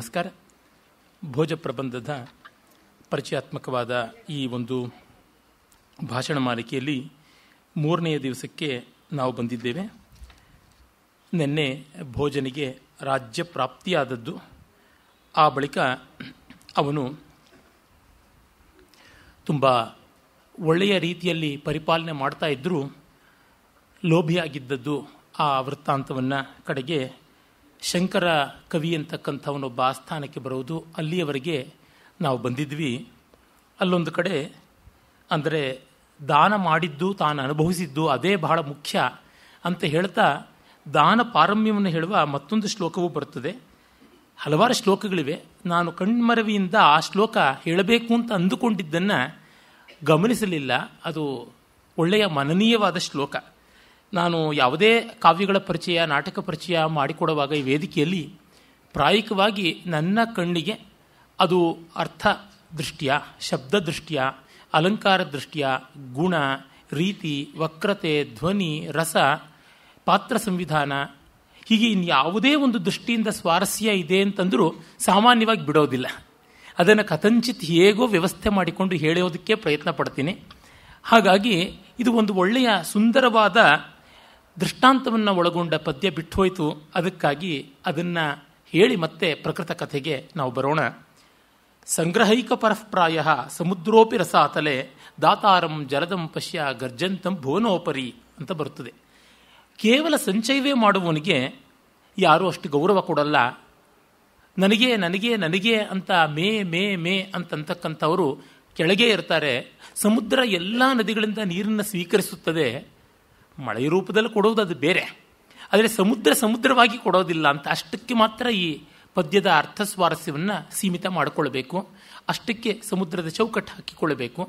ನಮಸ್ಕಾರ ಭೋಜ ಪ್ರಬಂಧದ ಪರಿಚಯಾತ್ಮಕವಾದ ಈ ಒಂದು ಭಾಷಣ ಮಾಲಿಕೆಯಲ್ಲಿ ಮೂರನೆಯ ದಿವಸಕ್ಕೆ ನಾವು ಬಂದಿದ್ದೇವೆ ನಿನ್ನೆ ಭೋಜನಿಗೆ ರಾಜ್ಯ ಪ್ರಾಪ್ತಿಯಾದದ್ದು ಆ ಬಳಿಕ ಅವನು ತುಂಬ ಒಳ್ಳೆಯ ರೀತಿಯಲ್ಲಿ ಪರಿಪಾಲನೆ ಮಾಡ್ತಾ ಇದ್ದರೂ ಲೋಭಿಯಾಗಿದ್ದದ್ದು ಆ ವೃತ್ತಾಂತವನ್ನು ಕಡೆಗೆ ಶಂಕರ ಕವಿ ಅಂತಕ್ಕಂಥವನೊಬ್ಬ ಆಸ್ಥಾನಕ್ಕೆ ಬರೋದು ಅಲ್ಲಿಯವರೆಗೆ ನಾವು ಬಂದಿದ್ವಿ ಅಲ್ಲೊಂದು ಕಡೆ ಅಂದರೆ ದಾನ ಮಾಡಿದ್ದು ತಾನು ಅನುಭವಿಸಿದ್ದು ಅದೇ ಬಹಳ ಮುಖ್ಯ ಅಂತ ಹೇಳ್ತಾ ದಾನ ಪಾರಮ್ಯವನ್ನು ಹೇಳುವ ಮತ್ತೊಂದು ಶ್ಲೋಕವೂ ಬರ್ತದೆ ಹಲವಾರು ಶ್ಲೋಕಗಳಿವೆ ನಾನು ಕಣ್ಮರವಿಯಿಂದ ಆ ಶ್ಲೋಕ ಹೇಳಬೇಕು ಅಂತ ಅಂದುಕೊಂಡಿದ್ದನ್ನು ಗಮನಿಸಲಿಲ್ಲ ಅದು ಒಳ್ಳೆಯ ಮನನೀಯವಾದ ಶ್ಲೋಕ ನಾನು ಯಾವುದೇ ಕಾವ್ಯಗಳ ಪರಿಚಯ ನಾಟಕ ಪರಿಚಯ ಮಾಡಿಕೊಡುವಾಗ ಈ ವೇದಿಕೆಯಲ್ಲಿ ಪ್ರಾಯಿಕವಾಗಿ ನನ್ನ ಕಣ್ಣಿಗೆ ಅದು ಅರ್ಥ ದೃಷ್ಟಿಯ ಶಬ್ದ ದೃಷ್ಟಿಯ ಅಲಂಕಾರ ದೃಷ್ಟಿಯ ಗುಣ ರೀತಿ ವಕ್ರತೆ ಧ್ವನಿ ರಸ ಪಾತ್ರ ಸಂವಿಧಾನ ಹೀಗೆ ಇನ್ಯಾವುದೇ ಒಂದು ದೃಷ್ಟಿಯಿಂದ ಸ್ವಾರಸ್ಯ ಇದೆ ಅಂತಂದರೂ ಸಾಮಾನ್ಯವಾಗಿ ಬಿಡೋದಿಲ್ಲ ಅದನ್ನು ಕಥಂಚಿತ್ ಹೇಗೋ ವ್ಯವಸ್ಥೆ ಮಾಡಿಕೊಂಡು ಹೇಳೋದಕ್ಕೆ ಪ್ರಯತ್ನ ಪಡ್ತೀನಿ ಹಾಗಾಗಿ ಇದು ಒಂದು ಒಳ್ಳೆಯ ಸುಂದರವಾದ ದೃಷ್ಟಾಂತವನ್ನು ಒಳಗೊಂಡ ಪದ್ಯ ಬಿಟ್ಟೋಯ್ತು ಅದಕ್ಕಾಗಿ ಅದನ್ನು ಹೇಳಿ ಮತ್ತೆ ಪ್ರಕೃತ ಕಥೆಗೆ ನಾವು ಬರೋಣ ಸಂಗ್ರಹೈಕ ಪರಃಪ್ರಾಯ ಸಮುದ್ರೋಪಿ ರಸಾತಲೆ ದಾತಾರಂ ಜಲದಂ ಪಶ್ಯ ಗರ್ಜಂತಂ ಭುವನೋಪರಿ ಅಂತ ಬರುತ್ತದೆ ಕೇವಲ ಸಂಚಯವೇ ಮಾಡುವವನಿಗೆ ಯಾರೂ ಅಷ್ಟು ಗೌರವ ಕೊಡಲ್ಲ ನನಗೆ ನನಗೆ ನನಗೆ ಅಂತ ಮೇ ಮೇ ಮೇ ಅಂತಕ್ಕಂಥವರು ಕೆಳಗೆ ಇರ್ತಾರೆ ಸಮುದ್ರ ಎಲ್ಲ ನದಿಗಳಿಂದ ನೀರನ್ನು ಸ್ವೀಕರಿಸುತ್ತದೆ ಮಳೆಯ ರೂಪದಲ್ಲಿ ಕೊಡೋದು ಅದು ಬೇರೆ ಆದರೆ ಸಮುದ್ರ ಸಮುದ್ರವಾಗಿ ಕೊಡೋದಿಲ್ಲ ಅಂತ ಅಷ್ಟಕ್ಕೆ ಮಾತ್ರ ಈ ಪದ್ಯದ ಅರ್ಥ ಸ್ವಾರಸ್ಯವನ್ನು ಸೀಮಿತ ಮಾಡಿಕೊಳ್ಬೇಕು ಅಷ್ಟಕ್ಕೆ ಸಮುದ್ರದ ಚೌಕಟ್ಟು ಹಾಕಿಕೊಳ್ಳಬೇಕು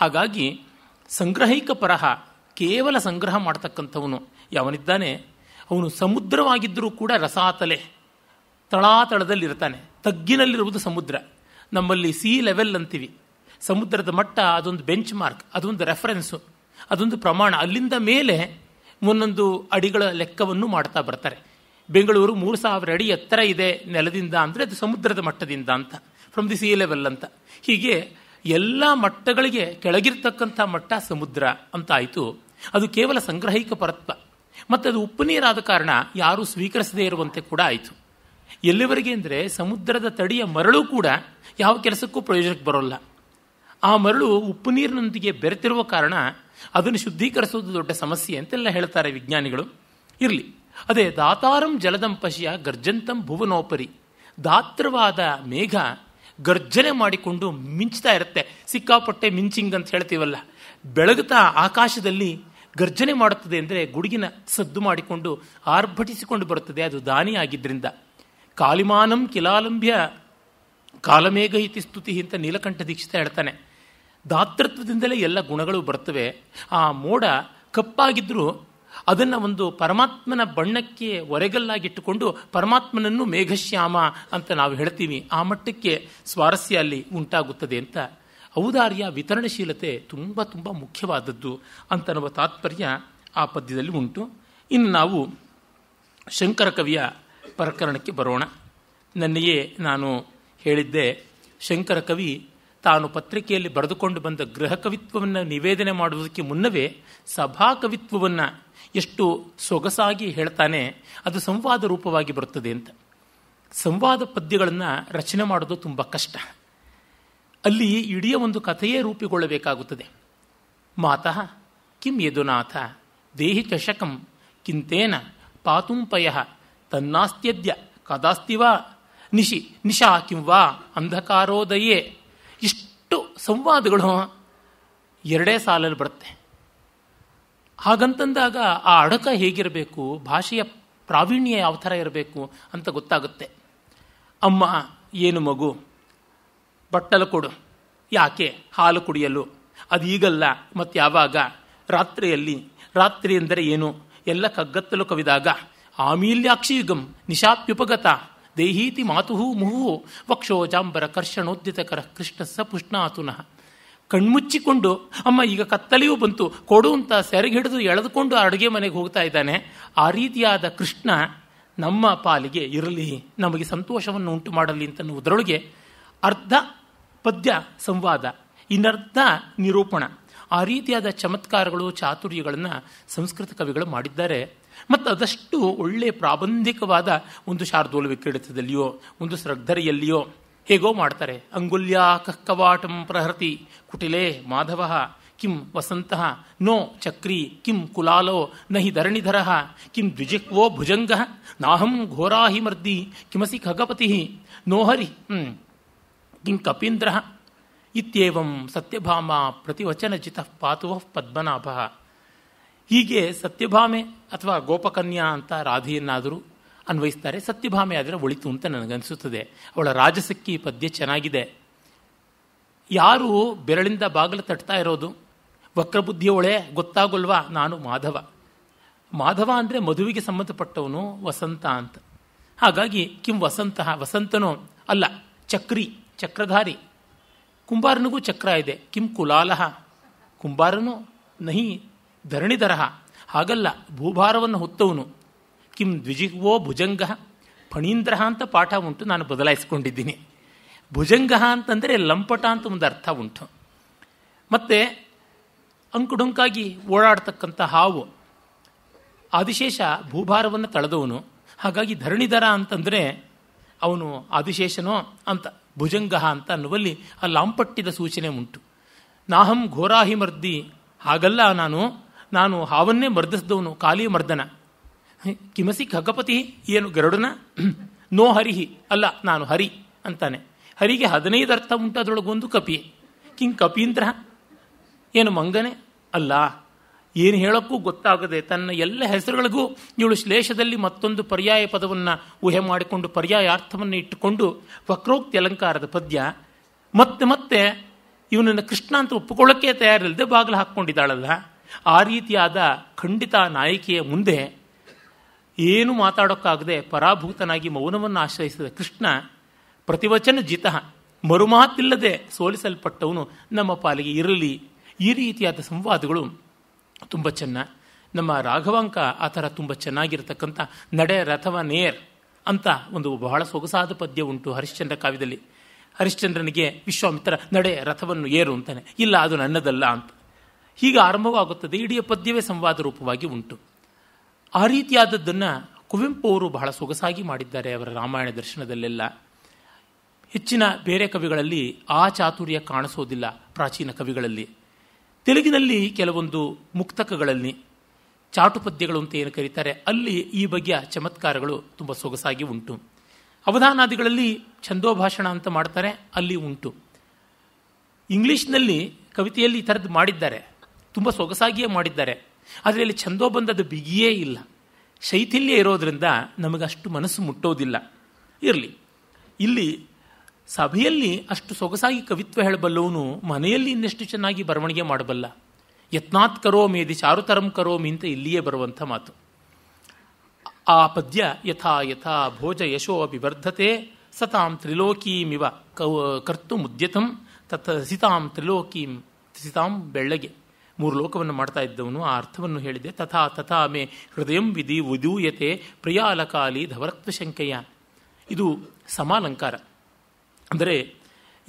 ಹಾಗಾಗಿ ಸಂಗ್ರಹಿಕ ಪರಹ ಕೇವಲ ಸಂಗ್ರಹ ಮಾಡ್ತಕ್ಕಂಥವನು ಯಾವನಿದ್ದಾನೆ ಅವನು ಸಮುದ್ರವಾಗಿದ್ದರೂ ಕೂಡ ರಸಾತಲೆ ತಳಾತಳದಲ್ಲಿರ್ತಾನೆ ತಗ್ಗಿನಲ್ಲಿರುವುದು ಸಮುದ್ರ ನಮ್ಮಲ್ಲಿ ಸಿ ಲೆವೆಲ್ ಅಂತೀವಿ ಸಮುದ್ರದ ಮಟ್ಟ ಅದೊಂದು ಬೆಂಚ್ ಮಾರ್ಕ್ ಅದೊಂದು ರೆಫರೆನ್ಸು ಅದೊಂದು ಪ್ರಮಾಣ ಅಲ್ಲಿಂದ ಮೇಲೆ ಒಂದೊಂದು ಅಡಿಗಳ ಲೆಕ್ಕವನ್ನು ಮಾಡ್ತಾ ಬರ್ತಾರೆ ಬೆಂಗಳೂರು ಮೂರು ಸಾವಿರ ಅಡಿ ಎತ್ತರ ಇದೆ ನೆಲದಿಂದ ಅಂದರೆ ಅದು ಸಮುದ್ರದ ಮಟ್ಟದಿಂದ ಅಂತ ಫ್ರಮ್ ದಿ ಸಿ ಲೆವೆಲ್ ಅಂತ ಹೀಗೆ ಎಲ್ಲ ಮಟ್ಟಗಳಿಗೆ ಕೆಳಗಿರ್ತಕ್ಕಂಥ ಮಟ್ಟ ಸಮುದ್ರ ಅಂತ ಆಯಿತು ಅದು ಕೇವಲ ಸಂಗ್ರಹಿಕ ಪರತ್ವ ಮತ್ತು ಅದು ಉಪ್ಪು ನೀರಾದ ಕಾರಣ ಯಾರೂ ಸ್ವೀಕರಿಸದೇ ಇರುವಂತೆ ಕೂಡ ಆಯಿತು ಎಲ್ಲಿವರೆಗೆ ಅಂದರೆ ಸಮುದ್ರದ ತಡಿಯ ಮರಳು ಕೂಡ ಯಾವ ಕೆಲಸಕ್ಕೂ ಪ್ರಯೋಜನಕ್ಕೆ ಬರೋಲ್ಲ ಆ ಮರಳು ಉಪ್ಪು ನೀರಿನೊಂದಿಗೆ ಬೆರೆತಿರುವ ಕಾರಣ ಅದನ್ನು ಶುದ್ಧೀಕರಿಸುವುದು ದೊಡ್ಡ ಸಮಸ್ಯೆ ಅಂತೆಲ್ಲ ಹೇಳ್ತಾರೆ ವಿಜ್ಞಾನಿಗಳು ಇರಲಿ ಅದೇ ದಾತಾರಂ ಜಲದಂ ಪಶಿಯ ಗರ್ಜಂತಂ ಭುವನೋಪರಿ ದಾತ್ರವಾದ ಮೇಘ ಗರ್ಜನೆ ಮಾಡಿಕೊಂಡು ಮಿಂಚ್ತಾ ಇರುತ್ತೆ ಸಿಕ್ಕಾಪಟ್ಟೆ ಮಿಂಚಿಂಗ್ ಅಂತ ಹೇಳ್ತೀವಲ್ಲ ಬೆಳಗುತ್ತಾ ಆಕಾಶದಲ್ಲಿ ಗರ್ಜನೆ ಮಾಡುತ್ತದೆ ಅಂದರೆ ಗುಡುಗಿನ ಸದ್ದು ಮಾಡಿಕೊಂಡು ಆರ್ಭಟಿಸಿಕೊಂಡು ಬರುತ್ತದೆ ಅದು ದಾನಿ ಆಗಿದ್ದರಿಂದ ಕಾಲಿಮಾನಂ ಕಿಲಾಲಂಬ್ಯ ಕಾಲಮೇಘ ಇತಿ ಸ್ತುತಿ ಅಂತ ನೀಲಕಂಠ ದೀಕ್ಷಿತ ಹೇಳ್ತಾನೆ ದಾತೃತ್ವದಿಂದಲೇ ಎಲ್ಲ ಗುಣಗಳು ಬರ್ತವೆ ಆ ಮೋಡ ಕಪ್ಪಾಗಿದ್ದರೂ ಅದನ್ನು ಒಂದು ಪರಮಾತ್ಮನ ಬಣ್ಣಕ್ಕೆ ಒರೆಗಲ್ಲಾಗಿಟ್ಟುಕೊಂಡು ಪರಮಾತ್ಮನನ್ನು ಮೇಘಶ್ಯಾಮ ಅಂತ ನಾವು ಹೇಳ್ತೀವಿ ಆ ಮಟ್ಟಕ್ಕೆ ಸ್ವಾರಸ್ಯ ಅಲ್ಲಿ ಉಂಟಾಗುತ್ತದೆ ಅಂತ ಔದಾರ್ಯ ವಿತರಣಶೀಲತೆ ತುಂಬ ತುಂಬ ಮುಖ್ಯವಾದದ್ದು ಅಂತ ಅಂತನ್ನುವ ತಾತ್ಪರ್ಯ ಆ ಪದ್ಯದಲ್ಲಿ ಉಂಟು ಇನ್ನು ನಾವು ಶಂಕರ ಕವಿಯ ಪ್ರಕರಣಕ್ಕೆ ಬರೋಣ ನನ್ನೆಯೇ ನಾನು ಹೇಳಿದ್ದೆ ಶಂಕರ ಕವಿ ತಾನು ಪತ್ರಿಕೆಯಲ್ಲಿ ಬರೆದುಕೊಂಡು ಬಂದ ಗೃಹ ಕವಿತ್ವವನ್ನು ನಿವೇದನೆ ಮಾಡುವುದಕ್ಕೆ ಮುನ್ನವೇ ಸಭಾ ಕವಿತ್ವವನ್ನು ಎಷ್ಟು ಸೊಗಸಾಗಿ ಹೇಳ್ತಾನೆ ಅದು ಸಂವಾದ ರೂಪವಾಗಿ ಬರುತ್ತದೆ ಅಂತ ಸಂವಾದ ಪದ್ಯಗಳನ್ನು ರಚನೆ ಮಾಡೋದು ತುಂಬ ಕಷ್ಟ ಅಲ್ಲಿ ಇಡೀ ಒಂದು ಕಥೆಯೇ ರೂಪುಗೊಳ್ಳಬೇಕಾಗುತ್ತದೆ ಮಾತಃ ಕಿಂ ಯದುನಾಥ ದೇಹಿ ಚಷಕಂ ಕಿಂತೇನ ಪಾತುಂಪಯ ತನ್ನಾಸ್ತ್ಯದ್ಯ ಕದಾಸ್ತಿವಾ ನಿಶಿ ನಿಶಾ ಕಿಂವಾ ಅಂಧಕಾರೋದಯೇ ಇಷ್ಟು ಸಂವಾದಗಳು ಎರಡೇ ಸಾಲಲ್ಲಿ ಬರುತ್ತೆ ಹಾಗಂತಂದಾಗ ಆ ಅಡಕ ಹೇಗಿರಬೇಕು ಭಾಷೆಯ ಪ್ರಾವೀಣ್ಯ ಯಾವ ಥರ ಇರಬೇಕು ಅಂತ ಗೊತ್ತಾಗುತ್ತೆ ಅಮ್ಮ ಏನು ಮಗು ಬಟ್ಟಲು ಕೊಡು ಯಾಕೆ ಹಾಲು ಕುಡಿಯಲು ಅದೀಗಲ್ಲ ಮತ್ತು ಯಾವಾಗ ರಾತ್ರಿಯಲ್ಲಿ ರಾತ್ರಿ ಎಂದರೆ ಏನು ಎಲ್ಲ ಕಗ್ಗತ್ತಲು ಕವಿದಾಗ ಆಮೀಲ್ಯಾಕ್ಷಿ ನಿಶಾಪ್ಯುಪಗತ ದೇಹೀತಿ ಮಾತುಹು ಮುಹು ವಕ್ಷೋ ಜಾಂಬರ ಕರ್ಷಣೋದ್ಯತಕರ ಕೃಷ್ಣಸ್ಸ ಪುಷ್ಣಾತುನಃ ಕಣ್ಮುಚ್ಚಿಕೊಂಡು ಅಮ್ಮ ಈಗ ಕತ್ತಲೆಯೂ ಬಂತು ಕೊಡು ಅಂತ ಸೆರೆಗೆ ಹಿಡಿದು ಎಳೆದುಕೊಂಡು ಅಡುಗೆ ಮನೆಗೆ ಹೋಗ್ತಾ ಇದ್ದಾನೆ ಆ ರೀತಿಯಾದ ಕೃಷ್ಣ ನಮ್ಮ ಪಾಲಿಗೆ ಇರಲಿ ನಮಗೆ ಸಂತೋಷವನ್ನು ಉಂಟು ಮಾಡಲಿ ಅಂತನ್ನುವುದರೊಳಗೆ ಅರ್ಧ ಪದ್ಯ ಸಂವಾದ ಇನ್ನರ್ಧ ನಿರೂಪಣ ಆ ರೀತಿಯಾದ ಚಮತ್ಕಾರಗಳು ಚಾತುರ್ಯಗಳನ್ನು ಸಂಸ್ಕೃತ ಕವಿಗಳು ಮಾಡಿದ್ದಾರೆ ಮತ್ತು ಅದಷ್ಟು ಒಳ್ಳೆಯ ಪ್ರಾಬಂಧಿಕವಾದ ಒಂದು ಶಾರ್ದೂಲ ವಿಕ್ರೀಡಿತದಲ್ಲಿಯೋ ಒಂದು ಸ್ರಗ್ಧರೆಯಲ್ಲಿಯೋ ಹೇಗೋ ಮಾಡ್ತಾರೆ ಅಂಗುಲ್ಯಾ ಕಕ್ಕವಾಟಂ ಪ್ರಹೃತಿ ಕುಟಿಲೆ ಮಾಧವ ಕಿಂ ವಸಂತ ನೋ ಚಕ್ರಿ ಕಿಂ ಕುಲಾಲೋ ನಹಿ ಧರಣಿಧರ ಕಿಂ ದ್ವಿಜಿಕ್ವೋ ಭುಜಂಗ ನಾಹಂ ಘೋರಾಹಿ ಮರ್ದಿ ಕಿಮಸಿ ಖಗಪತಿ ನೋಹರಿ ಕಿಂ ಕಪೀಂದ್ರ ಇತ್ಯಂ ಸತ್ಯಭಾಮ ಪ್ರತಿವಚನಜಿತ ಪಾತುವ ಪದ್ಮನಾಭ ಹೀಗೆ ಸತ್ಯಭಾಮೆ ಅಥವಾ ಗೋಪಕನ್ಯಾ ಅಂತ ರಾಧೆಯನ್ನಾದರೂ ಅನ್ವಯಿಸ್ತಾರೆ ಸತ್ಯಭಾಮೆ ಆದರೆ ಒಳಿತು ಅಂತ ನನಗನ್ನಿಸುತ್ತದೆ ಅವಳ ರಾಜಸಕ್ಕಿ ಪದ್ಯ ಚೆನ್ನಾಗಿದೆ ಯಾರು ಬೆರಳಿಂದ ಬಾಗಿಲು ತಟ್ತಾ ಇರೋದು ವಕ್ರಬುದ್ಧಿಯವಳೇ ಗೊತ್ತಾಗೋಲ್ವಾ ನಾನು ಮಾಧವ ಮಾಧವ ಅಂದರೆ ಮದುವೆಗೆ ಸಂಬಂಧಪಟ್ಟವನು ವಸಂತ ಅಂತ ಹಾಗಾಗಿ ಕಿಂ ವಸಂತ ವಸಂತನೋ ಅಲ್ಲ ಚಕ್ರಿ ಚಕ್ರಧಾರಿ ಕುಂಬಾರನಿಗೂ ಚಕ್ರ ಇದೆ ಕಿಂ ಕುಲಾಲಹ ಕುಂಬಾರನು ನಹಿ ಧರಣಿಧರ ಹಾಗಲ್ಲ ಭೂಭಾರವನ್ನು ಹೊತ್ತವನು ಕಿಂ ದ್ವಿಜಿಗ್ವೋ ಭುಜಂಗ ಫಣೀಂದ್ರ ಅಂತ ಪಾಠ ಉಂಟು ನಾನು ಬದಲಾಯಿಸಿಕೊಂಡಿದ್ದೀನಿ ಭುಜಂಗ ಅಂತಂದರೆ ಲಂಪಟ ಅಂತ ಒಂದು ಅರ್ಥ ಉಂಟು ಮತ್ತು ಅಂಕುಡೊಂಕಾಗಿ ಓಡಾಡ್ತಕ್ಕಂಥ ಹಾವು ಆದಿಶೇಷ ಭೂಭಾರವನ್ನು ತಳೆದವನು ಹಾಗಾಗಿ ಧರಣಿಧರ ಅಂತಂದರೆ ಅವನು ಆದಿಶೇಷನೋ ಅಂತ ಭುಜಂಗ ಅಂತ ಅನ್ನುವಲ್ಲಿ ಆ ಲಾಂಪಟ್ಟಿದ ಸೂಚನೆ ಉಂಟು ನಾಹಂ ಘೋರಾಹಿಮರ್ದಿ ಹಾಗಲ್ಲ ನಾನು ನಾನು ಹಾವನ್ನೇ ಮರ್ದಿಸಿದವನು ಖಾಲಿ ಮರ್ದನ ಕಿಮಸಿ ಖಗಪತಿ ಏನು ಗರುಡನ ನೋ ಹರಿಹಿ ಅಲ್ಲ ನಾನು ಹರಿ ಅಂತಾನೆ ಹರಿಗೆ ಹದಿನೈದು ಅರ್ಥ ಉಂಟು ಅದರೊಳಗೊಂದು ಕಪಿ ಕಿಂಗ್ ಕಪೀಂದ್ರ ಏನು ಮಂಗನೆ ಅಲ್ಲ ಏನು ಹೇಳೋಕ್ಕೂ ಗೊತ್ತಾಗದೆ ತನ್ನ ಎಲ್ಲ ಹೆಸರುಗಳಿಗೂ ಇವಳು ಶ್ಲೇಷದಲ್ಲಿ ಮತ್ತೊಂದು ಪರ್ಯಾಯ ಪದವನ್ನು ಊಹೆ ಮಾಡಿಕೊಂಡು ಪರ್ಯಾಯ ಅರ್ಥವನ್ನು ಇಟ್ಟುಕೊಂಡು ವಕ್ರೋಕ್ತಿ ಅಲಂಕಾರದ ಪದ್ಯ ಮತ್ತೆ ಮತ್ತೆ ಇವನನ್ನು ಕೃಷ್ಣ ಅಂತ ಒಪ್ಪಿಕೊಳ್ಳೋಕ್ಕೆ ತಯಾರಿಲ್ಲದೆ ಬಾಗಿಲು ಹಾಕ್ಕೊಂಡಿದ್ದಾಳಲ್ಲ ಆ ರೀತಿಯಾದ ಖಂಡಿತ ನಾಯಕಿಯ ಮುಂದೆ ಏನು ಮಾತಾಡೋಕ್ಕಾಗದೆ ಪರಾಭೂತನಾಗಿ ಮೌನವನ್ನು ಆಶ್ರಯಿಸಿದ ಕೃಷ್ಣ ಪ್ರತಿವಚನ ಜಿತ ಮರುಮಾತಿಲ್ಲದೆ ಸೋಲಿಸಲ್ಪಟ್ಟವನು ನಮ್ಮ ಪಾಲಿಗೆ ಇರಲಿ ಈ ರೀತಿಯಾದ ಸಂವಾದಗಳು ತುಂಬ ಚೆನ್ನ ನಮ್ಮ ರಾಘವಾಂಕ ಆ ಥರ ತುಂಬ ಚೆನ್ನಾಗಿರತಕ್ಕಂಥ ನಡೆ ರಥವ ನೇರ್ ಅಂತ ಒಂದು ಬಹಳ ಸೊಗಸಾದ ಪದ್ಯ ಉಂಟು ಹರಿಶ್ಚಂದ್ರ ಕಾವ್ಯದಲ್ಲಿ ಹರಿಶ್ಚಂದ್ರನಿಗೆ ವಿಶ್ವಾಮಿತ್ರ ನಡೆ ರಥವನ್ನು ಏರು ಅಂತಾನೆ ಇಲ್ಲ ಅದು ನನ್ನದಲ್ಲ ಅಂತ ಹೀಗೆ ಆರಂಭವಾಗುತ್ತದೆ ಇಡೀ ಪದ್ಯವೇ ಸಂವಾದ ರೂಪವಾಗಿ ಉಂಟು ಆ ರೀತಿಯಾದದ್ದನ್ನು ಕುವೆಂಪು ಅವರು ಬಹಳ ಸೊಗಸಾಗಿ ಮಾಡಿದ್ದಾರೆ ಅವರ ರಾಮಾಯಣ ದರ್ಶನದಲ್ಲೆಲ್ಲ ಹೆಚ್ಚಿನ ಬೇರೆ ಕವಿಗಳಲ್ಲಿ ಆ ಚಾತುರ್ಯ ಕಾಣಿಸೋದಿಲ್ಲ ಪ್ರಾಚೀನ ಕವಿಗಳಲ್ಲಿ ತೆಲುಗಿನಲ್ಲಿ ಕೆಲವೊಂದು ಮುಕ್ತಕಗಳಲ್ಲಿ ಚಾಟು ಪದ್ಯಗಳು ಅಂತ ಏನು ಕರೀತಾರೆ ಅಲ್ಲಿ ಈ ಬಗೆಯ ಚಮತ್ಕಾರಗಳು ತುಂಬ ಸೊಗಸಾಗಿ ಉಂಟು ಅವಧಾನಾದಿಗಳಲ್ಲಿ ಛಂದೋಭಾಷಣ ಅಂತ ಮಾಡ್ತಾರೆ ಅಲ್ಲಿ ಉಂಟು ಇಂಗ್ಲೀಷ್ನಲ್ಲಿ ಕವಿತೆಯಲ್ಲಿ ಈ ಥರದ್ದು ಮಾಡಿದ್ದಾರೆ ತುಂಬ ಸೊಗಸಾಗಿಯೇ ಮಾಡಿದ್ದಾರೆ ಆದರೆ ಇಲ್ಲಿ ಬಂದದ್ದು ಬಿಗಿಯೇ ಇಲ್ಲ ಶೈಥಿಲ್ಯ ಇರೋದರಿಂದ ನಮಗಷ್ಟು ಮನಸ್ಸು ಮುಟ್ಟೋದಿಲ್ಲ ಇರಲಿ ಇಲ್ಲಿ ಸಭೆಯಲ್ಲಿ ಅಷ್ಟು ಸೊಗಸಾಗಿ ಕವಿತ್ವ ಹೇಳಬಲ್ಲವನು ಮನೆಯಲ್ಲಿ ಇನ್ನೆಷ್ಟು ಚೆನ್ನಾಗಿ ಬರವಣಿಗೆ ಮಾಡಬಲ್ಲ ಯತ್ನಾತ್ ಕರೋಮಿ ಯದಿ ಚಾರುತರಂ ಕರೋಮಿ ಅಂತ ಇಲ್ಲಿಯೇ ಬರುವಂಥ ಮಾತು ಆ ಪದ್ಯ ಯಥಾ ಯಥಾ ಭೋಜ ಯಶೋ ಅಭಿವರ್ಧತೆ ಸತಾಂ ತ್ರಿಲೋಕೀಮಿವ ಕೌ ಕರ್ತು ಮುದ್ಯತಂ ತತ್ ಸಿತಾಂ ತ್ರಿಲೋಕೀಂ ಸಿತಾಂ ಬೆಳ್ಳಗೆ ಮೂರು ಲೋಕವನ್ನು ಮಾಡ್ತಾ ಇದ್ದವನು ಆ ಅರ್ಥವನ್ನು ಹೇಳಿದೆ ತಥಾ ತಥಾ ಮೇ ಹೃದಯಂ ವಿಧಿ ಉದೂಯತೆ ಪ್ರಿಯಾಲಕಾಲಿ ಶಂಕೆಯ ಇದು ಸಮಾಲಂಕಾರ ಅಂದರೆ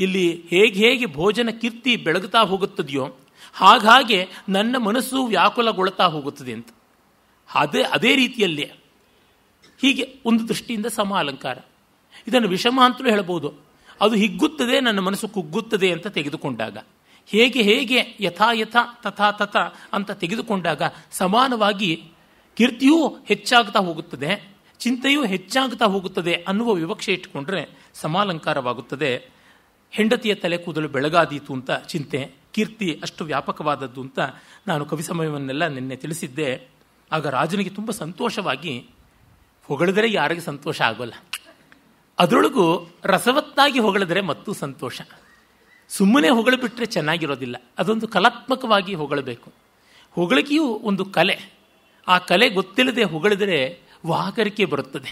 ಇಲ್ಲಿ ಹೇಗೆ ಹೇಗೆ ಭೋಜನ ಕೀರ್ತಿ ಬೆಳಗುತ್ತಾ ಹೋಗುತ್ತದೆಯೋ ಹಾಗಾಗೆ ನನ್ನ ಮನಸ್ಸು ವ್ಯಾಕುಲಗೊಳ್ತಾ ಹೋಗುತ್ತದೆ ಅಂತ ಅದೇ ಅದೇ ರೀತಿಯಲ್ಲಿ ಹೀಗೆ ಒಂದು ದೃಷ್ಟಿಯಿಂದ ಸಮಾಲಂಕಾರ ಅಲಂಕಾರ ಇದನ್ನು ವಿಷಮ ಅಂತಲೂ ಹೇಳ್ಬೋದು ಅದು ಹಿಗ್ಗುತ್ತದೆ ನನ್ನ ಮನಸ್ಸು ಕುಗ್ಗುತ್ತದೆ ಅಂತ ತೆಗೆದುಕೊಂಡಾಗ ಹೇಗೆ ಹೇಗೆ ಯಥಾ ಯಥ ತಥಾ ತಥ ಅಂತ ತೆಗೆದುಕೊಂಡಾಗ ಸಮಾನವಾಗಿ ಕೀರ್ತಿಯೂ ಹೆಚ್ಚಾಗ್ತಾ ಹೋಗುತ್ತದೆ ಚಿಂತೆಯೂ ಹೆಚ್ಚಾಗ್ತಾ ಹೋಗುತ್ತದೆ ಅನ್ನುವ ವಿವಕ್ಷೆ ಇಟ್ಟುಕೊಂಡ್ರೆ ಸಮಾಲಂಕಾರವಾಗುತ್ತದೆ ಹೆಂಡತಿಯ ತಲೆ ಕೂದಲು ಬೆಳಗಾದೀತು ಅಂತ ಚಿಂತೆ ಕೀರ್ತಿ ಅಷ್ಟು ವ್ಯಾಪಕವಾದದ್ದು ಅಂತ ನಾನು ಕವಿ ಸಮಯವನ್ನೆಲ್ಲ ನಿನ್ನೆ ತಿಳಿಸಿದ್ದೆ ಆಗ ರಾಜನಿಗೆ ತುಂಬ ಸಂತೋಷವಾಗಿ ಹೊಗಳಿದರೆ ಯಾರಿಗೆ ಸಂತೋಷ ಆಗೋಲ್ಲ ಅದರೊಳಗೂ ರಸವತ್ತಾಗಿ ಹೊಗಳಿದರೆ ಮತ್ತೂ ಸಂತೋಷ ಸುಮ್ಮನೆ ಹೊಗಳಿಬಿಟ್ರೆ ಚೆನ್ನಾಗಿರೋದಿಲ್ಲ ಅದೊಂದು ಕಲಾತ್ಮಕವಾಗಿ ಹೊಗಳಬೇಕು ಹೊಗಳಿಕೆಯು ಒಂದು ಕಲೆ ಆ ಕಲೆ ಗೊತ್ತಿಲ್ಲದೆ ಹೊಗಳಿದ್ರೆ ವಾಹಕರಿಕೆ ಬರುತ್ತದೆ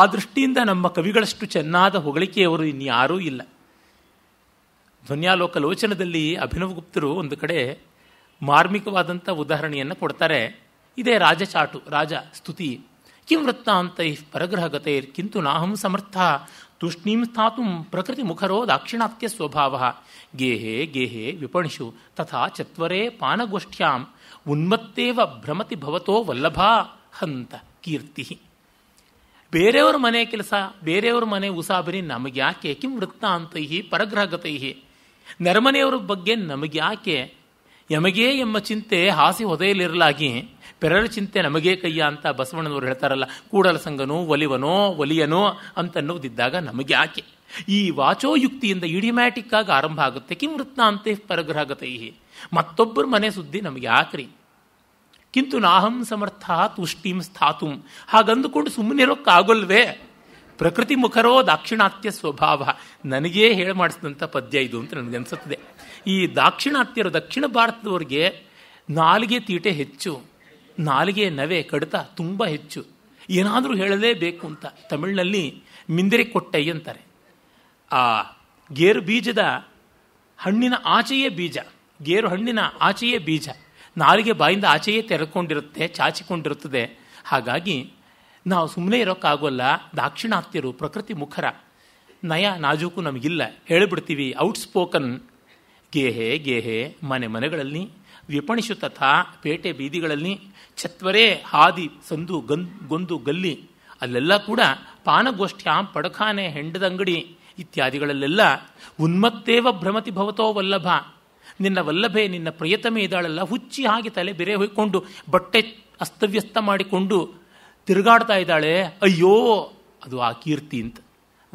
ಆ ದೃಷ್ಟಿಯಿಂದ ನಮ್ಮ ಕವಿಗಳಷ್ಟು ಚೆನ್ನಾದ ಹೊಗಳಿಕೆಯವರು ಇನ್ಯಾರೂ ಇಲ್ಲ ಧ್ವನ್ಯಾಲೋಕ ಲೋಚನದಲ್ಲಿ ಅಭಿನವಗುಪ್ತರು ಒಂದು ಕಡೆ ಮಾರ್ಮಿಕವಾದಂಥ ಉದಾಹರಣೆಯನ್ನು ಕೊಡ್ತಾರೆ ಇದೇ ಚಾಟು ರಾಜ ಸ್ತುತಿ ಕಿಂ ಪರಗ್ರಹ ಗತೈರ್ ಕಿಂತು ನಾಹಂ ಸಮರ್ಥ ತುಷ್ಣೀಂ ಸ್ಥಾತು ಪ್ರಕೃತಿ ಮುಖರೋ ದಾಕ್ಷಿಣಾತ್ಯ ಸ್ವಭಾವ ಗೇಹೆ ಗೇಹೆ ವಿಪಣಿಷು ತಥಾ ಚತ್ವರೆ ಪಾನಗೋಷ್ಠ್ಯಾಂ ಉನ್ಮತ್ತೇವ ಭ್ರಮತಿ ಭವತೋ ವಲ್ಲಭಾ ಹಂತ ಕೀರ್ತಿ ಬೇರೆಯವ್ರ ಮನೆ ಕೆಲಸ ಬೇರೆಯವ್ರ ಮನೆ ಉಸಾಬರಿ ನಮಗೆ ಯಾಕೆ ಕಿಂ ವೃತ್ತಾಂತೈ ಪರಗ್ರಹಗತೈ ನರಮನೆಯವರ ಬಗ್ಗೆ ನಮಗೆ ಯಾಕೆ ಯಮಗೇ ಎಂಬ ಚಿಂತೆ ಹಾಸಿ ಹೊದೆಯಲ್ಲಿರಲಾಗಿ ಪೆರಳು ಚಿಂತೆ ನಮಗೇ ಕೈಯ ಅಂತ ಬಸವಣ್ಣನವರು ಹೇಳ್ತಾರಲ್ಲ ಕೂಡಲ ಸಂಗನೋ ಒಲಿವನೋ ಒಲಿಯನೋ ಅಂತನ್ನುವುದಿದ್ದಾಗ ನಮಗೆ ಆಕೆ ಈ ವಾಚೋಯುಕ್ತಿಯಿಂದ ಇಡಿಮ್ಯಾಟಿಕ್ ಆಗಿ ಆರಂಭ ಆಗುತ್ತೆ ಕಿಂವೃತ್ನ ಅಂತೆ ಪರಗ್ರಹಗತೈ ಮತ್ತೊಬ್ಬರ ಮನೆ ಸುದ್ದಿ ನಮಗೆ ಆಕ್ರಿ ಕಿಂತು ನಾಹಂ ಸಮರ್ಥ ತುಷ್ಟಿಂ ಸ್ಥಾತುಂ ಹಾಗಂದುಕೊಂಡು ಸುಮ್ಮನಿರೋಕ್ಕಾಗೋಲ್ವೇ ಪ್ರಕೃತಿ ಮುಖರೋ ದಾಕ್ಷಿಣಾತ್ಯ ಸ್ವಭಾವ ನನಗೇ ಹೇಳ ಮಾಡಿಸಿದಂಥ ಪದ್ಯ ಇದು ಅಂತ ನನಗೆ ಅನಿಸುತ್ತದೆ ಈ ದಾಕ್ಷಿಣಾತ್ಯರು ದಕ್ಷಿಣ ಭಾರತದವರಿಗೆ ನಾಲಿಗೆ ತೀಟೆ ಹೆಚ್ಚು ನಾಲಿಗೆ ನವೆ ಕಡಿತ ತುಂಬ ಹೆಚ್ಚು ಏನಾದರೂ ಹೇಳಲೇಬೇಕು ಅಂತ ತಮಿಳಿನಲ್ಲಿ ಮಿಂದಿರಿ ಕೊಟ್ಟೈ ಅಂತಾರೆ ಆ ಗೇರು ಬೀಜದ ಹಣ್ಣಿನ ಆಚೆಯೇ ಬೀಜ ಗೇರು ಹಣ್ಣಿನ ಆಚೆಯೇ ಬೀಜ ನಾಲಿಗೆ ಬಾಯಿಂದ ಆಚೆಯೇ ತೆರೆಕೊಂಡಿರುತ್ತೆ ಚಾಚಿಕೊಂಡಿರುತ್ತದೆ ಹಾಗಾಗಿ ನಾವು ಸುಮ್ಮನೆ ಇರೋಕ್ಕಾಗೋಲ್ಲ ದಾಕ್ಷಿಣಾತ್ಯರು ಪ್ರಕೃತಿ ಮುಖರ ನಯ ನಾಜೂಕು ನಮಗಿಲ್ಲ ಹೇಳಿಬಿಡ್ತೀವಿ ಔಟ್ಸ್ಪೋಕನ್ ಗೇಹೆ ಗೇಹೆ ಮನೆ ಮನೆಗಳಲ್ಲಿ ವಿಪಣಿಸು ತಥಾ ಪೇಟೆ ಬೀದಿಗಳಲ್ಲಿ ಛತ್ವರೇ ಹಾದಿ ಸಂದು ಗನ್ ಗೊಂದು ಗಲ್ಲಿ ಅಲ್ಲೆಲ್ಲ ಕೂಡ ಪಾನಗೋಷ್ಠ್ಯಾಂ ಪಡಖಾನೆ ಹೆಂಡದಂಗಡಿ ಇತ್ಯಾದಿಗಳಲ್ಲೆಲ್ಲ ಉನ್ಮತ್ತೇವ ಭ್ರಮತಿ ಭವತೋ ವಲ್ಲಭ ನಿನ್ನ ವಲ್ಲಭೆ ನಿನ್ನ ಪ್ರಿಯತಮೆ ಇದ್ದಾಳಲ್ಲ ಹುಚ್ಚಿ ಹಾಗೆ ತಲೆ ಬೆರೆ ಹೊಯ್ಕೊಂಡು ಬಟ್ಟೆ ಅಸ್ತವ್ಯಸ್ತ ಮಾಡಿಕೊಂಡು ತಿರುಗಾಡ್ತಾ ಇದ್ದಾಳೆ ಅಯ್ಯೋ ಅದು ಆ ಕೀರ್ತಿ ಅಂತ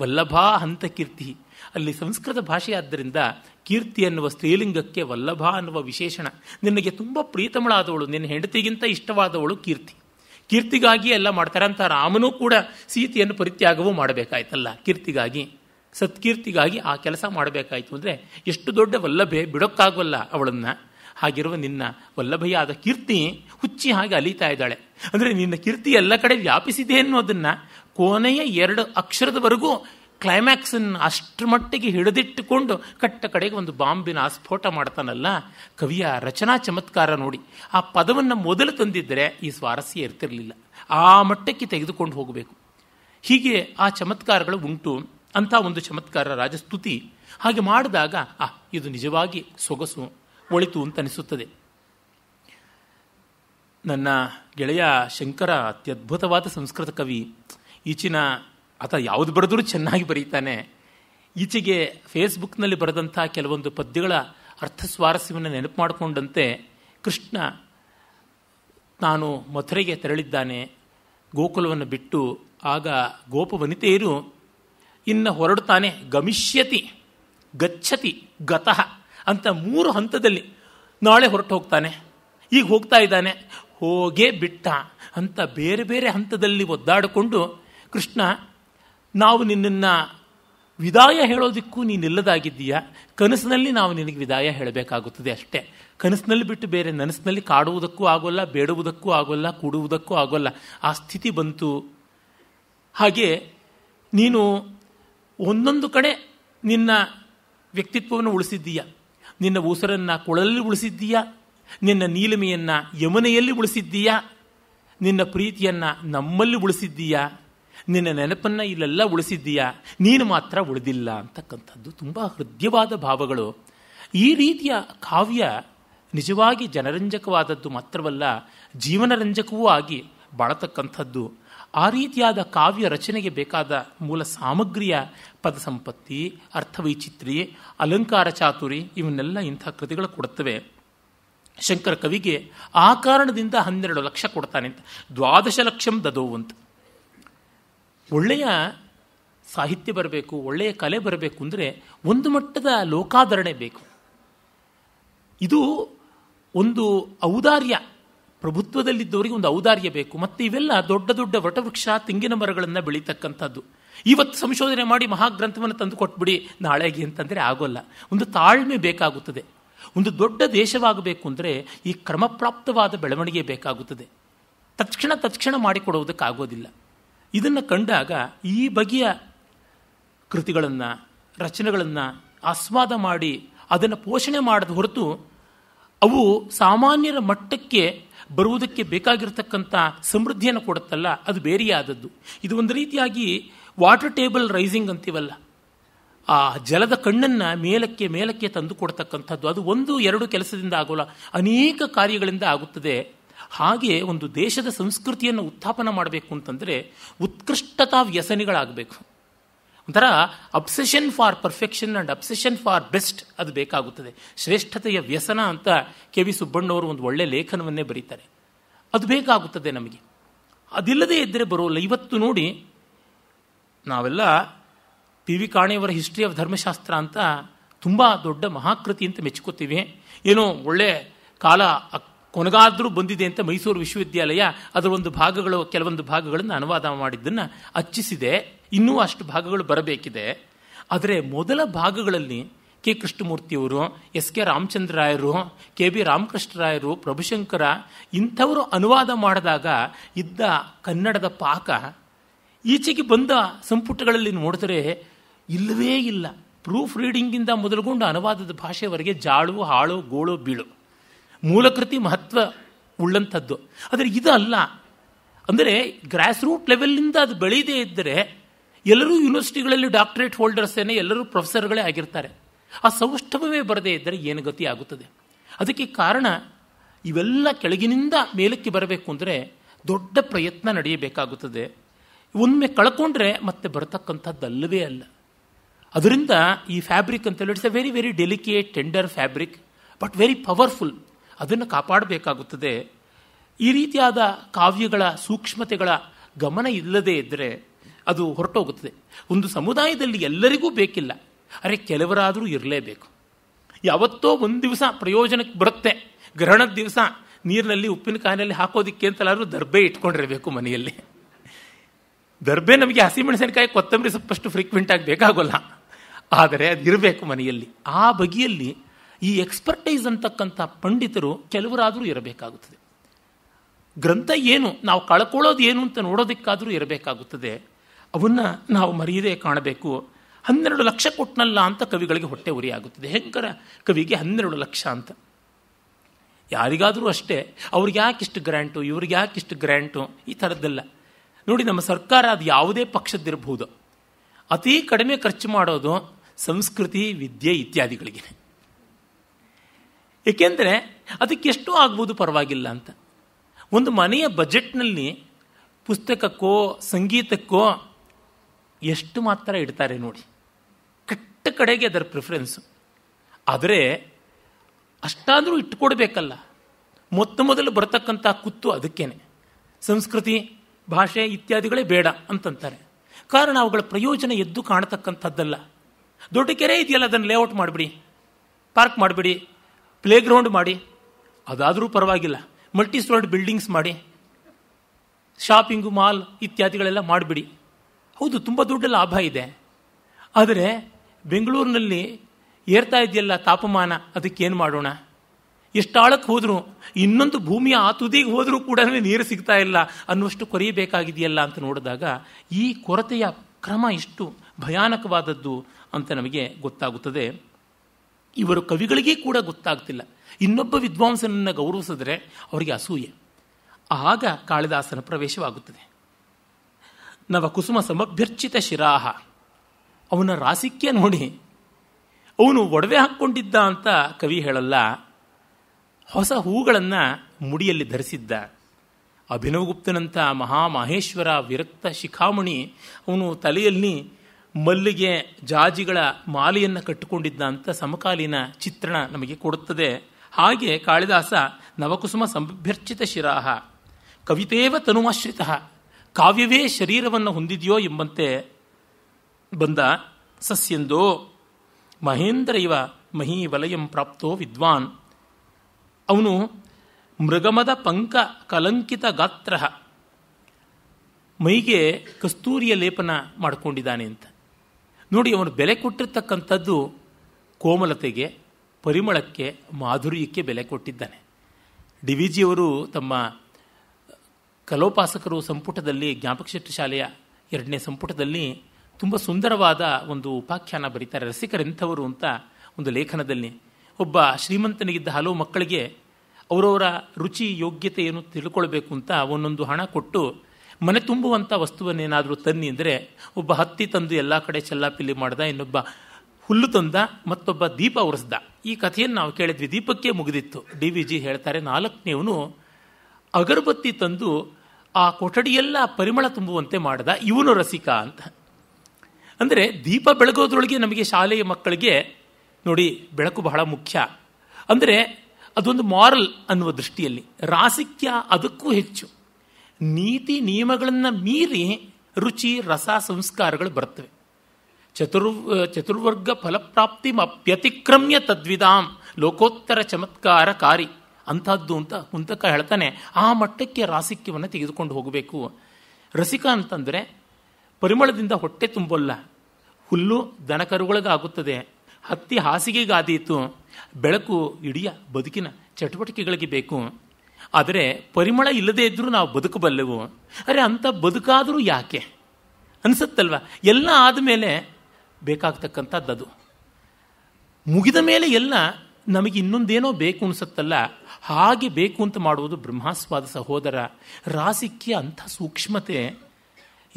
ವಲ್ಲಭಾ ಹಂತ ಕೀರ್ತಿ ಅಲ್ಲಿ ಸಂಸ್ಕೃತ ಭಾಷೆಯಾದ್ದರಿಂದ ಕೀರ್ತಿ ಅನ್ನುವ ಸ್ತ್ರೀಲಿಂಗಕ್ಕೆ ವಲ್ಲಭ ಅನ್ನುವ ವಿಶೇಷಣ ನಿನಗೆ ತುಂಬ ಪ್ರೀತಮಳಾದವಳು ನಿನ್ನ ಹೆಂಡತಿಗಿಂತ ಇಷ್ಟವಾದವಳು ಕೀರ್ತಿ ಕೀರ್ತಿಗಾಗಿ ಎಲ್ಲ ಮಾಡ್ತಾರೆ ಅಂತ ರಾಮನೂ ಕೂಡ ಸೀತೆಯನ್ನು ಪರಿತ್ಯಾಗವೂ ಮಾಡಬೇಕಾಯ್ತಲ್ಲ ಕೀರ್ತಿಗಾಗಿ ಸತ್ಕೀರ್ತಿಗಾಗಿ ಆ ಕೆಲಸ ಮಾಡಬೇಕಾಯಿತು ಅಂದರೆ ಎಷ್ಟು ದೊಡ್ಡ ವಲ್ಲಭೆ ಬಿಡೋಕ್ಕಾಗಲ್ಲ ಅವಳನ್ನು ಹಾಗಿರುವ ನಿನ್ನ ವಲ್ಲಭೆಯಾದ ಕೀರ್ತಿ ಹುಚ್ಚಿ ಹಾಗೆ ಅಲಿತಾ ಇದ್ದಾಳೆ ಅಂದರೆ ನಿನ್ನ ಕೀರ್ತಿ ಎಲ್ಲ ಕಡೆ ವ್ಯಾಪಿಸಿದೆ ಅನ್ನೋದನ್ನು ಕೊನೆಯ ಎರಡು ಅಕ್ಷರದವರೆಗೂ ಕ್ಲೈಮ್ಯಾಕ್ಸನ್ನು ಅಷ್ಟರ ಮಟ್ಟಿಗೆ ಹಿಡಿದಿಟ್ಟುಕೊಂಡು ಕಟ್ಟ ಕಡೆಗೆ ಒಂದು ಬಾಂಬಿನ ಆಸ್ಫೋಟ ಮಾಡ್ತಾನಲ್ಲ ಕವಿಯ ರಚನಾ ಚಮತ್ಕಾರ ನೋಡಿ ಆ ಪದವನ್ನು ಮೊದಲು ತಂದಿದ್ದರೆ ಈ ಸ್ವಾರಸ್ಯ ಇರ್ತಿರಲಿಲ್ಲ ಆ ಮಟ್ಟಕ್ಕೆ ತೆಗೆದುಕೊಂಡು ಹೋಗಬೇಕು ಹೀಗೆ ಆ ಚಮತ್ಕಾರಗಳು ಉಂಟು ಅಂತ ಒಂದು ಚಮತ್ಕಾರ ರಾಜಸ್ತುತಿ ಹಾಗೆ ಮಾಡಿದಾಗ ಆ ಇದು ನಿಜವಾಗಿ ಸೊಗಸು ಒಳಿತು ಅಂತ ಅನಿಸುತ್ತದೆ ನನ್ನ ಗೆಳೆಯ ಶಂಕರ ಅತ್ಯದ್ಭುತವಾದ ಸಂಸ್ಕೃತ ಕವಿ ಈಚಿನ ಆತ ಯಾವುದು ಬರೆದರೂ ಚೆನ್ನಾಗಿ ಬರೀತಾನೆ ಈಚೆಗೆ ಫೇಸ್ಬುಕ್ನಲ್ಲಿ ಬರೆದಂಥ ಕೆಲವೊಂದು ಪದ್ಯಗಳ ಅರ್ಥ ಸ್ವಾರಸ್ಯವನ್ನು ನೆನಪು ಮಾಡಿಕೊಂಡಂತೆ ಕೃಷ್ಣ ನಾನು ಮಥುರೆಗೆ ತೆರಳಿದ್ದಾನೆ ಗೋಕುಲವನ್ನು ಬಿಟ್ಟು ಆಗ ಗೋಪವನಿತೆಯರು ಇನ್ನು ಹೊರಡ್ತಾನೆ ಗಮಿಷ್ಯತಿ ಗಚ್ಚತಿ ಗತಃ ಅಂತ ಮೂರು ಹಂತದಲ್ಲಿ ನಾಳೆ ಹೊರಟು ಹೋಗ್ತಾನೆ ಈಗ ಹೋಗ್ತಾ ಇದ್ದಾನೆ ಹೋಗೇ ಬಿಟ್ಟ ಅಂತ ಬೇರೆ ಬೇರೆ ಹಂತದಲ್ಲಿ ಒದ್ದಾಡಿಕೊಂಡು ಕೃಷ್ಣ ನಾವು ನಿನ್ನನ್ನು ವಿದಾಯ ಹೇಳೋದಕ್ಕೂ ಇಲ್ಲದಾಗಿದ್ದೀಯ ಕನಸಿನಲ್ಲಿ ನಾವು ನಿನಗೆ ವಿದಾಯ ಹೇಳಬೇಕಾಗುತ್ತದೆ ಅಷ್ಟೇ ಕನಸಿನಲ್ಲಿ ಬಿಟ್ಟು ಬೇರೆ ನನಸಿನಲ್ಲಿ ಕಾಡುವುದಕ್ಕೂ ಆಗೋಲ್ಲ ಬೇಡುವುದಕ್ಕೂ ಆಗೋಲ್ಲ ಕೂಡುವುದಕ್ಕೂ ಆಗೋಲ್ಲ ಆ ಸ್ಥಿತಿ ಬಂತು ಹಾಗೆ ನೀನು ಒಂದೊಂದು ಕಡೆ ನಿನ್ನ ವ್ಯಕ್ತಿತ್ವವನ್ನು ಉಳಿಸಿದ್ದೀಯ ನಿನ್ನ ಉಸರನ್ನು ಕೊಳಲಲ್ಲಿ ಉಳಿಸಿದ್ದೀಯ ನಿನ್ನ ನೀಲಿಮೆಯನ್ನು ಯಮುನೆಯಲ್ಲಿ ಉಳಿಸಿದ್ದೀಯಾ ನಿನ್ನ ಪ್ರೀತಿಯನ್ನು ನಮ್ಮಲ್ಲಿ ಉಳಿಸಿದ್ದೀಯಾ ನಿನ್ನ ನೆನಪನ್ನು ಇಲ್ಲೆಲ್ಲ ಉಳಿಸಿದ್ದೀಯಾ ನೀನು ಮಾತ್ರ ಉಳಿದಿಲ್ಲ ಅಂತಕ್ಕಂಥದ್ದು ತುಂಬ ಹೃದಯವಾದ ಭಾವಗಳು ಈ ರೀತಿಯ ಕಾವ್ಯ ನಿಜವಾಗಿ ಜನರಂಜಕವಾದದ್ದು ಮಾತ್ರವಲ್ಲ ಜೀವನರಂಜಕವೂ ಆಗಿ ಬಾಳತಕ್ಕಂಥದ್ದು ಆ ರೀತಿಯಾದ ಕಾವ್ಯ ರಚನೆಗೆ ಬೇಕಾದ ಮೂಲ ಸಾಮಗ್ರಿಯ ಪದ ಸಂಪತ್ತಿ ಅರ್ಥವೈಚಿತ್ರಿ ಅಲಂಕಾರ ಚಾತುರಿ ಇವನ್ನೆಲ್ಲ ಇಂಥ ಕೃತಿಗಳು ಕೊಡುತ್ತವೆ ಶಂಕರ ಕವಿಗೆ ಆ ಕಾರಣದಿಂದ ಹನ್ನೆರಡು ಲಕ್ಷ ಕೊಡ್ತಾನೆ ಅಂತ ದ್ವಾದಶ ಲಕ್ಷಂ ದದೋವಂತ ಒಳ್ಳೆಯ ಸಾಹಿತ್ಯ ಬರಬೇಕು ಒಳ್ಳೆಯ ಕಲೆ ಬರಬೇಕು ಅಂದರೆ ಒಂದು ಮಟ್ಟದ ಲೋಕಾಧರಣೆ ಬೇಕು ಇದು ಒಂದು ಔದಾರ್ಯ ಪ್ರಭುತ್ವದಲ್ಲಿದ್ದವರಿಗೆ ಒಂದು ಔದಾರ್ಯ ಬೇಕು ಮತ್ತು ಇವೆಲ್ಲ ದೊಡ್ಡ ದೊಡ್ಡ ವಟವೃಕ್ಷ ತೆಂಗಿನ ಮರಗಳನ್ನು ಬೆಳೀತಕ್ಕಂಥದ್ದು ಇವತ್ತು ಸಂಶೋಧನೆ ಮಾಡಿ ಮಹಾಗ್ರಂಥವನ್ನು ತಂದು ಕೊಟ್ಬಿಡಿ ನಾಳೆಗೆ ಅಂತಂದರೆ ಆಗೋಲ್ಲ ಒಂದು ತಾಳ್ಮೆ ಬೇಕಾಗುತ್ತದೆ ಒಂದು ದೊಡ್ಡ ದೇಶವಾಗಬೇಕು ಅಂದರೆ ಈ ಕ್ರಮಪ್ರಾಪ್ತವಾದ ಬೆಳವಣಿಗೆ ಬೇಕಾಗುತ್ತದೆ ತಕ್ಷಣ ತತ್ಕ್ಷಣ ಮಾಡಿಕೊಡುವುದಕ್ಕಾಗೋದಿಲ್ಲ ಇದನ್ನು ಕಂಡಾಗ ಈ ಬಗೆಯ ಕೃತಿಗಳನ್ನು ರಚನೆಗಳನ್ನು ಆಸ್ವಾದ ಮಾಡಿ ಅದನ್ನು ಪೋಷಣೆ ಮಾಡದ ಹೊರತು ಅವು ಸಾಮಾನ್ಯರ ಮಟ್ಟಕ್ಕೆ ಬರುವುದಕ್ಕೆ ಬೇಕಾಗಿರತಕ್ಕಂಥ ಸಮೃದ್ಧಿಯನ್ನು ಕೊಡುತ್ತಲ್ಲ ಅದು ಬೇರೆಯಾದದ್ದು ಇದು ಒಂದು ರೀತಿಯಾಗಿ ವಾಟರ್ ಟೇಬಲ್ ರೈಸಿಂಗ್ ಅಂತೀವಲ್ಲ ಆ ಜಲದ ಕಣ್ಣನ್ನು ಮೇಲಕ್ಕೆ ಮೇಲಕ್ಕೆ ತಂದು ಕೊಡ್ತಕ್ಕಂಥದ್ದು ಅದು ಒಂದು ಎರಡು ಕೆಲಸದಿಂದ ಆಗೋಲ್ಲ ಅನೇಕ ಕಾರ್ಯಗಳಿಂದ ಆಗುತ್ತದೆ ಹಾಗೆ ಒಂದು ದೇಶದ ಸಂಸ್ಕೃತಿಯನ್ನು ಉತ್ಥಾಪನ ಮಾಡಬೇಕು ಅಂತಂದರೆ ಉತ್ಕೃಷ್ಟತಾ ವ್ಯಸನಿಗಳಾಗಬೇಕು ಒಂಥರ obsession for perfection and obsession for best ಅದು ಬೇಕಾಗುತ್ತದೆ ಶ್ರೇಷ್ಠತೆಯ ವ್ಯಸನ ಅಂತ ಕೆ ವಿ ಸುಬ್ಬಣ್ಣವರು ಒಂದು ಒಳ್ಳೆಯ ಲೇಖನವನ್ನೇ ಬರೀತಾರೆ ಅದು ಬೇಕಾಗುತ್ತದೆ ನಮಗೆ ಅದಿಲ್ಲದೇ ಇದ್ದರೆ ಬರೋಲ್ಲ ಇವತ್ತು ನೋಡಿ ನಾವೆಲ್ಲ ಪಿ ವಿ ಕಾಣೆಯವರ ಹಿಸ್ಟ್ರಿ ಆಫ್ ಧರ್ಮಶಾಸ್ತ್ರ ಅಂತ ತುಂಬ ದೊಡ್ಡ ಮಹಾಕೃತಿ ಅಂತ ಮೆಚ್ಕೋತೀವಿ ಏನೋ ಒಳ್ಳೆ ಕಾಲ ಕೊನಗಾದರೂ ಬಂದಿದೆ ಅಂತ ಮೈಸೂರು ವಿಶ್ವವಿದ್ಯಾಲಯ ಅದರ ಒಂದು ಭಾಗಗಳು ಕೆಲವೊಂದು ಭಾಗಗಳನ್ನು ಅನುವಾದ ಮಾಡಿದ್ದನ್ನು ಅಚ್ಚಿಸಿದೆ ಇನ್ನೂ ಅಷ್ಟು ಭಾಗಗಳು ಬರಬೇಕಿದೆ ಆದರೆ ಮೊದಲ ಭಾಗಗಳಲ್ಲಿ ಕೆ ಕೃಷ್ಣಮೂರ್ತಿಯವರು ಎಸ್ ಕೆ ರಾಯರು ಕೆ ಬಿ ರಾಮಕೃಷ್ಣರಾಯರು ಪ್ರಭುಶಂಕರ ಇಂಥವರು ಅನುವಾದ ಮಾಡಿದಾಗ ಇದ್ದ ಕನ್ನಡದ ಪಾಕ ಈಚೆಗೆ ಬಂದ ಸಂಪುಟಗಳಲ್ಲಿ ನೋಡಿದರೆ ಇಲ್ಲವೇ ಇಲ್ಲ ಪ್ರೂಫ್ ರೀಡಿಂಗಿಂದ ಮೊದಲುಗೊಂಡು ಅನುವಾದದ ಭಾಷೆವರೆಗೆ ಜಾಳು ಹಾಳು ಗೋಳು ಬೀಳು ಮೂಲಕೃತಿ ಮಹತ್ವ ಉಳ್ಳಂಥದ್ದು ಆದರೆ ಇದು ಅಲ್ಲ ಅಂದರೆ ಗ್ರಾಸ್ ರೂಟ್ ಲೆವೆಲ್ನಿಂದ ಅದು ಬೆಳೀದೇ ಇದ್ದರೆ ಎಲ್ಲರೂ ಯೂನಿವರ್ಸಿಟಿಗಳಲ್ಲಿ ಡಾಕ್ಟರೇಟ್ ಹೋಲ್ಡರ್ಸೇನೆ ಎಲ್ಲರೂ ಪ್ರೊಫೆಸರ್ಗಳೇ ಆಗಿರ್ತಾರೆ ಆ ಸೌಷ್ಠವೇ ಬರದೇ ಇದ್ದರೆ ಏನು ಗತಿ ಆಗುತ್ತದೆ ಅದಕ್ಕೆ ಕಾರಣ ಇವೆಲ್ಲ ಕೆಳಗಿನಿಂದ ಮೇಲಕ್ಕೆ ಬರಬೇಕು ಅಂದರೆ ದೊಡ್ಡ ಪ್ರಯತ್ನ ನಡೆಯಬೇಕಾಗುತ್ತದೆ ಒಮ್ಮೆ ಕಳ್ಕೊಂಡ್ರೆ ಮತ್ತೆ ಅಲ್ಲವೇ ಅಲ್ಲ ಅದರಿಂದ ಈ ಫ್ಯಾಬ್ರಿಕ್ ಅಂತೇಳಿ it's a very very delicate tender fabric but very powerful ಅದನ್ನು ಕಾಪಾಡಬೇಕಾಗುತ್ತದೆ ಈ ರೀತಿಯಾದ ಕಾವ್ಯಗಳ ಸೂಕ್ಷ್ಮತೆಗಳ ಗಮನ ಇಲ್ಲದೇ ಇದ್ದರೆ ಅದು ಹೊರಟೋಗುತ್ತದೆ ಒಂದು ಸಮುದಾಯದಲ್ಲಿ ಎಲ್ಲರಿಗೂ ಬೇಕಿಲ್ಲ ಅರೆ ಕೆಲವರಾದರೂ ಇರಲೇಬೇಕು ಯಾವತ್ತೋ ಒಂದು ದಿವಸ ಪ್ರಯೋಜನಕ್ಕೆ ಬರುತ್ತೆ ಗ್ರಹಣದ ದಿವಸ ನೀರಿನಲ್ಲಿ ಉಪ್ಪಿನಕಾಯಿನಲ್ಲಿ ಹಾಕೋದಿಕ್ಕೆ ಅಂತಲಾದರೂ ದರ್ಬೆ ಇಟ್ಕೊಂಡಿರಬೇಕು ಮನೆಯಲ್ಲಿ ದರ್ಬೆ ನಮಗೆ ಹಸಿಮೆಣಸಿನಕಾಯಿ ಕೊತ್ತಂಬರಿ ಸೊಪ್ಪಷ್ಟು ಫ್ರೀಕ್ವೆಂಟ್ ಆಗಿ ಬೇಕಾಗೋಲ್ಲ ಆದರೆ ಅದಿರಬೇಕು ಮನೆಯಲ್ಲಿ ಆ ಬಗೆಯಲ್ಲಿ ಈ ಎಕ್ಸ್ಪರ್ಟೈಸ್ ಅಂತಕ್ಕಂಥ ಪಂಡಿತರು ಕೆಲವರಾದರೂ ಇರಬೇಕಾಗುತ್ತದೆ ಗ್ರಂಥ ಏನು ನಾವು ಕಳ್ಕೊಳ್ಳೋದು ಏನು ಅಂತ ನೋಡೋದಕ್ಕಾದರೂ ಇರಬೇಕಾಗುತ್ತದೆ ಅವನ್ನು ನಾವು ಮರೆಯದೇ ಕಾಣಬೇಕು ಹನ್ನೆರಡು ಲಕ್ಷ ಕೊಟ್ಟನಲ್ಲ ಅಂತ ಕವಿಗಳಿಗೆ ಹೊಟ್ಟೆ ಉರಿಯಾಗುತ್ತದೆ ಹೆಂಕರ ಕವಿಗೆ ಹನ್ನೆರಡು ಲಕ್ಷ ಅಂತ ಯಾರಿಗಾದರೂ ಅಷ್ಟೇ ಅವ್ರಿಗೆ ಯಾಕಿಷ್ಟು ಗ್ರ್ಯಾಂಟು ಇವ್ರಿಗೆ ಯಾಕಿಷ್ಟು ಗ್ರ್ಯಾಂಟು ಈ ಥರದ್ದೆಲ್ಲ ನೋಡಿ ನಮ್ಮ ಸರ್ಕಾರ ಅದು ಯಾವುದೇ ಪಕ್ಷದ್ದಿರಬಹುದು ಅತೀ ಕಡಿಮೆ ಖರ್ಚು ಮಾಡೋದು ಸಂಸ್ಕೃತಿ ವಿದ್ಯೆ ಇತ್ಯಾದಿಗಳಿಗೆ ಏಕೆಂದರೆ ಎಷ್ಟು ಆಗ್ಬೋದು ಪರವಾಗಿಲ್ಲ ಅಂತ ಒಂದು ಮನೆಯ ಬಜೆಟ್ನಲ್ಲಿ ಪುಸ್ತಕಕ್ಕೋ ಸಂಗೀತಕ್ಕೋ ಎಷ್ಟು ಮಾತ್ರ ಇಡ್ತಾರೆ ನೋಡಿ ಕೆಟ್ಟ ಕಡೆಗೆ ಅದರ ಪ್ರಿಫರೆನ್ಸು ಆದರೆ ಅಷ್ಟಾದರೂ ಇಟ್ಕೊಡ್ಬೇಕಲ್ಲ ಮೊತ್ತ ಮೊದಲು ಬರತಕ್ಕಂಥ ಕುತ್ತು ಅದಕ್ಕೇನೆ ಸಂಸ್ಕೃತಿ ಭಾಷೆ ಇತ್ಯಾದಿಗಳೇ ಬೇಡ ಅಂತಂತಾರೆ ಕಾರಣ ಅವುಗಳ ಪ್ರಯೋಜನ ಎದ್ದು ಕಾಣತಕ್ಕಂಥದ್ದಲ್ಲ ದೊಡ್ಡ ಕೆರೆ ಇದೆಯಲ್ಲ ಅದನ್ನು ಲೇಔಟ್ ಮಾಡಿಬಿಡಿ ಪಾರ್ಕ್ ಮಾಡಿಬಿಡಿ ಪ್ಲೇ ಗ್ರೌಂಡ್ ಮಾಡಿ ಅದಾದರೂ ಪರವಾಗಿಲ್ಲ ಮಲ್ಟಿ ಸ್ಟೋರ್ಡ್ ಬಿಲ್ಡಿಂಗ್ಸ್ ಮಾಡಿ ಶಾಪಿಂಗು ಮಾಲ್ ಇತ್ಯಾದಿಗಳೆಲ್ಲ ಮಾಡಿಬಿಡಿ ಹೌದು ತುಂಬ ದೊಡ್ಡ ಲಾಭ ಇದೆ ಆದರೆ ಬೆಂಗಳೂರಿನಲ್ಲಿ ಏರ್ತಾ ಇದೆಯಲ್ಲ ತಾಪಮಾನ ಅದಕ್ಕೇನು ಮಾಡೋಣ ಎಷ್ಟಾಳಕ್ಕೆ ಹೋದರೂ ಇನ್ನೊಂದು ಭೂಮಿಯ ಆ ತುದಿಗೆ ಹೋದರೂ ಕೂಡ ನೀರು ಸಿಗ್ತಾ ಇಲ್ಲ ಅನ್ನುವಷ್ಟು ಕೊರೆಯಬೇಕಾಗಿದೆಯಲ್ಲ ಅಂತ ನೋಡಿದಾಗ ಈ ಕೊರತೆಯ ಕ್ರಮ ಎಷ್ಟು ಭಯಾನಕವಾದದ್ದು ಅಂತ ನಮಗೆ ಗೊತ್ತಾಗುತ್ತದೆ ಇವರು ಕವಿಗಳಿಗೇ ಕೂಡ ಗೊತ್ತಾಗ್ತಿಲ್ಲ ಇನ್ನೊಬ್ಬ ವಿದ್ವಾಂಸನನ್ನು ಗೌರವಿಸಿದ್ರೆ ಅವರಿಗೆ ಅಸೂಯೆ ಆಗ ಕಾಳಿದಾಸನ ಪ್ರವೇಶವಾಗುತ್ತದೆ ನವ ಕುಸುಮ ಸಮಭ್ಯರ್ಚಿತ ಶಿರಾಹ ಅವನ ರಾಸಿಕ್ಯ ನೋಡಿ ಅವನು ಒಡವೆ ಹಾಕ್ಕೊಂಡಿದ್ದ ಅಂತ ಕವಿ ಹೇಳಲ್ಲ ಹೊಸ ಹೂಗಳನ್ನು ಮುಡಿಯಲ್ಲಿ ಧರಿಸಿದ್ದ ಅಭಿನವಗುಪ್ತನಂಥ ಮಹಾಮಹೇಶ್ವರ ವಿರಕ್ತ ಶಿಖಾಮಣಿ ಅವನು ತಲೆಯಲ್ಲಿ ಮಲ್ಲಿಗೆ ಜಾಜಿಗಳ ಮಾಲೆಯನ್ನು ಕಟ್ಟಿಕೊಂಡಿದ್ದ ಅಂತ ಸಮಕಾಲೀನ ಚಿತ್ರಣ ನಮಗೆ ಕೊಡುತ್ತದೆ ಹಾಗೆ ಕಾಳಿದಾಸ ನವಕುಸುಮ ಸಂಭ್ಯರ್ಚಿತ ಶಿರಾಹ ಕವಿತೇವ ತನುಮಾಶ್ರಿತ ಕಾವ್ಯವೇ ಶರೀರವನ್ನು ಹೊಂದಿದೆಯೋ ಎಂಬಂತೆ ಬಂದ ಸಸ್ಯಂದೋ ಮಹೇಂದ್ರ ಇವ ಮಹಿ ವಲಯಂ ಪ್ರಾಪ್ತೋ ವಿದ್ವಾನ್ ಅವನು ಮೃಗಮದ ಪಂಕ ಕಲಂಕಿತ ಗಾತ್ರ ಮೈಗೆ ಕಸ್ತೂರಿಯ ಲೇಪನ ಮಾಡಿಕೊಂಡಿದ್ದಾನೆ ಅಂತ ನೋಡಿ ಅವನು ಬೆಲೆ ಕೊಟ್ಟಿರ್ತಕ್ಕಂಥದ್ದು ಕೋಮಲತೆಗೆ ಪರಿಮಳಕ್ಕೆ ಮಾಧುರ್ಯಕ್ಕೆ ಬೆಲೆ ಕೊಟ್ಟಿದ್ದಾನೆ ಡಿ ವಿ ಜಿಯವರು ತಮ್ಮ ಕಲೋಪಾಸಕರು ಸಂಪುಟದಲ್ಲಿ ಶೆಟ್ಟಿ ಶಾಲೆಯ ಎರಡನೇ ಸಂಪುಟದಲ್ಲಿ ತುಂಬ ಸುಂದರವಾದ ಒಂದು ಉಪಾಖ್ಯಾನ ಬರೀತಾರೆ ರಸಿಕರೆಂಥವರು ಅಂತ ಒಂದು ಲೇಖನದಲ್ಲಿ ಒಬ್ಬ ಶ್ರೀಮಂತನಿಗಿದ್ದ ಹಲವು ಮಕ್ಕಳಿಗೆ ಅವರವರ ರುಚಿ ಯೋಗ್ಯತೆಯನ್ನು ತಿಳ್ಕೊಳ್ಬೇಕು ಅಂತ ಒಂದೊಂದು ಹಣ ಕೊಟ್ಟು ಮನೆ ತುಂಬುವಂಥ ವಸ್ತುವನ್ನೇನಾದರೂ ತನ್ನಿ ಅಂದರೆ ಒಬ್ಬ ಹತ್ತಿ ತಂದು ಎಲ್ಲ ಕಡೆ ಚೆಲ್ಲಾಪಿಲ್ಲಿ ಮಾಡ್ದ ಇನ್ನೊಬ್ಬ ಹುಲ್ಲು ತಂದ ಮತ್ತೊಬ್ಬ ದೀಪ ಉರಿಸ್ದ ಈ ಕಥೆಯನ್ನು ನಾವು ಕೇಳಿದ್ವಿ ದೀಪಕ್ಕೆ ಮುಗಿದಿತ್ತು ಡಿ ವಿ ಜಿ ಹೇಳ್ತಾರೆ ನಾಲ್ಕನೇವನು ಅಗರಬತ್ತಿ ತಂದು ಆ ಕೊಠಡಿಯೆಲ್ಲ ಪರಿಮಳ ತುಂಬುವಂತೆ ಮಾಡ್ದ ಇವನು ರಸಿಕ ಅಂತ ಅಂದರೆ ದೀಪ ಬೆಳಗೋದ್ರೊಳಗೆ ನಮಗೆ ಶಾಲೆಯ ಮಕ್ಕಳಿಗೆ ನೋಡಿ ಬೆಳಕು ಬಹಳ ಮುಖ್ಯ ಅಂದರೆ ಅದೊಂದು ಮಾರಲ್ ಅನ್ನುವ ದೃಷ್ಟಿಯಲ್ಲಿ ರಾಸಿಕ್ಯ ಅದಕ್ಕೂ ಹೆಚ್ಚು ನೀತಿ ನಿಯಮಗಳನ್ನು ಮೀರಿ ರುಚಿ ರಸ ಸಂಸ್ಕಾರಗಳು ಬರ್ತವೆ ಚತುರ್ ಚತುರ್ವರ್ಗ ಫಲಪ್ರಾಪ್ತಿ ಅಪ್ಯತಿಕ್ರಮ್ಯ ತದ್ವಿಧಾಂ ಲೋಕೋತ್ತರ ಚಮತ್ಕಾರಕಾರಿ ಅಂಥದ್ದು ಅಂತ ಕುಂತಕ ಹೇಳ್ತಾನೆ ಆ ಮಟ್ಟಕ್ಕೆ ರಾಸಿಕ್ಯವನ್ನು ತೆಗೆದುಕೊಂಡು ಹೋಗಬೇಕು ರಸಿಕ ಅಂತಂದರೆ ಪರಿಮಳದಿಂದ ಹೊಟ್ಟೆ ತುಂಬಲ್ಲ ಹುಲ್ಲು ದನಕರುಗಳಿಗಾಗುತ್ತದೆ ಹತ್ತಿ ಹಾಸಿಗೆಗಾದೀತು ಬೆಳಕು ಇಡೀ ಬದುಕಿನ ಚಟುವಟಿಕೆಗಳಿಗೆ ಬೇಕು ಆದರೆ ಪರಿಮಳ ಇಲ್ಲದೇ ಇದ್ದರೂ ನಾವು ಬದುಕಬಲ್ಲೆವು ಅರೆ ಅಂಥ ಬದುಕಾದರೂ ಯಾಕೆ ಅನಿಸುತ್ತಲ್ವ ಎಲ್ಲ ಆದಮೇಲೆ ಬೇಕಾಗ್ತಕ್ಕಂಥದ್ದು ಅದು ಮುಗಿದ ಮೇಲೆ ಎಲ್ಲ ನಮಗೆ ಇನ್ನೊಂದೇನೋ ಬೇಕು ಅನಿಸುತ್ತಲ್ಲ ಹಾಗೆ ಬೇಕು ಅಂತ ಮಾಡುವುದು ಬ್ರಹ್ಮಾಸ್ವಾದ ಸಹೋದರ ರಾಸಿಕ್ಯ ಅಂಥ ಸೂಕ್ಷ್ಮತೆ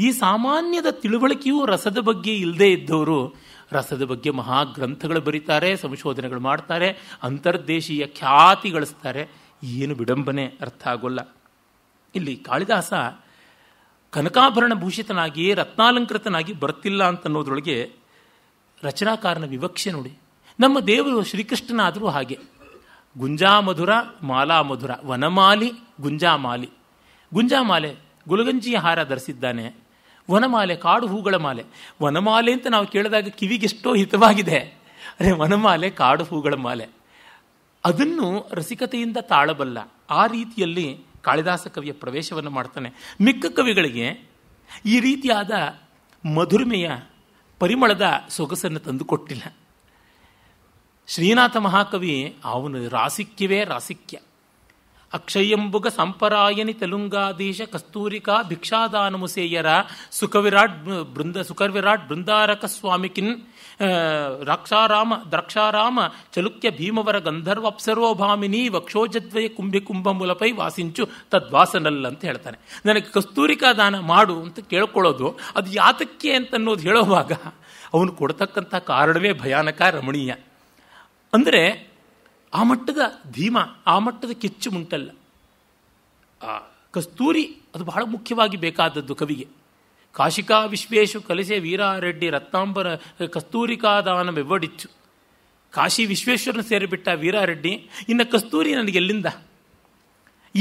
ಈ ಸಾಮಾನ್ಯದ ತಿಳುವಳಿಕೆಯು ರಸದ ಬಗ್ಗೆ ಇಲ್ಲದೇ ಇದ್ದವರು ರಸದ ಬಗ್ಗೆ ಮಹಾಗ್ರಂಥಗಳು ಬರೀತಾರೆ ಸಂಶೋಧನೆಗಳು ಮಾಡ್ತಾರೆ ಅಂತರ್ದೇಶೀಯ ಖ್ಯಾತಿ ಗಳಿಸ್ತಾರೆ ಏನು ವಿಡಂಬನೆ ಅರ್ಥ ಆಗೋಲ್ಲ ಇಲ್ಲಿ ಕಾಳಿದಾಸ ಕನಕಾಭರಣ ಭೂಷಿತನಾಗಿ ರತ್ನಾಲಂಕೃತನಾಗಿ ಬರ್ತಿಲ್ಲ ಅಂತನ್ನೋದ್ರೊಳಗೆ ರಚನಾಕಾರನ ವಿವಕ್ಷೆ ನೋಡಿ ನಮ್ಮ ದೇವರು ಶ್ರೀಕೃಷ್ಣನಾದರೂ ಹಾಗೆ ಗುಂಜಾಮಧುರ ಮಾಲಾ ಮಧುರ ವನಮಾಲಿ ಗುಂಜಾಮಾಲಿ ಗುಂಜಾಮಾಲೆ ಗುಲಗಂಜಿಯ ಹಾರ ಧರಿಸಿದ್ದಾನೆ ವನಮಾಲೆ ಕಾಡು ಹೂಗಳ ಮಾಲೆ ವನಮಾಲೆ ಅಂತ ನಾವು ಕೇಳಿದಾಗ ಕಿವಿಗೆಷ್ಟೋ ಹಿತವಾಗಿದೆ ಅರೆ ವನಮಾಲೆ ಕಾಡು ಹೂಗಳ ಮಾಲೆ ಅದನ್ನು ರಸಿಕತೆಯಿಂದ ತಾಳಬಲ್ಲ ಆ ರೀತಿಯಲ್ಲಿ ಕಾಳಿದಾಸ ಕವಿಯ ಪ್ರವೇಶವನ್ನು ಮಾಡ್ತಾನೆ ಮಿಕ್ಕ ಕವಿಗಳಿಗೆ ಈ ರೀತಿಯಾದ ಮಧುರ್ಮೆಯ ಪರಿಮಳದ ಸೊಗಸನ್ನು ತಂದುಕೊಟ್ಟಿಲ್ಲ ಶ್ರೀನಾಥ ಮಹಾಕವಿ ಅವನು ರಾಸಿಕ್ಯವೇ ರಾಸಿಕ್ಯ ಅಕ್ಷಯಂಬುಗ ಸಂಪರಾಯನಿ ತೆಲುಂಗಾದೇಶ ಕಸ್ತೂರಿಕಾ ಭಿಕ್ಷಾದಾನಮುಸೇಯರ ಸುಖವಿರಾಟ್ ಬೃಂದ ಸುಖವಿರಾಟ್ ಬೃಂದಾರಕ ಸ್ವಾಮಿಕಿನ್ ರಾಕ್ಷಾರಾಮ ದ್ರಾಕ್ಷಾರಾಮ ಚಲುಕ್ಯ ಭೀಮವರ ಗಂಧರ್ವ ಅಪ್ಸರ್ವಭಾಮಿನಿ ವಕ್ಷೋಜದ್ವಯ ಕುಂಬೆ ಕುಂಭ ಮೂಲಪೈ ವಾಸಿಂಚು ತದ್ವಾಸನಲ್ಲ ಅಂತ ಹೇಳ್ತಾನೆ ನನಗೆ ಕಸ್ತೂರಿಕಾ ದಾನ ಮಾಡು ಅಂತ ಕೇಳ್ಕೊಳ್ಳೋದು ಅದು ಯಾತಕ್ಕೆ ಅಂತ ಅನ್ನೋದು ಹೇಳೋವಾಗ ಅವನು ಕೊಡ್ತಕ್ಕಂಥ ಕಾರಣವೇ ಭಯಾನಕ ರಮಣೀಯ ಅಂದರೆ ಆ ಮಟ್ಟದ ಧೀಮ ಆ ಮಟ್ಟದ ಕಿಚ್ಚು ಮುಂಟಲ್ಲ ಕಸ್ತೂರಿ ಅದು ಬಹಳ ಮುಖ್ಯವಾಗಿ ಬೇಕಾದದ್ದು ಕವಿಗೆ ಕಾಶಿಕಾ విశ్వేషు ಕಲಿಸೇ ವೀರಾರೆಡ್ಡಿ ರತ್ನಾಂಬರ ಕಸ್ತೂರಿಕಾದಾನ ಬೆವ್ವಡಿಚ್ಚು ಕಾಶಿ ವಿಶ್ವೇಶ್ವರನ ಸೇರಿಬಿಟ್ಟ ವೀರಾರೆಡ್ಡಿ ಇನ್ನು ಕಸ್ತೂರಿ ನನಗೆ ಎಲ್ಲಿಂದ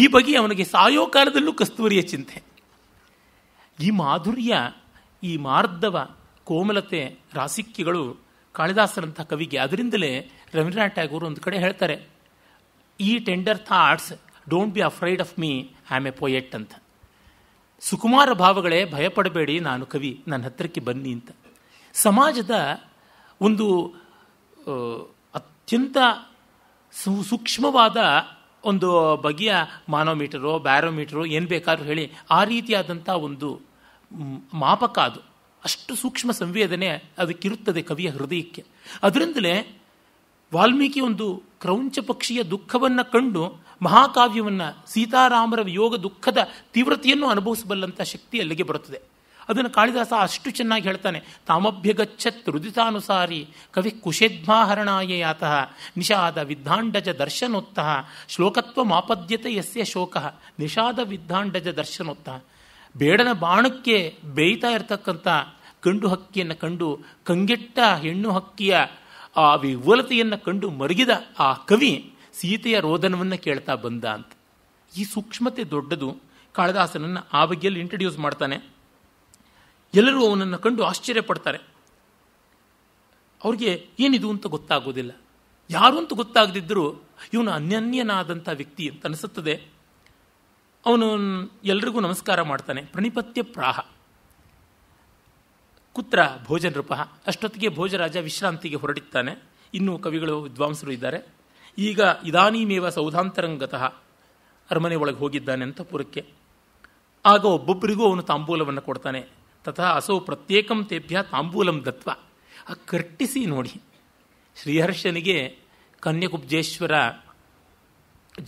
ಈ ಬಗ್ಗೆ ಅವನಿಗೆ ಸಾಯೋ ಕಾಲದಲ್ಲೂ ಕಸ್ತೂರಿಯ ಚಿಂತೆ ಈ ಮಾಧುರ್ಯ ಈ ಮಾರ್ಧವ ಕೋಮಲತೆ ರಾಸಿಕ್ಯಗಳು ಕಾಳಿದಾಸರಂಥ ಕವಿಗೆ ಅದರಿಂದಲೇ ರವೀಂದ್ರನಾಥ್ ಟ್ಯಾಗೂರ್ ಒಂದು ಕಡೆ ಹೇಳ್ತಾರೆ ಈ tender thoughts don't be afraid of me I am a poet ಅಂತ ಸುಕುಮಾರ ಭಾವಗಳೇ ಭಯಪಡಬೇಡಿ ನಾನು ಕವಿ ನನ್ನ ಹತ್ತಿರಕ್ಕೆ ಬನ್ನಿ ಅಂತ ಸಮಾಜದ ಒಂದು ಅತ್ಯಂತ ಸುಸೂಕ್ಷ್ಮವಾದ ಸೂಕ್ಷ್ಮವಾದ ಒಂದು ಬಗೆಯ ಮಾನೋಮೀಟರೋ ಬ್ಯಾರೋಮೀಟರೋ ಏನು ಬೇಕಾದ್ರೂ ಹೇಳಿ ಆ ರೀತಿಯಾದಂಥ ಒಂದು ಮಾಪಕ ಅದು ಅಷ್ಟು ಸೂಕ್ಷ್ಮ ಸಂವೇದನೆ ಅದಕ್ಕಿರುತ್ತದೆ ಕವಿಯ ಹೃದಯಕ್ಕೆ ಅದರಿಂದಲೇ ವಾಲ್ಮೀಕಿ ಒಂದು ಕ್ರೌಂಚ ಪಕ್ಷಿಯ ದುಃಖವನ್ನು ಕಂಡು ಮಹಾಕಾವ್ಯವನ್ನು ಸೀತಾರಾಮರ ಯೋಗ ದುಃಖದ ತೀವ್ರತೆಯನ್ನು ಅನುಭವಿಸಬಲ್ಲಂಥ ಶಕ್ತಿ ಅಲ್ಲಿಗೆ ಬರುತ್ತದೆ ಅದನ್ನು ಕಾಳಿದಾಸ ಅಷ್ಟು ಚೆನ್ನಾಗಿ ಹೇಳ್ತಾನೆ ತಾಮಭ್ಯಗಚ್ಚತ್ ರುದಿತಾನುಸಾರಿ ಕವಿ ಕುಶೇದ್ಮಾಹರಣಾಯ ಯಾತಃ ನಿಷಾದ ವಿದ್ಧಾಂಡಜ ದರ್ಶನೋತ್ತಃ ಶ್ಲೋಕತ್ವ ಮಾಪದ್ಯತೆ ಯಸ್ಯ ಶೋಕ ನಿಷಾದ ವಿದ್ಧಾಂಡಜ ದರ್ಶನೋತ್ತಃ ಬೇಡನ ಬಾಣಕ್ಕೆ ಬೇಯ್ತಾ ಇರತಕ್ಕಂಥ ಕಂಡು ಹಕ್ಕಿಯನ್ನು ಕಂಡು ಕಂಗೆಟ್ಟ ಹೆಣ್ಣು ಹಕ್ಕಿಯ ಆ ವಿವಲತೆಯನ್ನು ಕಂಡು ಮರಗಿದ ಆ ಕವಿ ಸೀತೆಯ ರೋದನವನ್ನು ಕೇಳ್ತಾ ಬಂದ ಅಂತ ಈ ಸೂಕ್ಷ್ಮತೆ ದೊಡ್ಡದು ಕಾಳಿದಾಸನನ್ನು ಆ ಬಗ್ಗೆಯಲ್ಲಿ ಇಂಟ್ರಡ್ಯೂಸ್ ಮಾಡ್ತಾನೆ ಎಲ್ಲರೂ ಅವನನ್ನು ಕಂಡು ಆಶ್ಚರ್ಯ ಪಡ್ತಾರೆ ಅವ್ರಿಗೆ ಏನಿದು ಅಂತ ಗೊತ್ತಾಗೋದಿಲ್ಲ ಯಾರು ಅಂತ ಗೊತ್ತಾಗದಿದ್ದರೂ ಇವನು ಅನ್ಯನ್ಯನಾದಂಥ ವ್ಯಕ್ತಿ ಅಂತ ಅನಿಸುತ್ತದೆ ಅವನು ಎಲ್ರಿಗೂ ನಮಸ್ಕಾರ ಮಾಡ್ತಾನೆ ಪ್ರಣಿಪತ್ಯ ಪ್ರಾಹ ಕುತ್ರ ಭೋಜನೃಪ ಅಷ್ಟೊತ್ತಿಗೆ ಭೋಜರಾಜ ವಿಶ್ರಾಂತಿಗೆ ಹೊರಡಿತ್ತಾನೆ ಇನ್ನೂ ಕವಿಗಳು ವಿದ್ವಾಂಸರು ಇದ್ದಾರೆ ಈಗ ಇದಾನೀಮೇವ ಸೌಧಾಂತರಂಗತಃ ಅರಮನೆ ಒಳಗೆ ಹೋಗಿದ್ದಾನೆ ಅಂತ ಪುರಕ್ಕೆ ಆಗ ಒಬ್ಬೊಬ್ಬರಿಗೂ ಅವನು ತಾಂಬೂಲವನ್ನು ಕೊಡ್ತಾನೆ ತಥಾ ಅಸೋ ಪ್ರತ್ಯೇಕಂ ತೇಭ್ಯ ತಾಂಬೂಲಂ ದತ್ವ ಆ ಕಟ್ಟಿಸಿ ನೋಡಿ ಶ್ರೀಹರ್ಷನಿಗೆ ಕನ್ಯಕುಬ್ಜೇಶ್ವರ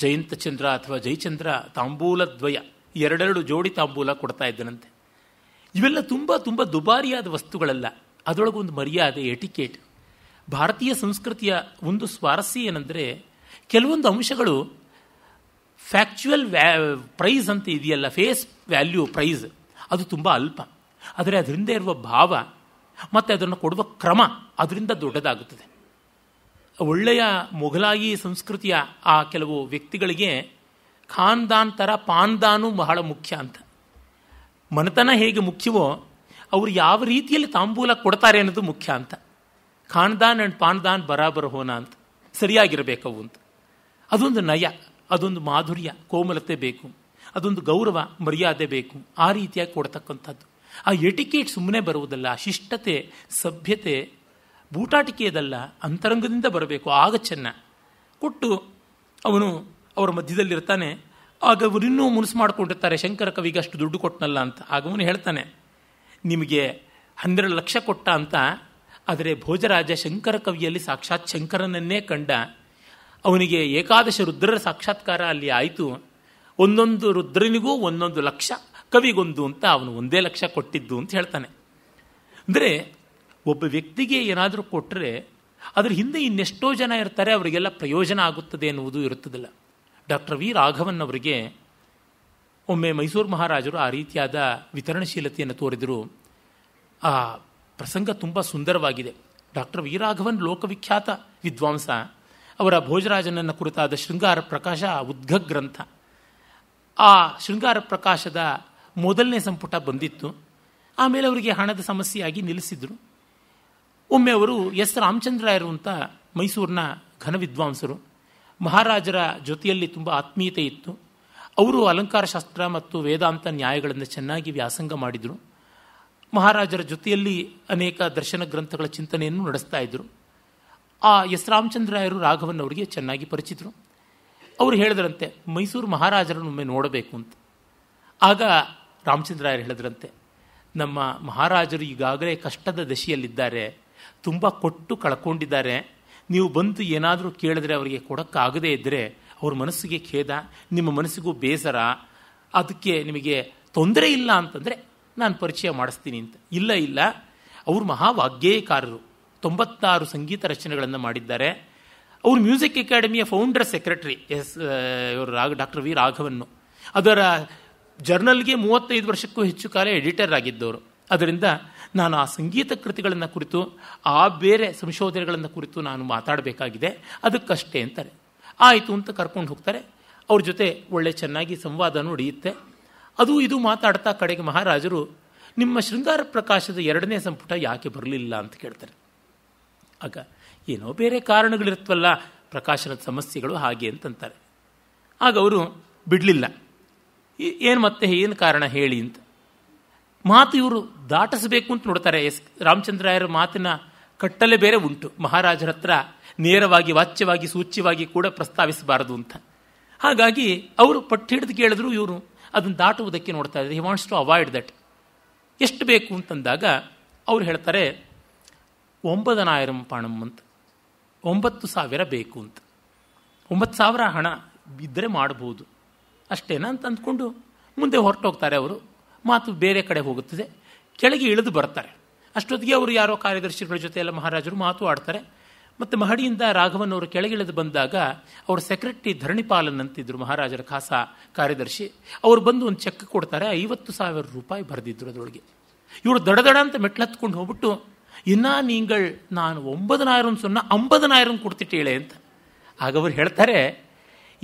ಜಯಂತಚಂದ್ರ ಅಥವಾ ಜಯಚಂದ್ರ ತಾಂಬೂಲದ್ವಯ ಎರಡೆರಡು ಜೋಡಿ ತಾಂಬೂಲ ಕೊಡ್ತಾ ಇದ್ದನಂತೆ ಇವೆಲ್ಲ ತುಂಬ ತುಂಬ ದುಬಾರಿಯಾದ ವಸ್ತುಗಳಲ್ಲ ಅದರೊಳಗೊಂದು ಮರ್ಯಾದೆ ಎಟಿಕೇಟ್ ಭಾರತೀಯ ಸಂಸ್ಕೃತಿಯ ಒಂದು ಸ್ವಾರಸ್ಯ ಏನಂದರೆ ಕೆಲವೊಂದು ಅಂಶಗಳು ಫ್ಯಾಕ್ಚುಯಲ್ ವ್ಯಾ ಪ್ರೈಸ್ ಅಂತ ಇದೆಯಲ್ಲ ಫೇಸ್ ವ್ಯಾಲ್ಯೂ ಪ್ರೈಸ್ ಅದು ತುಂಬ ಅಲ್ಪ ಆದರೆ ಅದರಿಂದ ಇರುವ ಭಾವ ಮತ್ತು ಅದನ್ನು ಕೊಡುವ ಕ್ರಮ ಅದರಿಂದ ದೊಡ್ಡದಾಗುತ್ತದೆ ಒಳ್ಳೆಯ ಮೊಘಲಾಯಿ ಸಂಸ್ಕೃತಿಯ ಆ ಕೆಲವು ವ್ಯಕ್ತಿಗಳಿಗೆ ಖಾನ್ದಾನ್ ಥರ ದಾನು ಬಹಳ ಮುಖ್ಯ ಅಂತ ಮನೆತನ ಹೇಗೆ ಮುಖ್ಯವೋ ಅವರು ಯಾವ ರೀತಿಯಲ್ಲಿ ತಾಂಬೂಲ ಕೊಡ್ತಾರೆ ಅನ್ನೋದು ಮುಖ್ಯ ಅಂತ ಖಾನ್ದಾನ್ ಆ್ಯಂಡ್ ಪಾನ್ದಾನ್ ಬರಾಬರ್ ಹೋನ ಅಂತ ಸರಿಯಾಗಿರಬೇಕವು ಅಂತ ಅದೊಂದು ನಯ ಅದೊಂದು ಮಾಧುರ್ಯ ಕೋಮಲತೆ ಬೇಕು ಅದೊಂದು ಗೌರವ ಮರ್ಯಾದೆ ಬೇಕು ಆ ರೀತಿಯಾಗಿ ಕೊಡ್ತಕ್ಕಂಥದ್ದು ಆ ಎಟಿಕೇಟ್ ಸುಮ್ಮನೆ ಬರುವುದಲ್ಲ ಶಿಷ್ಟತೆ ಸಭ್ಯತೆ ಬೂಟಾಟಿಕೆಯದಲ್ಲ ಅಂತರಂಗದಿಂದ ಬರಬೇಕು ಆಗ ಚೆನ್ನ ಕೊಟ್ಟು ಅವನು ಅವರ ಮಧ್ಯದಲ್ಲಿರ್ತಾನೆ ಆಗ ಅವರಿನ್ನೂ ಮುನಸು ಮಾಡಿಕೊಂಡಿರ್ತಾರೆ ಶಂಕರ ಕವಿಗೆ ಅಷ್ಟು ದುಡ್ಡು ಕೊಟ್ಟನಲ್ಲ ಅಂತ ಆಗ ಅವನು ಹೇಳ್ತಾನೆ ನಿಮಗೆ ಹನ್ನೆರಡು ಲಕ್ಷ ಕೊಟ್ಟ ಅಂತ ಆದರೆ ಭೋಜರಾಜ ಶಂಕರ ಕವಿಯಲ್ಲಿ ಸಾಕ್ಷಾತ್ ಶಂಕರನನ್ನೇ ಕಂಡ ಅವನಿಗೆ ಏಕಾದಶ ರುದ್ರರ ಸಾಕ್ಷಾತ್ಕಾರ ಅಲ್ಲಿ ಆಯಿತು ಒಂದೊಂದು ರುದ್ರನಿಗೂ ಒಂದೊಂದು ಲಕ್ಷ ಕವಿಗೊಂದು ಅಂತ ಅವನು ಒಂದೇ ಲಕ್ಷ ಕೊಟ್ಟಿದ್ದು ಅಂತ ಹೇಳ್ತಾನೆ ಅಂದರೆ ಒಬ್ಬ ವ್ಯಕ್ತಿಗೆ ಏನಾದರೂ ಕೊಟ್ಟರೆ ಅದ್ರ ಹಿಂದೆ ಇನ್ನೆಷ್ಟೋ ಜನ ಇರ್ತಾರೆ ಅವರಿಗೆಲ್ಲ ಪ್ರಯೋಜನ ಆಗುತ್ತದೆ ಎನ್ನುವುದು ಇರುತ್ತದಲ್ಲ ಡಾಕ್ಟರ್ ವಿ ರಾಘವನ್ ಅವರಿಗೆ ಒಮ್ಮೆ ಮೈಸೂರು ಮಹಾರಾಜರು ಆ ರೀತಿಯಾದ ವಿತರಣಶೀಲತೆಯನ್ನು ತೋರಿದರು ಆ ಪ್ರಸಂಗ ತುಂಬ ಸುಂದರವಾಗಿದೆ ಡಾಕ್ಟರ್ ವೀರಾಘವನ್ ಲೋಕವಿಖ್ಯಾತ ವಿದ್ವಾಂಸ ಅವರ ಭೋಜರಾಜನನ್ನು ಕುರಿತಾದ ಶೃಂಗಾರ ಪ್ರಕಾಶ ಉದ್ಘ ಗ್ರಂಥ ಆ ಶೃಂಗಾರ ಪ್ರಕಾಶದ ಮೊದಲನೇ ಸಂಪುಟ ಬಂದಿತ್ತು ಆಮೇಲೆ ಅವರಿಗೆ ಹಣದ ಸಮಸ್ಯೆಯಾಗಿ ನಿಲ್ಲಿಸಿದರು ಒಮ್ಮೆ ಅವರು ಎಸ್ ರಾಮಚಂದ್ರ ಅಂತ ಮೈಸೂರಿನ ಘನ ವಿದ್ವಾಂಸರು ಮಹಾರಾಜರ ಜೊತೆಯಲ್ಲಿ ತುಂಬ ಆತ್ಮೀಯತೆ ಇತ್ತು ಅವರು ಅಲಂಕಾರಶಾಸ್ತ್ರ ಮತ್ತು ವೇದಾಂತ ನ್ಯಾಯಗಳನ್ನು ಚೆನ್ನಾಗಿ ವ್ಯಾಸಂಗ ಮಾಡಿದರು ಮಹಾರಾಜರ ಜೊತೆಯಲ್ಲಿ ಅನೇಕ ದರ್ಶನ ಗ್ರಂಥಗಳ ಚಿಂತನೆಯನ್ನು ನಡೆಸ್ತಾ ಇದ್ದರು ಆ ಎಸ್ ರಾಮಚಂದ್ರಾಯರು ರಾಘವನ್ ಅವರಿಗೆ ಚೆನ್ನಾಗಿ ಪರಿಚಿತರು ಅವರು ಹೇಳಿದ್ರಂತೆ ಮೈಸೂರು ಮಹಾರಾಜರನ್ನು ಒಮ್ಮೆ ನೋಡಬೇಕು ಅಂತ ಆಗ ರಾಮಚಂದ್ರಾಯರು ಹೇಳಿದ್ರಂತೆ ನಮ್ಮ ಮಹಾರಾಜರು ಈಗಾಗಲೇ ಕಷ್ಟದ ದಶೆಯಲ್ಲಿದ್ದಾರೆ ತುಂಬ ಕೊಟ್ಟು ಕಳ್ಕೊಂಡಿದ್ದಾರೆ ನೀವು ಬಂದು ಏನಾದರೂ ಕೇಳಿದ್ರೆ ಅವರಿಗೆ ಕೊಡೋಕ್ಕಾಗದೇ ಇದ್ದರೆ ಅವ್ರ ಮನಸ್ಸಿಗೆ ಖೇದ ನಿಮ್ಮ ಮನಸ್ಸಿಗೂ ಬೇಸರ ಅದಕ್ಕೆ ನಿಮಗೆ ತೊಂದರೆ ಇಲ್ಲ ಅಂತಂದರೆ ನಾನು ಪರಿಚಯ ಮಾಡಿಸ್ತೀನಿ ಅಂತ ಇಲ್ಲ ಇಲ್ಲ ಅವರು ಮಹಾವಾಗ್ಗೇಯಕಾರರು ತೊಂಬತ್ತಾರು ಸಂಗೀತ ರಚನೆಗಳನ್ನು ಮಾಡಿದ್ದಾರೆ ಅವರು ಮ್ಯೂಸಿಕ್ ಅಕಾಡೆಮಿಯ ಫೌಂಡರ್ ಸೆಕ್ರೆಟರಿ ಎಸ್ ಇವರು ರಾಘ ಡಾಕ್ಟರ್ ವಿ ರಾಘವನ್ನು ಅದರ ಜರ್ನಲ್ಗೆ ಮೂವತ್ತೈದು ವರ್ಷಕ್ಕೂ ಹೆಚ್ಚು ಕಾಲ ಎಡಿಟರ್ ಆಗಿದ್ದವರು ಅದರಿಂದ ನಾನು ಆ ಸಂಗೀತ ಕೃತಿಗಳನ್ನು ಕುರಿತು ಆ ಬೇರೆ ಸಂಶೋಧನೆಗಳನ್ನು ಕುರಿತು ನಾನು ಮಾತಾಡಬೇಕಾಗಿದೆ ಅದಕ್ಕಷ್ಟೇ ಅಂತಾರೆ ಆಯಿತು ಅಂತ ಕರ್ಕೊಂಡು ಹೋಗ್ತಾರೆ ಅವ್ರ ಜೊತೆ ಒಳ್ಳೆ ಚೆನ್ನಾಗಿ ಸಂವಾದ ನಡೆಯುತ್ತೆ ಅದು ಇದು ಮಾತಾಡ್ತಾ ಕಡೆಗೆ ಮಹಾರಾಜರು ನಿಮ್ಮ ಶೃಂಗಾರ ಪ್ರಕಾಶದ ಎರಡನೇ ಸಂಪುಟ ಯಾಕೆ ಬರಲಿಲ್ಲ ಅಂತ ಕೇಳ್ತಾರೆ ಆಗ ಏನೋ ಬೇರೆ ಕಾರಣಗಳಿರ್ತವಲ್ಲ ಪ್ರಕಾಶನದ ಸಮಸ್ಯೆಗಳು ಹಾಗೆ ಅಂತಂತಾರೆ ಆಗ ಅವರು ಬಿಡಲಿಲ್ಲ ಏನು ಮತ್ತೆ ಏನು ಕಾರಣ ಹೇಳಿ ಅಂತ ಮಾತು ಇವರು ದಾಟಿಸಬೇಕು ಅಂತ ನೋಡ್ತಾರೆ ಎಸ್ ರಾಮಚಂದ್ರಾಯರ ಮಾತಿನ ಕಟ್ಟಲೆ ಬೇರೆ ಉಂಟು ಮಹಾರಾಜರ ಹತ್ರ ನೇರವಾಗಿ ವಾಚ್ಯವಾಗಿ ಸೂಚ್ಯವಾಗಿ ಕೂಡ ಪ್ರಸ್ತಾವಿಸಬಾರದು ಅಂತ ಹಾಗಾಗಿ ಅವರು ಪಟ್ಟು ಹಿಡಿದು ಕೇಳಿದ್ರು ಇವರು ಅದನ್ನು ದಾಟುವುದಕ್ಕೆ ನೋಡ್ತಾ ಇದ್ದಾರೆ he wants to avoid that ಎಷ್ಟು ಬೇಕು ಅಂತಂದಾಗ ಅವ್ರು ಹೇಳ್ತಾರೆ ಒಂಬದನಾಯಿರಂ ಪಣಂ ಅಂತ ಒಂಬತ್ತು ಸಾವಿರ ಬೇಕು ಅಂತ ಒಂಬತ್ತು ಸಾವಿರ ಹಣ ಇದ್ದರೆ ಮಾಡ್ಬೋದು ಅಷ್ಟೇನಾ ಅಂತ ಅಂದ್ಕೊಂಡು ಮುಂದೆ ಹೊರಟೋಗ್ತಾರೆ ಅವರು ಮಾತು ಬೇರೆ ಕಡೆ ಹೋಗುತ್ತದೆ ಕೆಳಗೆ ಇಳಿದು ಬರ್ತಾರೆ ಅಷ್ಟೊತ್ತಿಗೆ ಅವರು ಯಾರೋ ಕಾರ್ಯದರ್ಶಿಗಳ ಜೊತೆ ಎಲ್ಲ ಮಹಾರಾಜರು ಮಾತು ಆಡ್ತಾರೆ ಮತ್ತು ಮಹಡಿಯಿಂದ ರಾಘವನವರು ಕೆಳಗಿಳಿದು ಬಂದಾಗ ಅವರ ಸೆಕ್ರೆಟರಿ ಧರಣಿಪಾಲನ್ ಅಂತಿದ್ರು ಮಹಾರಾಜರ ಖಾಸಾ ಕಾರ್ಯದರ್ಶಿ ಅವರು ಬಂದು ಒಂದು ಚೆಕ್ ಕೊಡ್ತಾರೆ ಐವತ್ತು ಸಾವಿರ ರೂಪಾಯಿ ಬರೆದಿದ್ರು ಅದರೊಳಗೆ ಇವರು ದಡದಡ ಅಂತ ಮೆಟ್ಲತ್ಕೊಂಡು ಹೋಗ್ಬಿಟ್ಟು ಇನ್ನೂ ನೀಂಗಳ್ ನಾನು ಒಂಬದನಾಯಿರನ್ ಸೊನ್ನ ಅಂಬದನಾಯಿರನ್ ಕೊಡ್ತಿಟ್ಟೇಳೆ ಅಂತ ಆಗ ಅವ್ರು ಹೇಳ್ತಾರೆ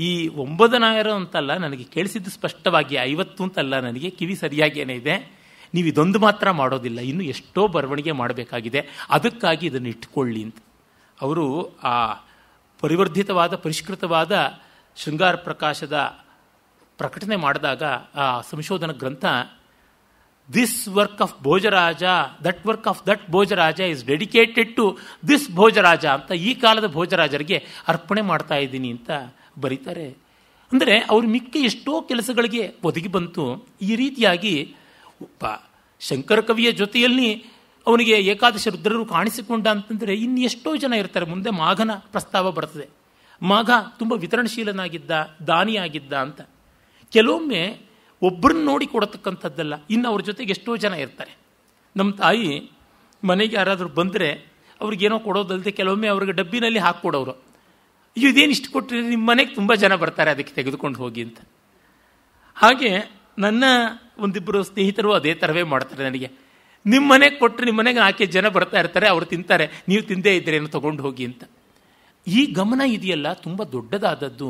ಈ ಒಂಬದನಾಯಿರ ಅಂತಲ್ಲ ನನಗೆ ಕೇಳಿಸಿದ್ದು ಸ್ಪಷ್ಟವಾಗಿ ಐವತ್ತು ಅಂತಲ್ಲ ನನಗೆ ಕಿವಿ ಸರಿಯಾಗೇನೇ ಇದೆ ನೀವು ಇದೊಂದು ಮಾತ್ರ ಮಾಡೋದಿಲ್ಲ ಇನ್ನು ಎಷ್ಟೋ ಬರವಣಿಗೆ ಮಾಡಬೇಕಾಗಿದೆ ಅದಕ್ಕಾಗಿ ಇದನ್ನು ಇಟ್ಕೊಳ್ಳಿ ಅಂತ ಅವರು ಆ ಪರಿವರ್ಧಿತವಾದ ಪರಿಷ್ಕೃತವಾದ ಶೃಂಗಾರ ಪ್ರಕಾಶದ ಪ್ರಕಟಣೆ ಮಾಡಿದಾಗ ಆ ಸಂಶೋಧನಾ ಗ್ರಂಥ this work of Bhojaraja that work of that Bhojaraja is dedicated to this Bhojaraja ಅಂತ ಈ ಕಾಲದ ಭೋಜರಾಜರಿಗೆ ಅರ್ಪಣೆ ಮಾಡ್ತಾ ಇದ್ದೀನಿ ಅಂತ ಬರೀತಾರೆ ಅಂದರೆ ಅವರು ಮಿಕ್ಕ ಎಷ್ಟೋ ಕೆಲಸಗಳಿಗೆ ಒದಗಿ ಬಂತು ಈ ರೀತಿಯಾಗಿ ಒಬ್ಬ ಶಂಕರ ಕವಿಯ ಜೊತೆಯಲ್ಲಿ ಅವನಿಗೆ ಏಕಾದಶ ರುದ್ರರು ಕಾಣಿಸಿಕೊಂಡ ಅಂತಂದರೆ ಎಷ್ಟೋ ಜನ ಇರ್ತಾರೆ ಮುಂದೆ ಮಾಘನ ಪ್ರಸ್ತಾವ ಬರ್ತದೆ ಮಾಘ ತುಂಬ ವಿತರಣಶೀಲನಾಗಿದ್ದ ದಾನಿಯಾಗಿದ್ದ ಅಂತ ಕೆಲವೊಮ್ಮೆ ಒಬ್ಬರನ್ನ ನೋಡಿ ಕೊಡತಕ್ಕಂಥದ್ದಲ್ಲ ಇನ್ನು ಅವ್ರ ಜೊತೆಗೆ ಎಷ್ಟೋ ಜನ ಇರ್ತಾರೆ ನಮ್ಮ ತಾಯಿ ಮನೆಗೆ ಯಾರಾದರೂ ಬಂದರೆ ಅವ್ರಿಗೇನೋ ಕೊಡೋದಲ್ಲದೆ ಕೆಲವೊಮ್ಮೆ ಅವ್ರಿಗೆ ಡಬ್ಬಿನಲ್ಲಿ ಹಾಕ್ಕೊಡೋರು ಅಯ್ಯೋ ಇದೇನು ಇಷ್ಟು ಕೊಟ್ಟರೆ ನಿಮ್ಮ ಮನೆಗೆ ತುಂಬ ಜನ ಬರ್ತಾರೆ ಅದಕ್ಕೆ ತೆಗೆದುಕೊಂಡು ಹೋಗಿ ಅಂತ ಹಾಗೆ ನನ್ನ ಒಂದಿಬ್ಬರು ಸ್ನೇಹಿತರು ಅದೇ ಥರವೇ ಮಾಡ್ತಾರೆ ನನಗೆ ನಿಮ್ಮ ಮನೆಗೆ ಕೊಟ್ಟರೆ ನಿಮ್ಮ ಮನೆಗೆ ಆಕೆ ಜನ ಬರ್ತಾ ಇರ್ತಾರೆ ಅವರು ತಿಂತಾರೆ ನೀವು ತಿಂದೇ ಇದ್ರೇನು ತಗೊಂಡು ಹೋಗಿ ಅಂತ ಈ ಗಮನ ಇದೆಯಲ್ಲ ತುಂಬ ದೊಡ್ಡದಾದದ್ದು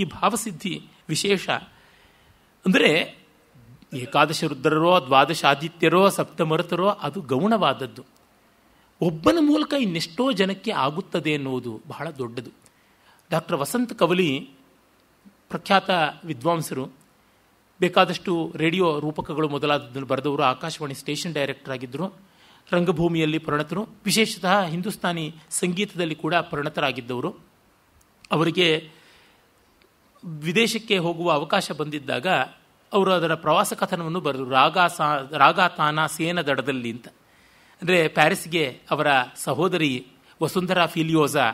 ಈ ಭಾವಸಿದ್ಧಿ ವಿಶೇಷ ಅಂದರೆ ಏಕಾದಶ ರುದ್ರರೋ ದ್ವಾದಶ ಆದಿತ್ಯರೋ ಸಪ್ತಮರತರೋ ಅದು ಗೌಣವಾದದ್ದು ಒಬ್ಬನ ಮೂಲಕ ಇನ್ನೆಷ್ಟೋ ಜನಕ್ಕೆ ಆಗುತ್ತದೆ ಎನ್ನುವುದು ಬಹಳ ದೊಡ್ಡದು ಡಾಕ್ಟರ್ ವಸಂತ ಕವಲಿ ಪ್ರಖ್ಯಾತ ವಿದ್ವಾಂಸರು ಬೇಕಾದಷ್ಟು ರೇಡಿಯೋ ರೂಪಕಗಳು ಮೊದಲಾದದನ್ನು ಬರೆದವರು ಆಕಾಶವಾಣಿ ಸ್ಟೇಷನ್ ಡೈರೆಕ್ಟರ್ ಆಗಿದ್ದರು ರಂಗಭೂಮಿಯಲ್ಲಿ ಪರಿಣತರು ವಿಶೇಷತಃ ಹಿಂದೂಸ್ತಾನಿ ಸಂಗೀತದಲ್ಲಿ ಕೂಡ ಪರಿಣತರಾಗಿದ್ದವರು ಅವರಿಗೆ ವಿದೇಶಕ್ಕೆ ಹೋಗುವ ಅವಕಾಶ ಬಂದಿದ್ದಾಗ ಅವರು ಅದರ ಪ್ರವಾಸ ಕಥನವನ್ನು ಬರೆದರು ರಾಗ ಸಾ ರಾಗ ತಾನ ಸೇನ ದಡದಲ್ಲಿ ಅಂತ ಅಂದರೆ ಪ್ಯಾರಿಸ್ಗೆ ಅವರ ಸಹೋದರಿ ವಸುಂಧರಾ ಫಿಲಿಯೋಸಾ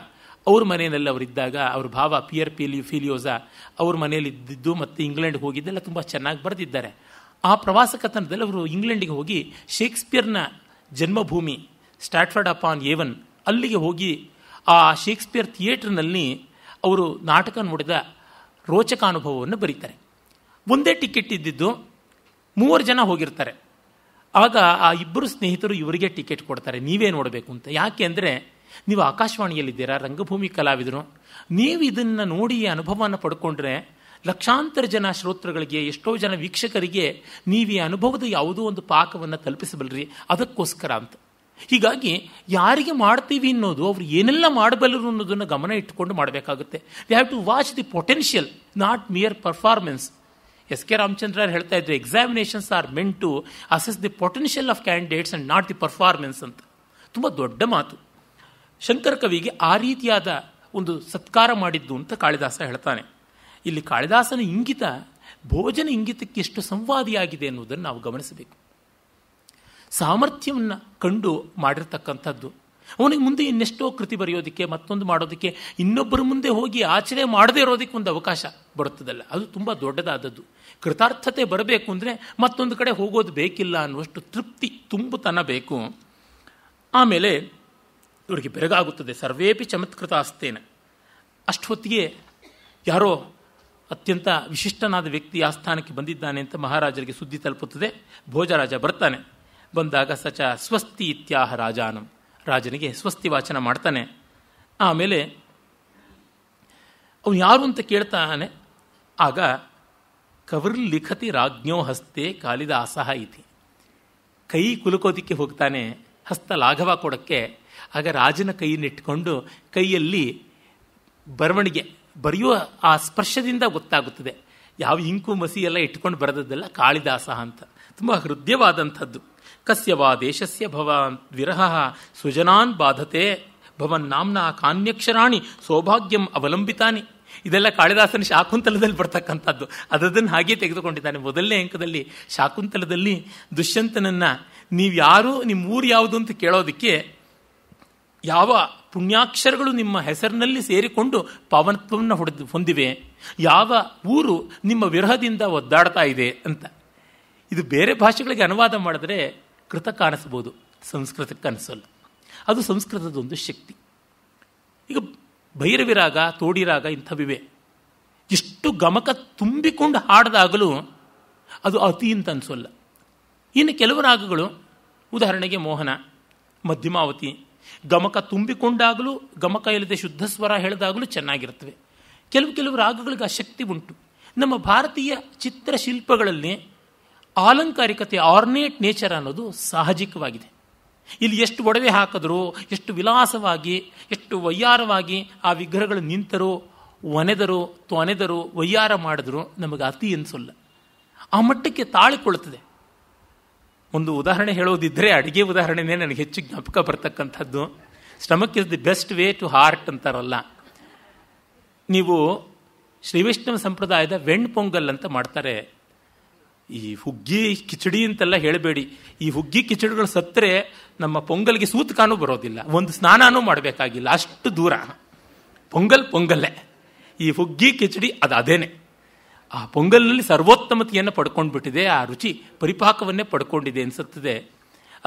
ಅವ್ರ ಮನೆಯಲ್ಲಿ ಅವರಿದ್ದಾಗ ಅವ್ರ ಭಾವ ಪಿ ಎಲ್ಯು ಫಿಲಿಯೋಸಾ ಅವ್ರ ಮನೆಯಲ್ಲಿ ಇದ್ದಿದ್ದು ಮತ್ತು ಇಂಗ್ಲೆಂಡ್ ಹೋಗಿದ್ದೆಲ್ಲ ತುಂಬ ಚೆನ್ನಾಗಿ ಬರೆದಿದ್ದಾರೆ ಆ ಪ್ರವಾಸ ಕಥನದಲ್ಲಿ ಅವರು ಇಂಗ್ಲೆಂಡಿಗೆ ಹೋಗಿ ಶೇಕ್ಸ್ಪಿಯರ್ನ ಜನ್ಮಭೂಮಿ ಸ್ಟ್ಯಾಟ್ಫರ್ಡ್ ಅಪಾನ್ ಏವನ್ ಅಲ್ಲಿಗೆ ಹೋಗಿ ಆ ಶೇಕ್ಸ್ಪಿಯರ್ ಥಿಯೇಟ್ರ್ನಲ್ಲಿ ಅವರು ನಾಟಕ ನೋಡಿದ ರೋಚಕ ಅನುಭವವನ್ನು ಬರೀತಾರೆ ಒಂದೇ ಟಿಕೆಟ್ ಇದ್ದಿದ್ದು ಮೂವರು ಜನ ಹೋಗಿರ್ತಾರೆ ಆಗ ಆ ಇಬ್ಬರು ಸ್ನೇಹಿತರು ಇವರಿಗೆ ಟಿಕೆಟ್ ಕೊಡ್ತಾರೆ ನೀವೇ ನೋಡಬೇಕು ಅಂತ ಯಾಕೆ ಅಂದರೆ ನೀವು ಆಕಾಶವಾಣಿಯಲ್ಲಿದ್ದೀರಾ ರಂಗಭೂಮಿ ಕಲಾವಿದರು ನೀವು ಇದನ್ನು ನೋಡಿ ಅನುಭವವನ್ನು ಪಡ್ಕೊಂಡ್ರೆ ಲಕ್ಷಾಂತರ ಜನ ಶ್ರೋತೃಗಳಿಗೆ ಎಷ್ಟೋ ಜನ ವೀಕ್ಷಕರಿಗೆ ನೀವು ಈ ಅನುಭವದ ಯಾವುದೋ ಒಂದು ಪಾಕವನ್ನು ತಲುಪಿಸಬಲ್ರಿ ಅದಕ್ಕೋಸ್ಕರ ಅಂತ ಹೀಗಾಗಿ ಯಾರಿಗೆ ಮಾಡ್ತೀವಿ ಅನ್ನೋದು ಅವರು ಏನೆಲ್ಲ ಮಾಡಬಲ್ಲರು ಅನ್ನೋದನ್ನು ಗಮನ ಇಟ್ಟುಕೊಂಡು ಮಾಡಬೇಕಾಗುತ್ತೆ we have to watch the potential not mere performance S K Ramachandra ಹೇಳ್ತಾ ಇದ್ರು examinations are meant to assess the potential of candidates and not the performance ಅಂತ ತುಂಬ ದೊಡ್ಡ ಮಾತು ಶಂಕರ ಕವಿಗೆ ಆ ರೀತಿಯಾದ ಒಂದು ಸತ್ಕಾರ ಮಾಡಿದ್ದು ಅಂತ ಕಾಳಿದಾಸ ಹೇಳ್ತಾನೆ ಇಲ್ಲಿ ಕಾಳಿದಾಸನ ಇಂಗಿತ ಭೋಜನ ಇಂಗಿತಕ್ಕೆ ಎಷ್ಟು ಸಂವಾದಿಯಾಗಿದೆ ಎನ್ನುವುದನ್ನು ನಾವು ಗಮನಿಸಬೇಕು ಸಾಮರ್ಥ್ಯವನ್ನು ಕಂಡು ಮಾಡಿರ್ತಕ್ಕಂಥದ್ದು ಅವನಿಗೆ ಮುಂದೆ ಇನ್ನೆಷ್ಟೋ ಕೃತಿ ಬರೆಯೋದಕ್ಕೆ ಮತ್ತೊಂದು ಮಾಡೋದಕ್ಕೆ ಇನ್ನೊಬ್ಬರ ಮುಂದೆ ಹೋಗಿ ಆಚರಣೆ ಮಾಡದೇ ಇರೋದಕ್ಕೆ ಒಂದು ಅವಕಾಶ ಬರುತ್ತದಲ್ಲ ಅದು ತುಂಬ ದೊಡ್ಡದಾದದ್ದು ಕೃತಾರ್ಥತೆ ಬರಬೇಕು ಅಂದರೆ ಮತ್ತೊಂದು ಕಡೆ ಹೋಗೋದು ಬೇಕಿಲ್ಲ ಅನ್ನುವಷ್ಟು ತೃಪ್ತಿ ತುಂಬುತನ ಬೇಕು ಆಮೇಲೆ ಇವರಿಗೆ ಬೆರಗಾಗುತ್ತದೆ ಸರ್ವೇಪಿ ಚಮತ್ಕೃತ ಆಸ್ತೇನ ಅಷ್ಟು ಹೊತ್ತಿಗೆ ಯಾರೋ ಅತ್ಯಂತ ವಿಶಿಷ್ಟನಾದ ವ್ಯಕ್ತಿ ಆ ಸ್ಥಾನಕ್ಕೆ ಬಂದಿದ್ದಾನೆ ಅಂತ ಮಹಾರಾಜರಿಗೆ ಸುದ್ದಿ ತಲುಪುತ್ತದೆ ಭೋಜರಾಜ ಬರ್ತಾನೆ ಬಂದಾಗ ಸಚ ಸ್ವಸ್ತಿ ಇತ್ಯಾಹ ರಾಜಾನಂ ರಾಜನಿಗೆ ಸ್ವಸ್ತಿ ವಾಚನ ಮಾಡ್ತಾನೆ ಆಮೇಲೆ ಅವನು ಯಾರು ಅಂತ ಕೇಳ್ತಾನೆ ಆಗ ಕವರ್ ಲಿಖತಿ ರಾಜ್ಞೋ ಹಸ್ತೆ ಕಾಲಿದ ಅಸಹ ಇತಿ ಕೈ ಕುಲುಕೋದಿಕ್ಕೆ ಹೋಗ್ತಾನೆ ಹಸ್ತ ಲಾಘವ ಕೊಡೋಕ್ಕೆ ಆಗ ರಾಜನ ಕೈಯನ್ನಿಟ್ಟುಕೊಂಡು ಕೈಯಲ್ಲಿ ಬರವಣಿಗೆ ಬರೆಯುವ ಆ ಸ್ಪರ್ಶದಿಂದ ಗೊತ್ತಾಗುತ್ತದೆ ಯಾವ ಇಂಕು ಮಸಿ ಎಲ್ಲ ಇಟ್ಕೊಂಡು ಬರೆದದ್ದೆಲ್ಲ ಕಾಳಿದಾಸ ಅಂತ ತುಂಬ ಹೃದಯವಾದಂಥದ್ದು ಕಸ್ಯವಾ ದೇಶಸ್ಯ ಭವಾನ್ ವಿರಹ ಸುಜನಾನ್ ಬಾಧತೆ ಭವನ್ ನಾಮ್ನ ಕಾನ್ಯಕ್ಷರಾಣಿ ಸೌಭಾಗ್ಯಂ ಅವಲಂಬಿತಾನಿ ಇದೆಲ್ಲ ಕಾಳಿದಾಸನ ಶಾಕುಂತಲದಲ್ಲಿ ಬರ್ತಕ್ಕಂಥದ್ದು ಅದನ್ನು ಹಾಗೆ ತೆಗೆದುಕೊಂಡಿದ್ದಾನೆ ಮೊದಲನೇ ಅಂಕದಲ್ಲಿ ಶಾಕುಂತಲದಲ್ಲಿ ದುಷ್ಯಂತನನ್ನು ನೀವು ಯಾರು ನಿಮ್ಮ ಊರು ಯಾವುದು ಅಂತ ಕೇಳೋದಕ್ಕೆ ಯಾವ ಪುಣ್ಯಾಕ್ಷರಗಳು ನಿಮ್ಮ ಹೆಸರಿನಲ್ಲಿ ಸೇರಿಕೊಂಡು ಪಾವನತ್ವವನ್ನು ಹೊಡೆದು ಹೊಂದಿವೆ ಯಾವ ಊರು ನಿಮ್ಮ ವಿರಹದಿಂದ ಒದ್ದಾಡ್ತಾ ಇದೆ ಅಂತ ಇದು ಬೇರೆ ಭಾಷೆಗಳಿಗೆ ಅನುವಾದ ಮಾಡಿದ್ರೆ ಕೃತಕ ಅನಿಸ್ಬೋದು ಸಂಸ್ಕೃತಕ್ಕೆ ಅನಿಸಲ್ಲ ಅದು ಸಂಸ್ಕೃತದ ಒಂದು ಶಕ್ತಿ ಈಗ ಭೈರವಿರಾಗ ತೋಡಿರಾಗ ಇಂಥವಿವೆ ಎಷ್ಟು ಗಮಕ ತುಂಬಿಕೊಂಡು ಹಾಡಿದಾಗಲೂ ಅದು ಅತಿ ಅಂತ ಅನಿಸೋಲ್ಲ ಇನ್ನು ಕೆಲವು ರಾಗಗಳು ಉದಾಹರಣೆಗೆ ಮೋಹನ ಮಧ್ಯಮಾವತಿ ಗಮಕ ತುಂಬಿಕೊಂಡಾಗಲೂ ಗಮಕ ಇಲ್ಲದೆ ಶುದ್ಧ ಸ್ವರ ಹೇಳಿದಾಗಲೂ ಚೆನ್ನಾಗಿರ್ತವೆ ಕೆಲವು ಕೆಲವು ರಾಗಗಳಿಗೆ ಆ ಶಕ್ತಿ ಉಂಟು ನಮ್ಮ ಭಾರತೀಯ ಚಿತ್ರಶಿಲ್ಪಗಳಲ್ಲಿ ಆಲಂಕಾರಿಕತೆ ಆರ್ನೇಟ್ ನೇಚರ್ ಅನ್ನೋದು ಸಹಜಿಕವಾಗಿದೆ ಇಲ್ಲಿ ಎಷ್ಟು ಒಡವೆ ಹಾಕಿದ್ರೋ ಎಷ್ಟು ವಿಲಾಸವಾಗಿ ಎಷ್ಟು ವೈಯಾರವಾಗಿ ಆ ವಿಗ್ರಹಗಳು ನಿಂತರೋ ಒನೆದರೋ ತೊನೆದರೋ ವೈಯಾರ ಮಾಡಿದ್ರು ನಮಗೆ ಅತಿ ಅನಿಸಲ್ಲ ಆ ಮಟ್ಟಕ್ಕೆ ತಾಳಿಕೊಳ್ಳುತ್ತದೆ ಒಂದು ಉದಾಹರಣೆ ಹೇಳೋದಿದ್ದರೆ ಅಡುಗೆ ಉದಾಹರಣೆನೇ ನನಗೆ ಹೆಚ್ಚು ಜ್ಞಾಪಕ ಬರ್ತಕ್ಕಂಥದ್ದು stomach is the best way to heart ಅಂತಾರಲ್ಲ ನೀವು ಶ್ರೀ ಸಂಪ್ರದಾಯದ ವೆಣ್ ಪೊಂಗಲ್ ಅಂತ ಮಾಡ್ತಾರೆ ಈ ಹುಗ್ಗಿ ಕಿಚಡಿ ಅಂತೆಲ್ಲ ಹೇಳಬೇಡಿ ಈ ಹುಗ್ಗಿ ಕಿಚಡಿಗಳು ಸತ್ತರೆ ನಮ್ಮ ಪೊಂಗಲ್ಗೆ ಸೂತ್ಕಾನೂ ಬರೋದಿಲ್ಲ ಒಂದು ಸ್ನಾನನೂ ಮಾಡಬೇಕಾಗಿಲ್ಲ ಅಷ್ಟು ದೂರ ಪೊಂಗಲ್ ಪೊಂಗಲ್ಲೇ ಈ ಹುಗ್ಗಿ ಕಿಚಡಿ ಅದು ಅದೇನೆ ಆ ಪೊಂಗಲ್ನಲ್ಲಿ ಸರ್ವೋತ್ತಮತೆಯನ್ನು ಬಿಟ್ಟಿದೆ ಆ ರುಚಿ ಪರಿಪಾಕವನ್ನೇ ಪಡ್ಕೊಂಡಿದೆ ಅನಿಸುತ್ತದೆ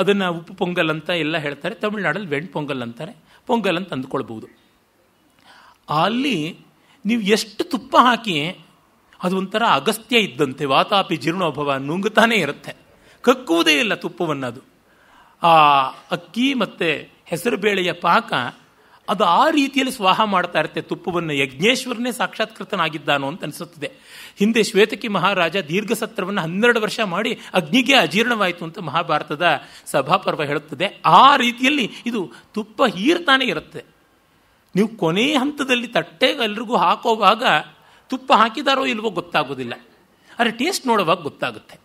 ಅದನ್ನು ಉಪ್ಪು ಪೊಂಗಲ್ ಅಂತ ಎಲ್ಲ ಹೇಳ್ತಾರೆ ತಮಿಳ್ನಾಡಲ್ಲಿ ವೆಣ್ ಪೊಂಗಲ್ ಅಂತಾರೆ ಪೊಂಗಲ್ ಅಂತ ಅಂದ್ಕೊಳ್ಬಹುದು ಅಲ್ಲಿ ನೀವು ಎಷ್ಟು ತುಪ್ಪ ಹಾಕಿ ಅದು ಒಂಥರ ಅಗಸ್ತ್ಯ ಇದ್ದಂತೆ ವಾತಾಪಿ ಜೀರ್ಣೋಭವ ನುಂಗುತ್ತಾನೇ ಇರುತ್ತೆ ಕಕ್ಕುವುದೇ ಇಲ್ಲ ತುಪ್ಪವನ್ನು ಅದು ಆ ಅಕ್ಕಿ ಮತ್ತು ಹೆಸರುಬೇಳೆಯ ಪಾಕ ಅದು ಆ ರೀತಿಯಲ್ಲಿ ಸ್ವಾಹ ಮಾಡ್ತಾ ಇರುತ್ತೆ ತುಪ್ಪವನ್ನು ಯಜ್ಞೇಶ್ವರನೇ ಸಾಕ್ಷಾತ್ಕೃತನಾಗಿದ್ದಾನೋ ಅಂತ ಅನಿಸುತ್ತದೆ ಹಿಂದೆ ಶ್ವೇತಕಿ ಮಹಾರಾಜ ದೀರ್ಘ ಸತ್ರವನ್ನು ಹನ್ನೆರಡು ವರ್ಷ ಮಾಡಿ ಅಗ್ನಿಗೆ ಅಜೀರ್ಣವಾಯಿತು ಅಂತ ಮಹಾಭಾರತದ ಸಭಾಪರ್ವ ಹೇಳುತ್ತದೆ ಆ ರೀತಿಯಲ್ಲಿ ಇದು ತುಪ್ಪ ಹೀರ್ತಾನೆ ಇರುತ್ತೆ ನೀವು ಕೊನೆಯ ಹಂತದಲ್ಲಿ ತಟ್ಟೆಗೆ ಎಲ್ರಿಗೂ ಹಾಕೋವಾಗ ತುಪ್ಪ ಹಾಕಿದಾರೋ ಇಲ್ವೋ ಗೊತ್ತಾಗೋದಿಲ್ಲ ಆದರೆ ಟೇಸ್ಟ್ ನೋಡುವಾಗ ಗೊತ್ತಾಗುತ್ತೆ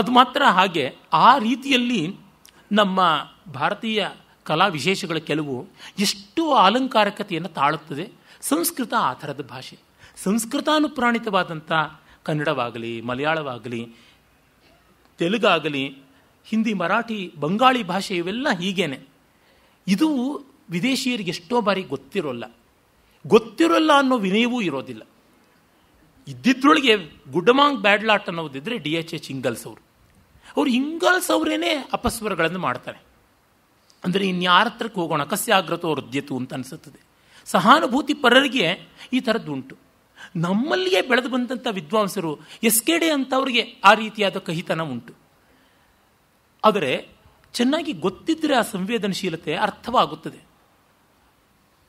ಅದು ಮಾತ್ರ ಹಾಗೆ ಆ ರೀತಿಯಲ್ಲಿ ನಮ್ಮ ಭಾರತೀಯ ಕಲಾ ವಿಶೇಷಗಳ ಕೆಲವು ಎಷ್ಟು ಅಲಂಕಾರಕತೆಯನ್ನು ತಾಳುತ್ತದೆ ಸಂಸ್ಕೃತ ಆ ಥರದ ಭಾಷೆ ಸಂಸ್ಕೃತಾನುಪ್ರಾಣಿತವಾದಂಥ ಕನ್ನಡವಾಗಲಿ ಮಲಯಾಳವಾಗಲಿ ತೆಲುಗಾಗಲಿ ಹಿಂದಿ ಮರಾಠಿ ಬಂಗಾಳಿ ಭಾಷೆ ಇವೆಲ್ಲ ಹೀಗೇನೆ ಇದು ವಿದೇಶಿಯರಿಗೆ ಎಷ್ಟೋ ಬಾರಿ ಗೊತ್ತಿರೋಲ್ಲ ಗೊತ್ತಿರೋಲ್ಲ ಅನ್ನೋ ವಿನಯವೂ ಇರೋದಿಲ್ಲ ಇದ್ದಿದ್ರೊಳಗೆ ಗುಡ್ಡಮಾಂಗ್ ಬ್ಯಾಡ್ಲಾಟ್ ಅನ್ನೋದಿದ್ರೆ ಡಿ ಎಚ್ ಎಚ್ ಇಂಗಲ್ಸ್ ಅವರು ಅವ್ರು ಇಂಗಲ್ಸ್ ಅವರೇನೇ ಅಪಸ್ವರಗಳನ್ನು ಮಾಡ್ತಾರೆ ಅಂದರೆ ಇನ್ಯಾರತ್ರಕ್ಕೆ ಹೋಗೋಣ ಕಸ್ಯಾಗ್ರತೋ ಹೃದ್ಯತು ಅಂತ ಅನಿಸುತ್ತದೆ ಸಹಾನುಭೂತಿ ಪರರಿಗೆ ಈ ಉಂಟು ನಮ್ಮಲ್ಲಿಯೇ ಬೆಳೆದು ಬಂದಂಥ ವಿದ್ವಾಂಸರು ಎಸ್ಕೆಡೆ ಕೆ ಆ ರೀತಿಯಾದ ಕಹಿತನ ಉಂಟು ಆದರೆ ಚೆನ್ನಾಗಿ ಗೊತ್ತಿದ್ದರೆ ಆ ಸಂವೇದನಶೀಲತೆ ಅರ್ಥವಾಗುತ್ತದೆ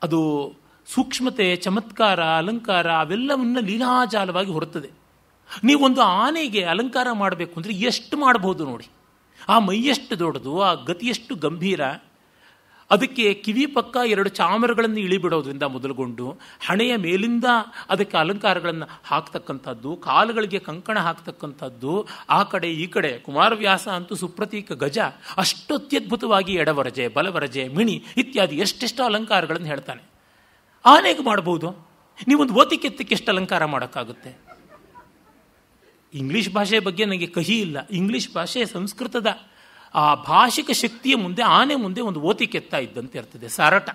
ಅದು ಸೂಕ್ಷ್ಮತೆ ಚಮತ್ಕಾರ ಅಲಂಕಾರ ಅವೆಲ್ಲವನ್ನ ಲೀಲಾಜಾಲವಾಗಿ ಹೊರತದೆ ನೀವೊಂದು ಆನೆಗೆ ಅಲಂಕಾರ ಮಾಡಬೇಕು ಅಂದರೆ ಎಷ್ಟು ಮಾಡಬಹುದು ನೋಡಿ ಆ ಮೈಯೆಷ್ಟು ದೊಡ್ಡದು ಆ ಗತಿಯಷ್ಟು ಗಂಭೀರ ಅದಕ್ಕೆ ಕಿವಿ ಪಕ್ಕ ಎರಡು ಚಾಮರಗಳನ್ನು ಇಳಿಬಿಡೋದ್ರಿಂದ ಮೊದಲುಗೊಂಡು ಹಣೆಯ ಮೇಲಿಂದ ಅದಕ್ಕೆ ಅಲಂಕಾರಗಳನ್ನು ಹಾಕ್ತಕ್ಕಂಥದ್ದು ಕಾಲುಗಳಿಗೆ ಕಂಕಣ ಹಾಕ್ತಕ್ಕಂಥದ್ದು ಆ ಕಡೆ ಈ ಕಡೆ ಕುಮಾರವ್ಯಾಸ ಅಂತೂ ಸುಪ್ರತೀಕ ಗಜ ಅಷ್ಟು ಅತ್ಯದ್ಭುತವಾಗಿ ಎಡವರಜೆ ಬಲವರಜೆ ಮಿಣಿ ಇತ್ಯಾದಿ ಎಷ್ಟೆಷ್ಟು ಅಲಂಕಾರಗಳನ್ನು ಹೇಳ್ತಾನೆ ಆನೆಗೆ ಮಾಡ್ಬೋದು ನೀವೊಂದು ಓತಿಕೆತ್ತಕ್ಕೆ ಎಷ್ಟು ಅಲಂಕಾರ ಮಾಡೋಕ್ಕಾಗುತ್ತೆ ಇಂಗ್ಲೀಷ್ ಭಾಷೆ ಬಗ್ಗೆ ನನಗೆ ಕಹಿ ಇಲ್ಲ ಇಂಗ್ಲೀಷ್ ಭಾಷೆ ಸಂಸ್ಕೃತದ ಆ ಭಾಷಿಕ ಶಕ್ತಿಯ ಮುಂದೆ ಆನೆ ಮುಂದೆ ಒಂದು ಓತಿ ಕೆತ್ತಾ ಇದ್ದಂತೆ ಇರ್ತದೆ ಸಾರಾಟ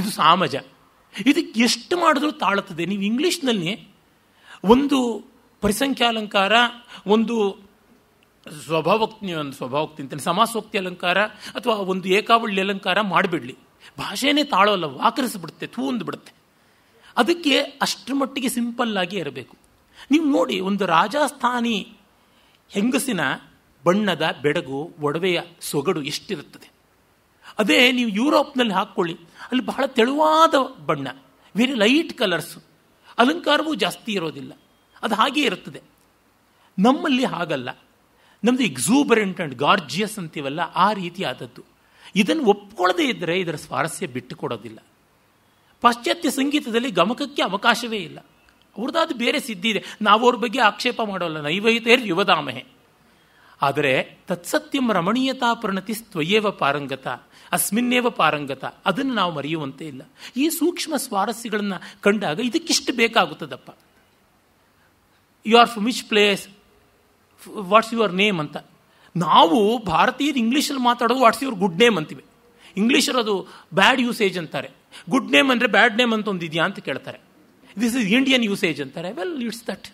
ಇದು ಸಾಮಜ ಇದಕ್ಕೆ ಎಷ್ಟು ಮಾಡಿದ್ರೂ ತಾಳುತ್ತದೆ ನೀವು ಇಂಗ್ಲೀಷ್ನಲ್ಲಿ ಒಂದು ಪರಿಸಂಖ್ಯಾಲಂಕಾರ ಒಂದು ಸ್ವಭಾವೋಕ್ತಿ ಒಂದು ಸ್ವಭಾವೋಕ್ತಿ ಅಂತ ಸಮಾಸೋಕ್ತಿ ಅಲಂಕಾರ ಅಥವಾ ಒಂದು ಏಕಾವಳಿ ಅಲಂಕಾರ ಮಾಡಿಬಿಡಲಿ ಭಾಷೆನೇ ತಾಳೋಲ್ಲ ವಾಕರಿಸ್ಬಿಡುತ್ತೆ ತೂ ಅಂದ್ಬಿಡುತ್ತೆ ಅದಕ್ಕೆ ಅಷ್ಟರ ಮಟ್ಟಿಗೆ ಸಿಂಪಲ್ಲಾಗಿ ಇರಬೇಕು ನೀವು ನೋಡಿ ಒಂದು ರಾಜಸ್ಥಾನಿ ಹೆಂಗಸಿನ ಬಣ್ಣದ ಬೆಡಗು ಒಡವೆಯ ಸೊಗಡು ಎಷ್ಟಿರುತ್ತದೆ ಅದೇ ನೀವು ಯುರೋಪ್ನಲ್ಲಿ ಹಾಕ್ಕೊಳ್ಳಿ ಅಲ್ಲಿ ಬಹಳ ತೆಳುವಾದ ಬಣ್ಣ ವೆರಿ ಲೈಟ್ ಕಲರ್ಸು ಅಲಂಕಾರವೂ ಜಾಸ್ತಿ ಇರೋದಿಲ್ಲ ಅದು ಹಾಗೇ ಇರುತ್ತದೆ ನಮ್ಮಲ್ಲಿ ಹಾಗಲ್ಲ ನಮ್ಮದು ಎಕ್ಸೂಬರೆಂಟ್ ಆ್ಯಂಡ್ ಗಾರ್ಜಿಯಸ್ ಅಂತೀವಲ್ಲ ಆ ರೀತಿ ಆದದ್ದು ಇದನ್ನು ಒಪ್ಕೊಳ್ಳದೇ ಇದ್ದರೆ ಇದರ ಸ್ವಾರಸ್ಯ ಬಿಟ್ಟು ಕೊಡೋದಿಲ್ಲ ಪಾಶ್ಚಾತ್ಯ ಸಂಗೀತದಲ್ಲಿ ಗಮಕಕ್ಕೆ ಅವಕಾಶವೇ ಇಲ್ಲ ಅವ್ರದ್ದಾದ ಬೇರೆ ಸಿದ್ಧಿ ಇದೆ ನಾವು ಅವ್ರ ಬಗ್ಗೆ ಆಕ್ಷೇಪ ಮಾಡೋಲ್ಲ ನೈವೈತೇರ್ ಯುವದಾಮಹೆ ಆದರೆ ತತ್ಸತ್ಯಂ ರಮಣೀಯತಾ ಪ್ರಣತಿ ಸ್ವಯೇವ ಪಾರಂಗತ ಅಸ್ಮಿನ್ನೇವ ಪಾರಂಗತ ಅದನ್ನು ನಾವು ಮರೆಯುವಂತೆ ಇಲ್ಲ ಈ ಸೂಕ್ಷ್ಮ ಸ್ವಾರಸ್ಯಗಳನ್ನು ಕಂಡಾಗ ಇದಕ್ಕಿಷ್ಟು ಬೇಕಾಗುತ್ತದಪ್ಪ you are from which place what's your name ಅಂತ ನಾವು ಭಾರತೀಯರು ಇಂಗ್ಲೀಷಲ್ಲಿ ಮಾತಾಡೋದು ವಾಟ್ಸ್ ಯುವರ್ ಗುಡ್ ನೇಮ್ ಅಂತೀವಿ ಇಂಗ್ಲೀಷರದು ಬ್ಯಾಡ್ ಯೂಸೇಜ್ ಅಂತಾರೆ ಗುಡ್ ನೇಮ್ ಅಂದರೆ ಬ್ಯಾಡ್ ನೇಮ್ ಅಂತ ಒಂದಿದೆಯಾ ಅಂತ ಕೇಳ್ತಾರೆ ದಿಸ್ ಇಸ್ ಇಂಡಿಯನ್ ಯೂಸೇಜ್ ಅಂತಾರೆ ವೆಲ್ ಇಟ್ಸ್ ದಟ್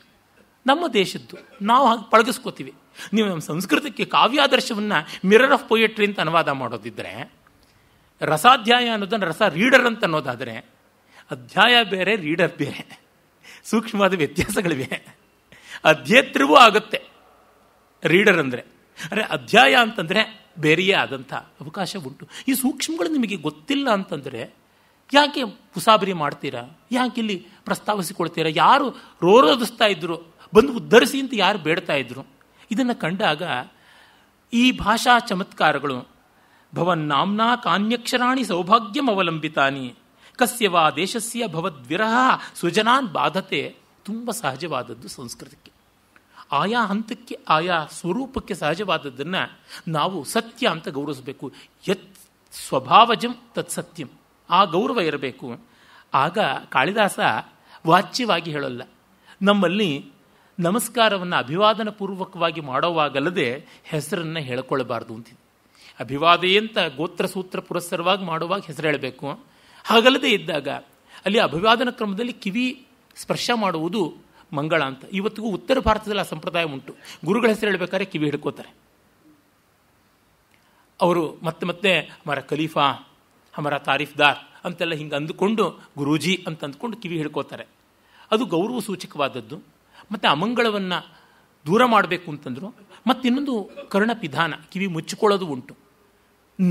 ನಮ್ಮ ದೇಶದ್ದು ನಾವು ಹಾಗೆ ಪಳಗಿಸ್ಕೋತೀವಿ ನೀವು ನಮ್ಮ ಸಂಸ್ಕೃತಕ್ಕೆ ಕಾವ್ಯಾದರ್ಶವನ್ನು ಮಿರರ್ ಆಫ್ ಪೊಯೆಟ್ರಿ ಅಂತ ಅನುವಾದ ಮಾಡೋದಿದ್ದರೆ ರಸಾಧ್ಯಾಯ ಅನ್ನೋದನ್ನು ರಸ ರೀಡರ್ ಅಂತ ಅನ್ನೋದಾದರೆ ಅಧ್ಯಾಯ ಬೇರೆ ರೀಡರ್ ಬೇರೆ ಸೂಕ್ಷ್ಮವಾದ ವ್ಯತ್ಯಾಸಗಳಿವೆ ಅಧ್ಯೇತೃವೂ ಆಗುತ್ತೆ ರೀಡರ್ ಅಂದರೆ ಅರೆ ಅಧ್ಯಾಯ ಅಂತಂದರೆ ಬೇರೆಯೇ ಆದಂಥ ಅವಕಾಶ ಉಂಟು ಈ ಸೂಕ್ಷ್ಮಗಳು ನಿಮಗೆ ಗೊತ್ತಿಲ್ಲ ಅಂತಂದರೆ ಯಾಕೆ ಮುಸಾಬರಿ ಮಾಡ್ತೀರಾ ಯಾಕೆ ಇಲ್ಲಿ ಪ್ರಸ್ತಾವಿಸಿಕೊಳ್ತೀರಾ ಯಾರು ರೋರೋದಿಸ್ತಾ ಇದ್ರು ಬಂದು ಉದ್ಧರಿಸಿ ಅಂತ ಯಾರು ಬೇಡ್ತಾ ಇದ್ರು ಇದನ್ನು ಕಂಡಾಗ ಈ ಭಾಷಾ ಚಮತ್ಕಾರಗಳು ಭವನ್ ನಾಮ್ನಾ ಕಾನ್ಯಕ್ಷರಾಣಿ ಸೌಭಾಗ್ಯಂ ಅವಲಂಬಿತಾನಿ ಕಸ್ಯವಾ ದೇಶಸ್ಯ ಭವದ್ವಿರಹ ಸುಜನಾನ್ ಬಾಧತೆ ತುಂಬ ಸಹಜವಾದದ್ದು ಸಂಸ್ಕೃತಕ್ಕೆ ಆಯಾ ಹಂತಕ್ಕೆ ಆಯಾ ಸ್ವರೂಪಕ್ಕೆ ಸಹಜವಾದದ್ದನ್ನು ನಾವು ಸತ್ಯ ಅಂತ ಗೌರವಿಸಬೇಕು ಯತ್ ಸ್ವಭಾವಜಂ ತತ್ ಸತ್ಯಂ ಆ ಗೌರವ ಇರಬೇಕು ಆಗ ಕಾಳಿದಾಸ ವಾಚ್ಯವಾಗಿ ಹೇಳಲ್ಲ ನಮ್ಮಲ್ಲಿ ನಮಸ್ಕಾರವನ್ನು ಅಭಿವಾದನ ಪೂರ್ವಕವಾಗಿ ಮಾಡೋವಾಗಲ್ಲದೆ ಹೆಸರನ್ನು ಹೇಳ್ಕೊಳ್ಬಾರ್ದು ಅಂತ ಅಭಿವಾದೆಯಂತ ಸೂತ್ರ ಪುರಸ್ಸರವಾಗಿ ಮಾಡುವಾಗ ಹೆಸರು ಹೇಳಬೇಕು ಹಾಗಲ್ಲದೆ ಇದ್ದಾಗ ಅಲ್ಲಿ ಅಭಿವಾದನ ಕ್ರಮದಲ್ಲಿ ಕಿವಿ ಸ್ಪರ್ಶ ಮಾಡುವುದು ಮಂಗಳ ಅಂತ ಇವತ್ತಿಗೂ ಉತ್ತರ ಭಾರತದಲ್ಲಿ ಆ ಸಂಪ್ರದಾಯ ಉಂಟು ಗುರುಗಳ ಹೆಸರು ಹೇಳಬೇಕಾದ್ರೆ ಕಿವಿ ಹಿಡ್ಕೋತಾರೆ ಅವರು ಮತ್ತೆ ಮತ್ತೆ ಮರ ಖಲೀಫಾ ಅಮರ ತಾರೀಫ್ದಾರ್ ಅಂತೆಲ್ಲ ಹಿಂಗೆ ಅಂದುಕೊಂಡು ಗುರೂಜಿ ಅಂತ ಅಂದ್ಕೊಂಡು ಕಿವಿ ಹಿಡ್ಕೋತಾರೆ ಅದು ಗೌರವ ಸೂಚಕವಾದದ್ದು ಮತ್ತು ಅಮಂಗಳವನ್ನು ದೂರ ಮಾಡಬೇಕು ಅಂತಂದರು ಕರ್ಣ ಕರ್ಣಪಿಧಾನ ಕಿವಿ ಮುಚ್ಚಿಕೊಳ್ಳೋದು ಉಂಟು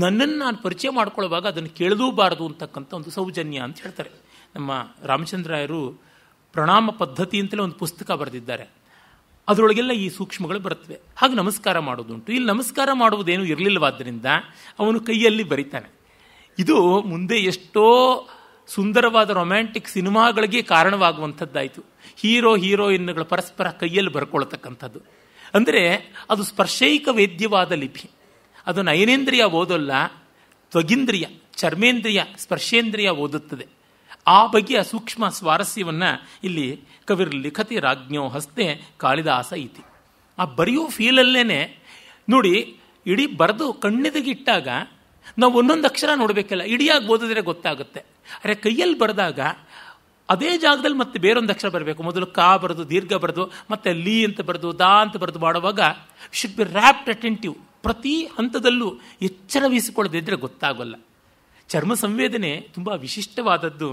ನನ್ನನ್ನು ನಾನು ಪರಿಚಯ ಮಾಡ್ಕೊಳ್ಳುವಾಗ ಅದನ್ನು ಕೇಳದೂಬಾರದು ಅಂತಕ್ಕಂಥ ಒಂದು ಸೌಜನ್ಯ ಅಂತ ಹೇಳ್ತಾರೆ ನಮ್ಮ ರಾಮಚಂದ್ರಾಯರು ಪ್ರಣಾಮ ಪದ್ಧತಿ ಅಂತಲೇ ಒಂದು ಪುಸ್ತಕ ಬರೆದಿದ್ದಾರೆ ಅದರೊಳಗೆಲ್ಲ ಈ ಸೂಕ್ಷ್ಮಗಳು ಬರುತ್ತವೆ ಹಾಗೆ ನಮಸ್ಕಾರ ಮಾಡೋದುಂಟು ಇಲ್ಲಿ ನಮಸ್ಕಾರ ಮಾಡುವುದೇನು ಇರಲಿಲ್ಲವಾದ್ದರಿಂದ ಅವನು ಕೈಯಲ್ಲಿ ಬರಿತಾನೆ ಇದು ಮುಂದೆ ಎಷ್ಟೋ ಸುಂದರವಾದ ರೊಮ್ಯಾಂಟಿಕ್ ಸಿನಿಮಾಗಳಿಗೆ ಕಾರಣವಾಗುವಂಥದ್ದಾಯಿತು ಹೀರೋ ಹೀರೋಯಿನ್ಗಳ ಪರಸ್ಪರ ಕೈಯಲ್ಲಿ ಬರ್ಕೊಳ್ತಕ್ಕಂಥದ್ದು ಅಂದರೆ ಅದು ಸ್ಪರ್ಶೈಕ ವೇದ್ಯವಾದ ಲಿಪಿ ಅದು ನಯನೇಂದ್ರಿಯ ಓದಲ್ಲ ತ್ವಗೀಂದ್ರಿಯ ಚರ್ಮೇಂದ್ರಿಯ ಸ್ಪರ್ಶೇಂದ್ರಿಯ ಓದುತ್ತದೆ ಆ ಬಗೆಯ ಸೂಕ್ಷ್ಮ ಸ್ವಾರಸ್ಯವನ್ನು ಇಲ್ಲಿ ಕವಿರ್ ಲಿಖತಿ ರಾಜ್ಞೋ ಹಸ್ತೆ ಕಾಳಿದಾಸ ಇತಿ ಆ ಬರೆಯೋ ಫೀಲಲ್ಲೇನೆ ನೋಡಿ ಇಡೀ ಬರೆದು ಕಣ್ಣೆದಗಿಟ್ಟಾಗ ನಾವು ಒಂದೊಂದು ಅಕ್ಷರ ನೋಡಬೇಕಲ್ಲ ಇಡಿಯಾಗಿ ಓದಿದ್ರೆ ಗೊತ್ತಾಗುತ್ತೆ ಅರೆ ಕೈಯಲ್ಲಿ ಬರೆದಾಗ ಅದೇ ಜಾಗದಲ್ಲಿ ಮತ್ತೆ ಬೇರೊಂದು ಅಕ್ಷರ ಬರಬೇಕು ಮೊದಲು ಕಾ ಬರೆದು ದೀರ್ಘ ಬರೆದು ಮತ್ತೆ ಲೀ ಅಂತ ಬರೆದು ದಾ ಅಂತ ಬರೆದು ಮಾಡುವಾಗ ಶುಡ್ ಬಿ ರ್ಯಾಪ್ಟ್ ಅಟೆಂಟಿವ್ ಪ್ರತಿ ಹಂತದಲ್ಲೂ ಎಚ್ಚರ ವಹಿಸಿಕೊಳ್ಳದಿದ್ರೆ ಗೊತ್ತಾಗಲ್ಲ ಚರ್ಮ ಸಂವೇದನೆ ತುಂಬ ವಿಶಿಷ್ಟವಾದದ್ದು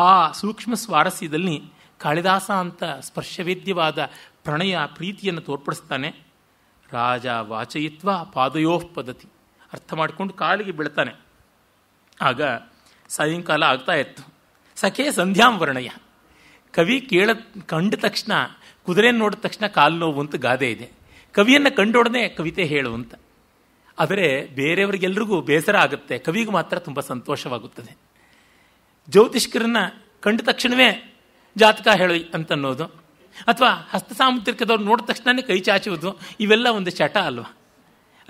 ಆ ಸೂಕ್ಷ್ಮ ಸ್ವಾರಸ್ಯದಲ್ಲಿ ಕಾಳಿದಾಸ ಅಂತ ಸ್ಪರ್ಶವೇದ್ಯವಾದ ಪ್ರಣಯ ಪ್ರೀತಿಯನ್ನು ತೋರ್ಪಡಿಸ್ತಾನೆ ರಾಜ ವಾಚಯಿತ್ವ ಪಾದಯೋಃ ಪದ್ಧತಿ ಅರ್ಥ ಮಾಡಿಕೊಂಡು ಕಾಲಿಗೆ ಬೀಳ್ತಾನೆ ಆಗ ಸಾಯಂಕಾಲ ಆಗ್ತಾ ಇತ್ತು ಸಖೇ ಸಂಧ್ಯಾಂ ವರ್ಣಯ ಕವಿ ಕೇಳ ಕಂಡ ತಕ್ಷಣ ಕುದುರೆಯನ್ನು ನೋಡಿದ ತಕ್ಷಣ ಕಾಲು ನೋವು ಅಂತ ಗಾದೆ ಇದೆ ಕವಿಯನ್ನು ಕಂಡೊಡನೆ ಕವಿತೆ ಹೇಳು ಅಂತ ಆದರೆ ಬೇರೆಯವರಿಗೆಲ್ಲರಿಗೂ ಬೇಸರ ಆಗುತ್ತೆ ಕವಿಗೆ ಮಾತ್ರ ತುಂಬ ಸಂತೋಷವಾಗುತ್ತದೆ ಜ್ಯೋತಿಷ್ಕರನ್ನ ಕಂಡ ತಕ್ಷಣವೇ ಜಾತಕ ಹೇಳಿ ಅಂತನ್ನೋದು ಅಥವಾ ಹಸ್ತ ನೋಡಿದ ತಕ್ಷಣವೇ ಕೈ ಚಾಚುವುದು ಇವೆಲ್ಲ ಒಂದು ಚಟ ಅಲ್ವಾ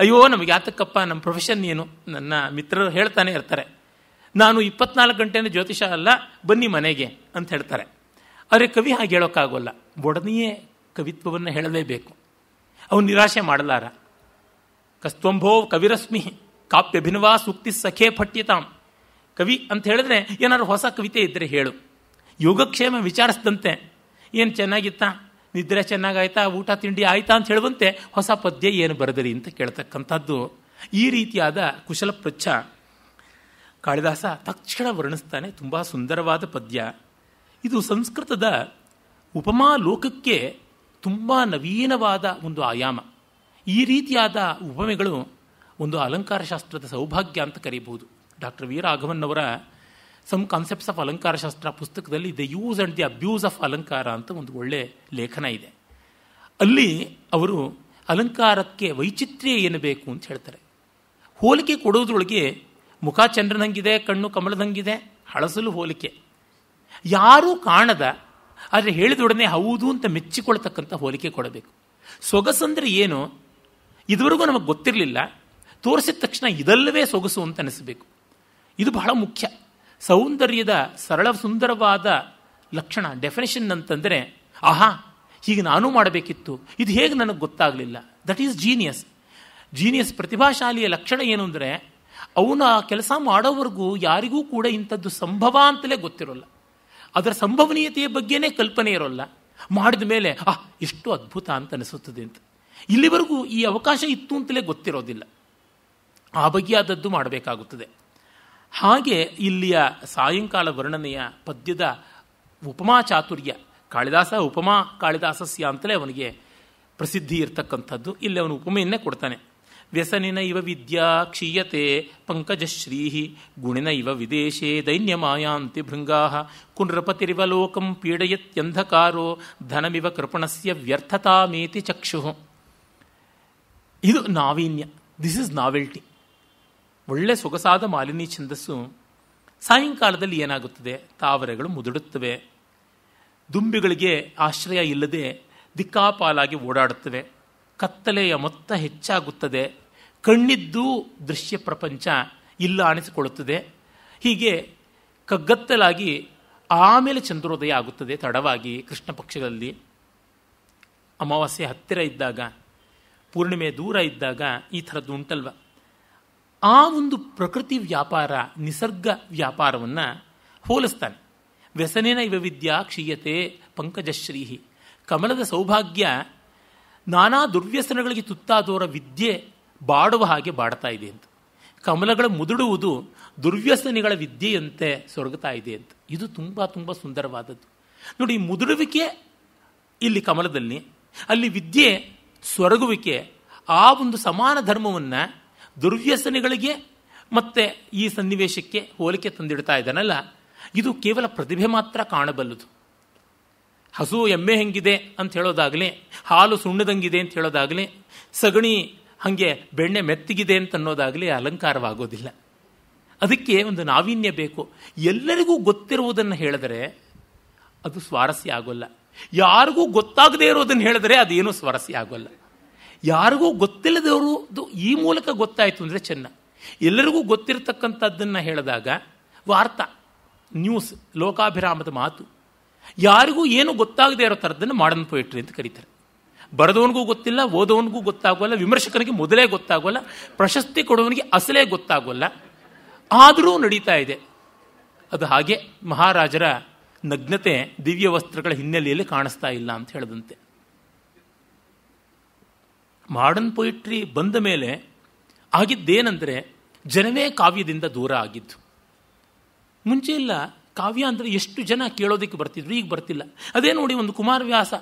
ಅಯ್ಯೋ ನಮಗೆ ಯಾತಕ್ಕಪ್ಪ ನಮ್ಮ ಪ್ರೊಫೆಷನ್ ಏನು ನನ್ನ ಮಿತ್ರರು ಹೇಳ್ತಾನೆ ಇರ್ತಾರೆ ನಾನು ಇಪ್ಪತ್ನಾಲ್ಕು ಗಂಟೆನೇ ಜ್ಯೋತಿಷ ಅಲ್ಲ ಬನ್ನಿ ಮನೆಗೆ ಅಂತ ಹೇಳ್ತಾರೆ ಆದರೆ ಕವಿ ಹಾಗೆ ಹೇಳೋಕ್ಕಾಗೋಲ್ಲ ಒಡನೆಯೇ ಕವಿತ್ವವನ್ನು ಹೇಳಲೇಬೇಕು ಅವನು ನಿರಾಶೆ ಮಾಡಲಾರ ಕಸ್ತಂಭೋ ಕವಿರಶ್ಮಿ ಕಾಪ್ಯಭಿನವಾ ಸೂಕ್ತಿ ಸಖೆ ಪಠ್ಯತಾಂ ಕವಿ ಅಂತ ಹೇಳಿದ್ರೆ ಏನಾದ್ರು ಹೊಸ ಕವಿತೆ ಇದ್ದರೆ ಹೇಳು ಯೋಗಕ್ಷೇಮ ವಿಚಾರಿಸಿದಂತೆ ಏನು ಚೆನ್ನಾಗಿತ್ತಾ ನಿದ್ರೆ ಚೆನ್ನಾಗಾಯ್ತಾ ಊಟ ತಿಂಡಿ ಆಯ್ತಾ ಅಂತ ಹೇಳುವಂತೆ ಹೊಸ ಪದ್ಯ ಏನು ಬರೆದರಿ ಅಂತ ಕೇಳ್ತಕ್ಕಂಥದ್ದು ಈ ರೀತಿಯಾದ ಕುಶಲ ಕಾಳಿದಾಸ ತಕ್ಷಣ ವರ್ಣಿಸ್ತಾನೆ ತುಂಬ ಸುಂದರವಾದ ಪದ್ಯ ಇದು ಸಂಸ್ಕೃತದ ಉಪಮಾ ಲೋಕಕ್ಕೆ ತುಂಬ ನವೀನವಾದ ಒಂದು ಆಯಾಮ ಈ ರೀತಿಯಾದ ಉಪಮೆಗಳು ಒಂದು ಅಲಂಕಾರ ಶಾಸ್ತ್ರದ ಸೌಭಾಗ್ಯ ಅಂತ ಕರೀಬಹುದು ಡಾಕ್ಟರ್ ವೀರಾಘವನ್ ಅವರ ಸಮ್ ಕಾನ್ಸೆಪ್ಟ್ಸ್ ಆಫ್ ಅಲಂಕಾರ ಶಾಸ್ತ್ರ ಪುಸ್ತಕದಲ್ಲಿ the use and the abuse of alankara ಅಂತ ಒಂದು ಒಳ್ಳೆಯ ಲೇಖನ ಇದೆ ಅಲ್ಲಿ ಅವರು ಅಲಂಕಾರಕ್ಕೆ ವೈಚಿತ್ರ್ಯ ಏನು ಬೇಕು ಅಂತ ಹೇಳ್ತಾರೆ ಹೋಲಿಕೆ ಕೊಡೋದ್ರೊಳಗೆ ಮುಖ ಚಂದ್ರನಂಗಿದೆ ಕಣ್ಣು ಕಮಲದಂಗಿದೆ ಹಳಸಲು ಹೋಲಿಕೆ ಯಾರೂ ಕಾಣದ ಆದರೆ ಹೇಳಿದೊಡನೆ ಹೌದು ಅಂತ ಮೆಚ್ಚಿಕೊಳ್ತಕ್ಕಂಥ ಹೋಲಿಕೆ ಕೊಡಬೇಕು ಸೊಗಸಂದ್ರೆ ಏನು ಇದುವರೆಗೂ ನಮಗೆ ಗೊತ್ತಿರಲಿಲ್ಲ ತೋರಿಸಿದ ತಕ್ಷಣ ಇದಲ್ಲವೇ ಸೊಗಸು ಅಂತ ಅನಿಸಬೇಕು ಇದು ಬಹಳ ಮುಖ್ಯ ಸೌಂದರ್ಯದ ಸರಳ ಸುಂದರವಾದ ಲಕ್ಷಣ ಡೆಫಿನೇಷನ್ ಅಂತಂದರೆ ಆಹಾ ಹೀಗೆ ನಾನು ಮಾಡಬೇಕಿತ್ತು ಇದು ಹೇಗೆ ನನಗೆ ಗೊತ್ತಾಗಲಿಲ್ಲ ದಟ್ ಈಸ್ ಜೀನಿಯಸ್ ಜೀನಿಯಸ್ ಪ್ರತಿಭಾಶಾಲಿಯ ಲಕ್ಷಣ ಏನು ಅಂದರೆ ಆ ಕೆಲಸ ಮಾಡೋವರೆಗೂ ಯಾರಿಗೂ ಕೂಡ ಇಂಥದ್ದು ಸಂಭವ ಅಂತಲೇ ಗೊತ್ತಿರೋಲ್ಲ ಅದರ ಸಂಭವನೀಯತೆಯ ಬಗ್ಗೆನೇ ಕಲ್ಪನೆ ಇರೋಲ್ಲ ಮಾಡಿದ ಮೇಲೆ ಆ ಎಷ್ಟು ಅದ್ಭುತ ಅಂತ ಅನಿಸುತ್ತದೆ ಅಂತ ಇಲ್ಲಿವರೆಗೂ ಈ ಅವಕಾಶ ಇತ್ತು ಅಂತಲೇ ಗೊತ್ತಿರೋದಿಲ್ಲ ಆ ಬಗ್ಗೆ ಆದದ್ದು ಮಾಡಬೇಕಾಗುತ್ತದೆ ಹಾಗೆ ಇಲ್ಲಿಯ ಸಾಯಂಕಾಲ ವರ್ಣನೆಯ ಪದ್ಯದ ಉಪಮಾ ಚಾತುರ್ಯ ಕಾಳಿದಾಸ ಉಪಮಾ ಕಾಳಿದಾಸಸ್ಯ ಅಂತಲೇ ಅವನಿಗೆ ಪ್ರಸಿದ್ಧಿ ಇರ್ತಕ್ಕಂಥದ್ದು ಇಲ್ಲಿ ಅವನು ಉಪಮೆಯನ್ನೇ ಕೊಡ್ತಾನೆ ವ್ಯಸನಿನ ಇವ ವಿದ್ಯಾ ಕ್ಷೀಯತೆ ಪಂಕಜಶ್ರೀಹಿ ಗುಣಿನ ಇವ ವಿದೇಶೇ ದೈನ್ಯ ಮಾಯಾಂತಿ ಭೃಂಗಾ ಕುನೃಪತಿರಿವ ಲೋಕಂ ಪೀಡಯತ್ಯಂಧಕಾರೋ ಧನಮಿವ ಕೃಪಣಸ್ಯ ವ್ಯರ್ಥತಾಮೇತಿ ಚಕ್ಷು ಇದು ನಾವೀನ್ಯ ದಿಸ್ ಇಸ್ ನಾವೆಲ್ಟಿ ಒಳ್ಳೆ ಸೊಗಸಾದ ಮಾಲಿನಿ ಛಂದಸ್ಸು ಸಾಯಂಕಾಲದಲ್ಲಿ ಏನಾಗುತ್ತದೆ ತಾವರೆಗಳು ಮುದುಡುತ್ತವೆ ದುಂಬಿಗಳಿಗೆ ಆಶ್ರಯ ಇಲ್ಲದೆ ದಿಕ್ಕಾಪಾಲಾಗಿ ಓಡಾಡುತ್ತವೆ ಕತ್ತಲೆಯ ಮೊತ್ತ ಹೆಚ್ಚಾಗುತ್ತದೆ ಕಣ್ಣಿದ್ದೂ ದೃಶ್ಯ ಪ್ರಪಂಚ ಇಲ್ಲ ಅನಿಸಿಕೊಳ್ಳುತ್ತದೆ ಹೀಗೆ ಕಗ್ಗತ್ತಲಾಗಿ ಆಮೇಲೆ ಚಂದ್ರೋದಯ ಆಗುತ್ತದೆ ತಡವಾಗಿ ಕೃಷ್ಣ ಪಕ್ಷಗಳಲ್ಲಿ ಅಮಾವಾಸ್ಯೆ ಹತ್ತಿರ ಇದ್ದಾಗ ಪೂರ್ಣಿಮೆ ದೂರ ಇದ್ದಾಗ ಈ ಥರದ್ದು ಉಂಟಲ್ವ ಆ ಒಂದು ಪ್ರಕೃತಿ ವ್ಯಾಪಾರ ನಿಸರ್ಗ ವ್ಯಾಪಾರವನ್ನು ಹೋಲಿಸ್ತಾನೆ ವ್ಯಸನೇನ ಇವ ವಿದ್ಯಾ ಕ್ಷೀಯತೆ ಪಂಕಜಶ್ರೀಹಿ ಕಮಲದ ಸೌಭಾಗ್ಯ ನಾನಾ ದುರ್ವ್ಯಸನಗಳಿಗೆ ತುತ್ತಾದವರ ವಿದ್ಯೆ ಬಾಡುವ ಹಾಗೆ ಬಾಡ್ತಾ ಇದೆ ಅಂತ ಕಮಲಗಳ ಮುದುಡುವುದು ದುರ್ವ್ಯಸನಿಗಳ ವಿದ್ಯೆಯಂತೆ ಸೊರಗುತ್ತಾ ಇದೆ ಅಂತ ಇದು ತುಂಬ ತುಂಬ ಸುಂದರವಾದದ್ದು ನೋಡಿ ಮುದುಡುವಿಕೆ ಇಲ್ಲಿ ಕಮಲದಲ್ಲಿ ಅಲ್ಲಿ ವಿದ್ಯೆ ಸೊರಗುವಿಕೆ ಆ ಒಂದು ಸಮಾನ ಧರ್ಮವನ್ನು ದುರ್ವ್ಯಸನಗಳಿಗೆ ಮತ್ತೆ ಈ ಸನ್ನಿವೇಶಕ್ಕೆ ಹೋಲಿಕೆ ತಂದಿಡ್ತಾ ಇದ್ದಾನಲ್ಲ ಇದು ಕೇವಲ ಪ್ರತಿಭೆ ಮಾತ್ರ ಕಾಣಬಲ್ಲದು ಹಸು ಎಮ್ಮೆ ಹೆಂಗಿದೆ ಅಂತ ಹೇಳೋದಾಗಲಿ ಹಾಲು ಸುಣ್ಣದಂಗಿದೆ ಅಂತ ಹೇಳೋದಾಗಲಿ ಸಗಣಿ ಹಾಗೆ ಬೆಣ್ಣೆ ಮೆತ್ತಿಗಿದೆ ಅಂತ ಅನ್ನೋದಾಗಲಿ ಅಲಂಕಾರವಾಗೋದಿಲ್ಲ ಅದಕ್ಕೆ ಒಂದು ನಾವೀನ್ಯ ಬೇಕು ಎಲ್ಲರಿಗೂ ಗೊತ್ತಿರುವುದನ್ನು ಹೇಳಿದರೆ ಅದು ಸ್ವಾರಸ್ಯ ಆಗೋಲ್ಲ ಯಾರಿಗೂ ಗೊತ್ತಾಗದೇ ಇರೋದನ್ನು ಹೇಳಿದರೆ ಅದೇನೂ ಸ್ವಾರಸ್ಯ ಆಗೋಲ್ಲ ಯಾರಿಗೂ ಗೊತ್ತಿಲ್ಲದವರು ಈ ಮೂಲಕ ಗೊತ್ತಾಯಿತು ಅಂದರೆ ಚೆನ್ನ ಎಲ್ಲರಿಗೂ ಗೊತ್ತಿರತಕ್ಕಂಥದ್ದನ್ನು ಹೇಳಿದಾಗ ವಾರ್ತಾ ನ್ಯೂಸ್ ಲೋಕಾಭಿರಾಮದ ಮಾತು ಯಾರಿಗೂ ಏನು ಗೊತ್ತಾಗದೇ ಇರೋ ಥರದ್ದನ್ನು ಮಾಡರ್ನ್ ಪೊಯಿಟ್ರಿ ಅಂತ ಕರೀತಾರೆ ಬರೆದವನಿಗೂ ಗೊತ್ತಿಲ್ಲ ಓದೋನಿಗೂ ಗೊತ್ತಾಗೋಲ್ಲ ವಿಮರ್ಶಕನಿಗೆ ಮೊದಲೇ ಗೊತ್ತಾಗೋಲ್ಲ ಪ್ರಶಸ್ತಿ ಕೊಡೋವನಿಗೆ ಅಸಲೇ ಗೊತ್ತಾಗೋಲ್ಲ ಆದರೂ ನಡೀತಾ ಇದೆ ಅದು ಹಾಗೆ ಮಹಾರಾಜರ ನಗ್ನತೆ ದಿವ್ಯ ವಸ್ತ್ರಗಳ ಹಿನ್ನೆಲೆಯಲ್ಲಿ ಕಾಣಿಸ್ತಾ ಇಲ್ಲ ಅಂತ ಹೇಳದಂತೆ ಮಾಡರ್ನ್ ಪೊಯಿಟ್ರಿ ಬಂದ ಮೇಲೆ ಆಗಿದ್ದೇನೆಂದರೆ ಜನವೇ ಕಾವ್ಯದಿಂದ ದೂರ ಆಗಿದ್ದು ಮುಂಚೆ ಇಲ್ಲ ಕಾವ್ಯ ಅಂದರೆ ಎಷ್ಟು ಜನ ಕೇಳೋದಕ್ಕೆ ಬರ್ತಿದ್ರು ಈಗ ಬರ್ತಿಲ್ಲ ಅದೇ ನೋಡಿ ಒಂದು ಕುಮಾರವ್ಯಾಸ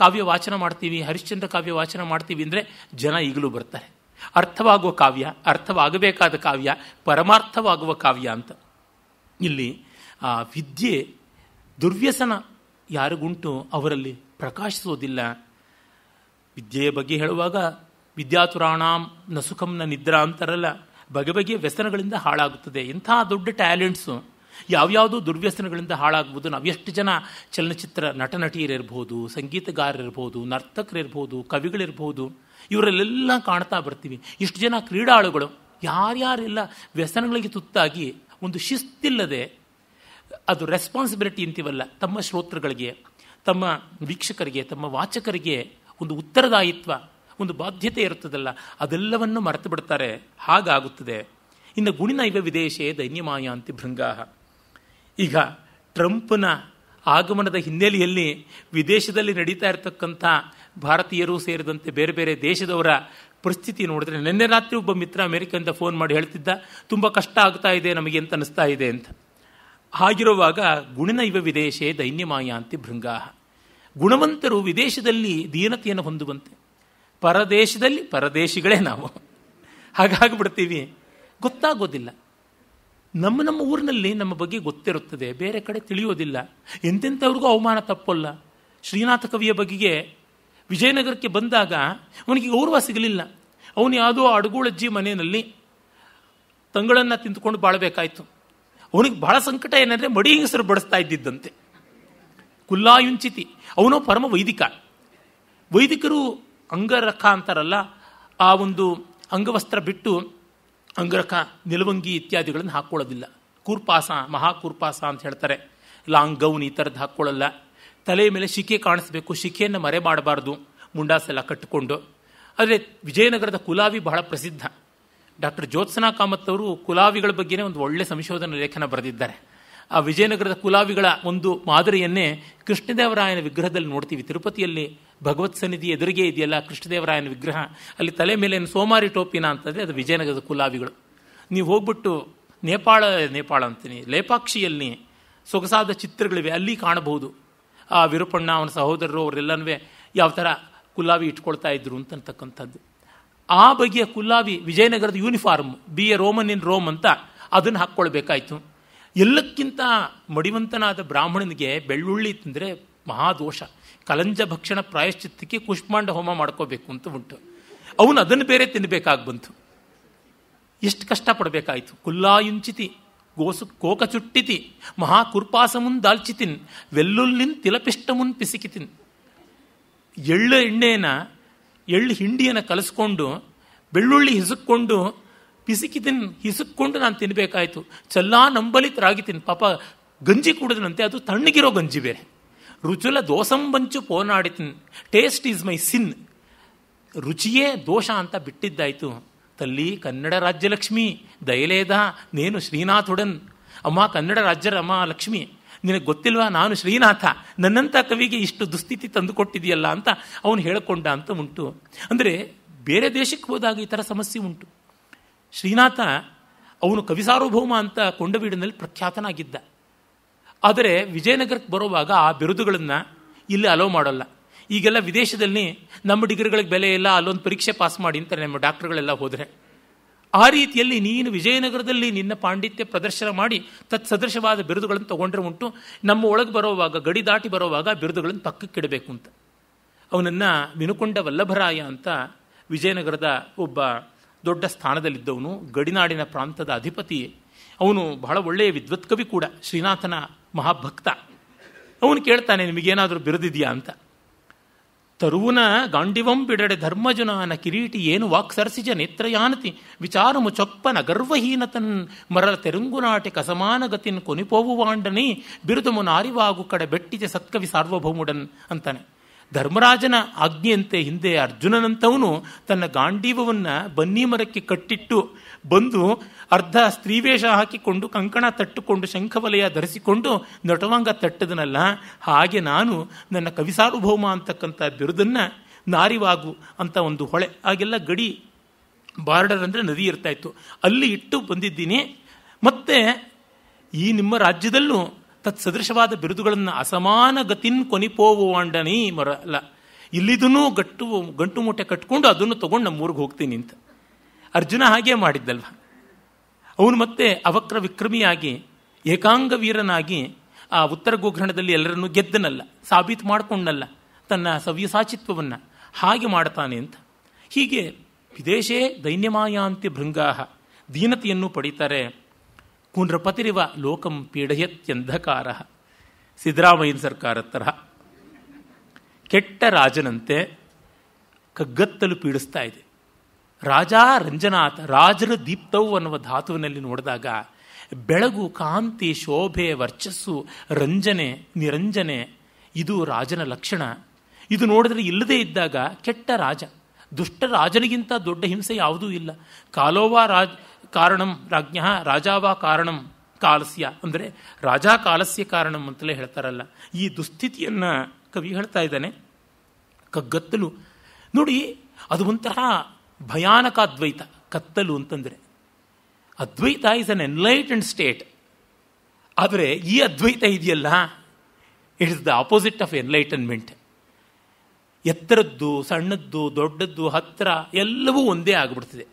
ಕಾವ್ಯ ವಾಚನ ಮಾಡ್ತೀವಿ ಹರಿಶ್ಚಂದ್ರ ಕಾವ್ಯ ವಾಚನ ಮಾಡ್ತೀವಿ ಅಂದರೆ ಜನ ಈಗಲೂ ಬರ್ತಾರೆ ಅರ್ಥವಾಗುವ ಕಾವ್ಯ ಅರ್ಥವಾಗಬೇಕಾದ ಕಾವ್ಯ ಪರಮಾರ್ಥವಾಗುವ ಕಾವ್ಯ ಅಂತ ಇಲ್ಲಿ ಆ ವಿದ್ಯೆ ದುರ್ವ್ಯಸನ ಯಾರಿಗುಂಟು ಅವರಲ್ಲಿ ಪ್ರಕಾಶಿಸೋದಿಲ್ಲ ವಿದ್ಯೆಯ ಬಗ್ಗೆ ಹೇಳುವಾಗ ವಿದ್ಯಾತುರಾಣಾಂ ನಸುಖಂನ ನಿದ್ರಾ ಅಂತಾರಲ್ಲ ಬಗೆ ಬಗೆಯ ವ್ಯಸನಗಳಿಂದ ಹಾಳಾಗುತ್ತದೆ ಇಂಥ ದೊಡ್ಡ ಟ್ಯಾಲೆಂಟ್ಸು ಯಾವ್ಯಾವುದೋ ದುರ್ವ್ಯಸನಗಳಿಂದ ಹಾಳಾಗ್ಬೋದು ನಾವು ಎಷ್ಟು ಜನ ಚಲನಚಿತ್ರ ನಟ ನಟಿಯರಿರ್ಬೋದು ಸಂಗೀತಗಾರರಿರ್ಬೋದು ನರ್ತಕರಿರ್ಬೋದು ಕವಿಗಳಿರ್ಬೋದು ಇವರಲ್ಲೆಲ್ಲ ಕಾಣ್ತಾ ಬರ್ತೀವಿ ಇಷ್ಟು ಜನ ಕ್ರೀಡಾಳುಗಳು ಯಾರ್ಯಾರೆಲ್ಲ ವ್ಯಸನಗಳಿಗೆ ತುತ್ತಾಗಿ ಒಂದು ಶಿಸ್ತಿಲ್ಲದೆ ಅದು ರೆಸ್ಪಾನ್ಸಿಬಿಲಿಟಿ ಅಂತೀವಲ್ಲ ತಮ್ಮ ಶ್ರೋತೃಗಳಿಗೆ ತಮ್ಮ ವೀಕ್ಷಕರಿಗೆ ತಮ್ಮ ವಾಚಕರಿಗೆ ಒಂದು ಉತ್ತರದಾಯಿತ್ವ ಒಂದು ಬಾಧ್ಯತೆ ಇರುತ್ತದಲ್ಲ ಅದೆಲ್ಲವನ್ನು ಮರೆತು ಬಿಡ್ತಾರೆ ಹಾಗಾಗುತ್ತದೆ ಇನ್ನು ಗುಣಿನ ಇವ ವಿದೇಶೇ ದೈನ್ಯಮಾಯ ಅಂತಿ ಭೃಂಗಾಹ ಈಗ ಟ್ರಂಪ್ನ ಆಗಮನದ ಹಿನ್ನೆಲೆಯಲ್ಲಿ ವಿದೇಶದಲ್ಲಿ ನಡೀತಾ ಇರತಕ್ಕಂಥ ಭಾರತೀಯರು ಸೇರಿದಂತೆ ಬೇರೆ ಬೇರೆ ದೇಶದವರ ಪರಿಸ್ಥಿತಿ ನೋಡಿದ್ರೆ ನಿನ್ನೆ ರಾತ್ರಿ ಒಬ್ಬ ಮಿತ್ರ ಅಮೆರಿಕದಿಂದ ಫೋನ್ ಮಾಡಿ ಹೇಳ್ತಿದ್ದ ತುಂಬ ಕಷ್ಟ ಆಗ್ತಾ ಇದೆ ನಮಗೆ ಅಂತ ಅನಿಸ್ತಾ ಇದೆ ಅಂತ ಹಾಗಿರುವಾಗ ಗುಣಿನ ಇವ ವಿದೇಶೇ ದೈನ್ಯಮಾಯ ಅಂತಿ ಭೃಂಗಾಹ ಗುಣವಂತರು ವಿದೇಶದಲ್ಲಿ ದೀನತೆಯನ್ನು ಹೊಂದುವಂತೆ ಪರದೇಶದಲ್ಲಿ ಪರದೇಶಿಗಳೇ ನಾವು ಹಾಗಾಗ್ಬಿಡ್ತೀವಿ ಗೊತ್ತಾಗೋದಿಲ್ಲ ನಮ್ಮ ನಮ್ಮ ಊರಿನಲ್ಲಿ ನಮ್ಮ ಬಗ್ಗೆ ಗೊತ್ತಿರುತ್ತದೆ ಬೇರೆ ಕಡೆ ತಿಳಿಯೋದಿಲ್ಲ ಎಂತೆಂಥವ್ರಿಗೂ ಅವಮಾನ ತಪ್ಪಲ್ಲ ಶ್ರೀನಾಥ ಕವಿಯ ಬಗೆಗೆ ವಿಜಯನಗರಕ್ಕೆ ಬಂದಾಗ ಅವನಿಗೆ ಗೌರವ ಸಿಗಲಿಲ್ಲ ಅವನು ಯಾವುದೋ ಅಡುಗುಳಜ್ಜಿ ಮನೆಯಲ್ಲಿ ತಂಗಳನ್ನು ತಿಂತ್ಕೊಂಡು ಬಾಳಬೇಕಾಯಿತು ಅವನಿಗೆ ಬಹಳ ಸಂಕಟ ಏನಂದರೆ ಮಡಿ ಹೆಂಗಸರು ಬಡಿಸ್ತಾ ಇದ್ದಿದ್ದಂತೆ ಕುಲ್ಲಾಯುಂಚಿತಿ ಅವನು ಪರಮ ವೈದಿಕ ವೈದಿಕರು ಅಂಗರಖ ಅಂತಾರಲ್ಲ ಆ ಒಂದು ಅಂಗವಸ್ತ್ರ ಬಿಟ್ಟು ಅಂಗರಖ ನಿಲವಂಗಿ ಇತ್ಯಾದಿಗಳನ್ನು ಹಾಕ್ಕೊಳ್ಳೋದಿಲ್ಲ ಕೂರ್ಪಾಸ ಮಹಾಕೂರ್ಪಾಸ ಅಂತ ಹೇಳ್ತಾರೆ ಲಾಂಗ್ ಗೌನ್ ಈ ಥರದ್ದು ಹಾಕ್ಕೊಳ್ಳಲ್ಲ ತಲೆಯ ಮೇಲೆ ಶಿಖೆ ಕಾಣಿಸಬೇಕು ಶಿಖೆಯನ್ನು ಮರೆ ಮಾಡಬಾರ್ದು ಮುಂಡಾಸೆಲ್ಲ ಕಟ್ಟಿಕೊಂಡು ಆದರೆ ವಿಜಯನಗರದ ಕುಲಾವಿ ಬಹಳ ಪ್ರಸಿದ್ಧ ಡಾಕ್ಟರ್ ಜ್ಯೋತ್ಸನಾ ಕಾಮತ್ ಅವರು ಕುಲಾವಿಗಳ ಬಗ್ಗೆನೇ ಒಂದು ಒಳ್ಳೆ ಸಂಶೋಧನಾ ಲೇಖನ ಬರೆದಿದ್ದಾರೆ ಆ ವಿಜಯನಗರದ ಕುಲಾವಿಗಳ ಒಂದು ಮಾದರಿಯನ್ನೇ ಕೃಷ್ಣದೇವರಾಯನ ವಿಗ್ರಹದಲ್ಲಿ ನೋಡ್ತೀವಿ ತಿರುಪತಿಯಲ್ಲಿ ಭಗವತ್ ಸನ್ನಿಧಿ ಎದುರಿಗೆ ಇದೆಯಲ್ಲ ಕೃಷ್ಣದೇವರಾಯನ ವಿಗ್ರಹ ಅಲ್ಲಿ ತಲೆ ಮೇಲೆ ಸೋಮಾರಿ ಟೋಪಿನ ಅಂತಂದರೆ ಅದು ವಿಜಯನಗರದ ಕುಲಾವಿಗಳು ನೀವು ಹೋಗ್ಬಿಟ್ಟು ನೇಪಾಳ ನೇಪಾಳ ಅಂತೀನಿ ಲೇಪಾಕ್ಷಿಯಲ್ಲಿ ಸೊಗಸಾದ ಚಿತ್ರಗಳಿವೆ ಅಲ್ಲಿ ಕಾಣಬಹುದು ಆ ವಿರುಪಣ್ಣ ಅವನ ಸಹೋದರರು ಅವರೆಲ್ಲನೂ ಯಾವ ಥರ ಕುಲಾವಿ ಇಟ್ಕೊಳ್ತಾ ಇದ್ರು ಅಂತಕ್ಕಂಥದ್ದು ಆ ಬಗೆಯ ಕುಲ್ಲಾವಿ ವಿಜಯನಗರದ uniform be a Roman in Rome ಅಂತ ಅದನ್ನು ಹಾಕ್ಕೊಳ್ಬೇಕಾಯ್ತು ಎಲ್ಲಕ್ಕಿಂತ ಮಡಿವಂತನಾದ ಬ್ರಾಹ್ಮಣನಿಗೆ ಬೆಳ್ಳುಳ್ಳಿ ತಿಂದರೆ ಮಹಾದೋಷ ಕಲಂಜ ಭಕ್ಷಣ ಪ್ರಾಯಶ್ಚಿತ್ತಕ್ಕೆ ಕುಷ್ಮಾಂಡ ಹೋಮ ಮಾಡ್ಕೋಬೇಕು ಅಂತ ಉಂಟು ಅವನು ಅದನ್ನು ಬೇರೆ ತಿನ್ನಬೇಕಾಗಿ ಬಂತು ಎಷ್ಟು ಕಷ್ಟಪಡಬೇಕಾಯಿತು ಕುಲ್ಲಾಯುಂಚಿತಿ ಗೋಸು ಕೋಕ ಚುಟ್ಟಿತಿ ಮಹಾಕುರ್ಪಾಸಮುನ್ ದಾಲ್ಚಿತಿನ್ ವೆಲ್ಲುಲ್ಲಿನ್ ತಿಲಪಿಷ್ಟಮುನ್ ಪಿಸಿಕಿತಿನ್ ಎಳ್ಳು ಎಣ್ಣೆಯನ್ನು ಎಳ್ಳು ಹಿಂಡಿಯನ್ನು ಕಲಿಸ್ಕೊಂಡು ಬೆಳ್ಳುಳ್ಳಿ ಹಿಸುಕೊಂಡು ಪಿಸಿಕಿದನ್ನು ಹಿಸುಕ್ಕೊಂಡು ನಾನು ತಿನ್ನಬೇಕಾಯಿತು ಚಲ್ಲಾ ರಾಗಿ ತಿನ್ ಪಾಪ ಗಂಜಿ ಕುಡಿದನಂತೆ ಅದು ತಣ್ಣಗಿರೋ ಗಂಜಿ ಬೇರೆ ರುಚುಲ ದೋಸಂಬಂಚು ಪೋನಾಡಿತಿನ್ ಟೇಸ್ಟ್ ಈಸ್ ಮೈ ಸಿನ್ ರುಚಿಯೇ ದೋಷ ಅಂತ ಬಿಟ್ಟಿದ್ದಾಯ್ತು ತಲ್ಲಿ ಕನ್ನಡ ರಾಜ್ಯಲಕ್ಷ್ಮಿ ದಯಲೇದ ನೇನು ಶ್ರೀನಾಥುಡನ್ ಅಮ್ಮ ಕನ್ನಡ ರಾಜ್ಯರ ಅಮ್ಮ ಲಕ್ಷ್ಮಿ ನಿನಗೆ ಗೊತ್ತಿಲ್ವಾ ನಾನು ಶ್ರೀನಾಥ ನನ್ನಂಥ ಕವಿಗೆ ಇಷ್ಟು ದುಸ್ಥಿತಿ ತಂದುಕೊಟ್ಟಿದೆಯಲ್ಲ ಅಂತ ಅವನು ಹೇಳಿಕೊಂಡ ಅಂತ ಉಂಟು ಅಂದರೆ ಬೇರೆ ದೇಶಕ್ಕೆ ಹೋದಾಗ ಈ ಥರ ಸಮಸ್ಯೆ ಉಂಟು ಶ್ರೀನಾಥ ಅವನು ಕವಿಸಾರ್ವಭೌಮ ಅಂತ ಕೊಂಡವೀಡಿನಲ್ಲಿ ಪ್ರಖ್ಯಾತನಾಗಿದ್ದ ಆದರೆ ವಿಜಯನಗರಕ್ಕೆ ಬರುವಾಗ ಆ ಬಿರುದುಗಳನ್ನು ಇಲ್ಲಿ ಅಲೋ ಮಾಡೋಲ್ಲ ಈಗೆಲ್ಲ ವಿದೇಶದಲ್ಲಿ ನಮ್ಮ ಡಿಗ್ರಿಗಳಿಗೆ ಬೆಲೆ ಇಲ್ಲ ಅಲ್ಲೊಂದು ಪರೀಕ್ಷೆ ಪಾಸ್ ಮಾಡಿ ಅಂತಾರೆ ನಮ್ಮ ಡಾಕ್ಟರ್ಗಳೆಲ್ಲ ಹೋದರೆ ಆ ರೀತಿಯಲ್ಲಿ ನೀನು ವಿಜಯನಗರದಲ್ಲಿ ನಿನ್ನ ಪಾಂಡಿತ್ಯ ಪ್ರದರ್ಶನ ಮಾಡಿ ತತ್ ಸದೃಶವಾದ ಬಿರುದುಗಳನ್ನು ತೊಗೊಂಡ್ರೆ ಉಂಟು ನಮ್ಮ ಒಳಗೆ ಬರೋವಾಗ ಗಡಿ ದಾಟಿ ಬರೋವಾಗ ಬಿರುದುಗಳನ್ನು ಇಡಬೇಕು ಅಂತ ಅವನನ್ನು ವಿನುಕೊಂಡ ವಲ್ಲಭರಾಯ ಅಂತ ವಿಜಯನಗರದ ಒಬ್ಬ ದೊಡ್ಡ ಸ್ಥಾನದಲ್ಲಿದ್ದವನು ಗಡಿನಾಡಿನ ಪ್ರಾಂತದ ಅಧಿಪತಿ ಅವನು ಬಹಳ ಒಳ್ಳೆಯ ವಿದ್ವತ್ಕವಿ ಕೂಡ ಶ್ರೀನಾಥನ ಮಹಾಭಕ್ತ ಅವನು ಕೇಳ್ತಾನೆ ನಿಮಗೇನಾದರೂ ಬಿರದಿದೆಯಾ ಅಂತ ತರುವನ ಗಾಂಡಿವಂ ಬಿಡಡೆ ಧರ್ಮಜುನಾನ ಕಿರೀಟಿ ಏನು ಸರಸಿಜ ನೇತ್ರಯಾನತಿ ವಿಚಾರಮು ಚೊಪ್ಪನ ಗರ್ವಹೀನತನ್ ಮರಲ ತೆರುಂಗುನಾಟಿ ಕಸಮಾನಗತಿನ್ ಕೊನಿಪೋವು ವಾಂಡನಿ ಬಿರುದಮು ನಾರಿವಾಗು ಕಡೆ ಬೆಟ್ಟಿಜ ಸತ್ಕವಿ ಸಾರ್ವಭೌಮುಡನ್ ಅಂತಾನೆ ಧರ್ಮರಾಜನ ಆಜ್ಞೆಯಂತೆ ಹಿಂದೆ ಅರ್ಜುನನಂತವನು ತನ್ನ ಗಾಂಡೀವವನ್ನು ಬನ್ನಿ ಮರಕ್ಕೆ ಕಟ್ಟಿಟ್ಟು ಬಂದು ಅರ್ಧ ಸ್ತ್ರೀವೇಷ ಹಾಕಿಕೊಂಡು ಕಂಕಣ ತಟ್ಟುಕೊಂಡು ಶಂಖವಲಯ ಧರಿಸಿಕೊಂಡು ನಟವಾಂಗ ತಟ್ಟದನಲ್ಲ ಹಾಗೆ ನಾನು ನನ್ನ ಕವಿಸಾರ್ವಭೌಮ ಅಂತಕ್ಕಂಥ ಬಿರುದನ್ನು ನಾರಿವಾಗು ಅಂತ ಒಂದು ಹೊಳೆ ಹಾಗೆಲ್ಲ ಗಡಿ ಬಾರ್ಡರ್ ಅಂದರೆ ನದಿ ಇರ್ತಾಯಿತ್ತು ಅಲ್ಲಿ ಇಟ್ಟು ಬಂದಿದ್ದೀನಿ ಮತ್ತೆ ಈ ನಿಮ್ಮ ರಾಜ್ಯದಲ್ಲೂ ತತ್ಸದೃಶವಾದ ಬಿರುದುಗಳನ್ನು ಅಸಮಾನ ಗತಿನ್ ಕೊನಿಪೋವುವಾಂಡನಿ ಮರಲ್ಲ ಇಲ್ಲಿದೂ ಗಟ್ಟು ಗಂಟು ಮೂಟೆ ಕಟ್ಕೊಂಡು ಅದನ್ನು ತಗೊಂಡು ನಮ್ಮೂರಿಗೆ ಹೋಗ್ತೀನಿ ಅಂತ ಅರ್ಜುನ ಹಾಗೆ ಮಾಡಿದ್ದಲ್ವ ಅವನು ಮತ್ತೆ ಅವಕ್ರ ವಿಕ್ರಮಿಯಾಗಿ ಏಕಾಂಗ ವೀರನಾಗಿ ಆ ಉತ್ತರ ಗೋಗ್ರಣದಲ್ಲಿ ಎಲ್ಲರನ್ನೂ ಗೆದ್ದನಲ್ಲ ಸಾಬೀತು ಮಾಡಿಕೊಂಡಲ್ಲ ತನ್ನ ಸವ್ಯಸಾಚಿತ್ವವನ್ನು ಹಾಗೆ ಮಾಡ್ತಾನೆ ಅಂತ ಹೀಗೆ ವಿದೇಶೇ ದೈನ್ಯಮಾಯಾಂತಿ ಭೃಂಗಾಹ ದೀನತೆಯನ್ನು ಪಡೀತಾರೆ ಪುನರಪತಿರಿವ ಲೋಕಂ ಪೀಡಯತ್ಯಂಧಕಾರ ಸಿದ್ದರಾಮಯ್ಯನ ಸರ್ಕಾರ ತರಹ ಕೆಟ್ಟ ರಾಜನಂತೆ ಕಗ್ಗತ್ತಲು ಪೀಡಿಸ್ತಾ ಇದೆ ರಾಜಾ ರಂಜನಾಥ ರಾಜನ ದೀಪ್ತವು ಅನ್ನುವ ಧಾತುವಿನಲ್ಲಿ ನೋಡಿದಾಗ ಬೆಳಗು ಕಾಂತಿ ಶೋಭೆ ವರ್ಚಸ್ಸು ರಂಜನೆ ನಿರಂಜನೆ ಇದು ರಾಜನ ಲಕ್ಷಣ ಇದು ನೋಡಿದ್ರೆ ಇಲ್ಲದೇ ಇದ್ದಾಗ ಕೆಟ್ಟ ರಾಜ ದುಷ್ಟ ರಾಜನಿಗಿಂತ ದೊಡ್ಡ ಹಿಂಸೆ ಯಾವುದೂ ಇಲ್ಲ ಕಾಲೋವಾ ರಾಜ್ ಕಾರಣಂ ರಾಜ್ಞ ರಾಜಾವ ಕಾರಣಂ ಕಾಲಸ್ಯ ಅಂದರೆ ರಾಜಾ ಕಾಲಸ್ಯ ಕಾರಣಂ ಅಂತಲೇ ಹೇಳ್ತಾರಲ್ಲ ಈ ದುಸ್ಥಿತಿಯನ್ನು ಕವಿ ಹೇಳ್ತಾ ಇದ್ದಾನೆ ಕಗ್ಗತ್ತಲು ನೋಡಿ ಅದು ಒಂತಹ ಭಯಾನಕ ಅದ್ವೈತ ಕತ್ತಲು ಅಂತಂದರೆ Advaita is an enlightened state ಆದರೆ ಈ ಅದ್ವೈತ ಇದೆಯಲ್ಲ it is the opposite of enlightenment ಎತ್ತರದ್ದು ಸಣ್ಣದ್ದು ದೊಡ್ಡದ್ದು ಹತ್ತಿರ ಎಲ್ಲವೂ ಒಂದೇ ಆಗಿಬಿಡ್ತದೆ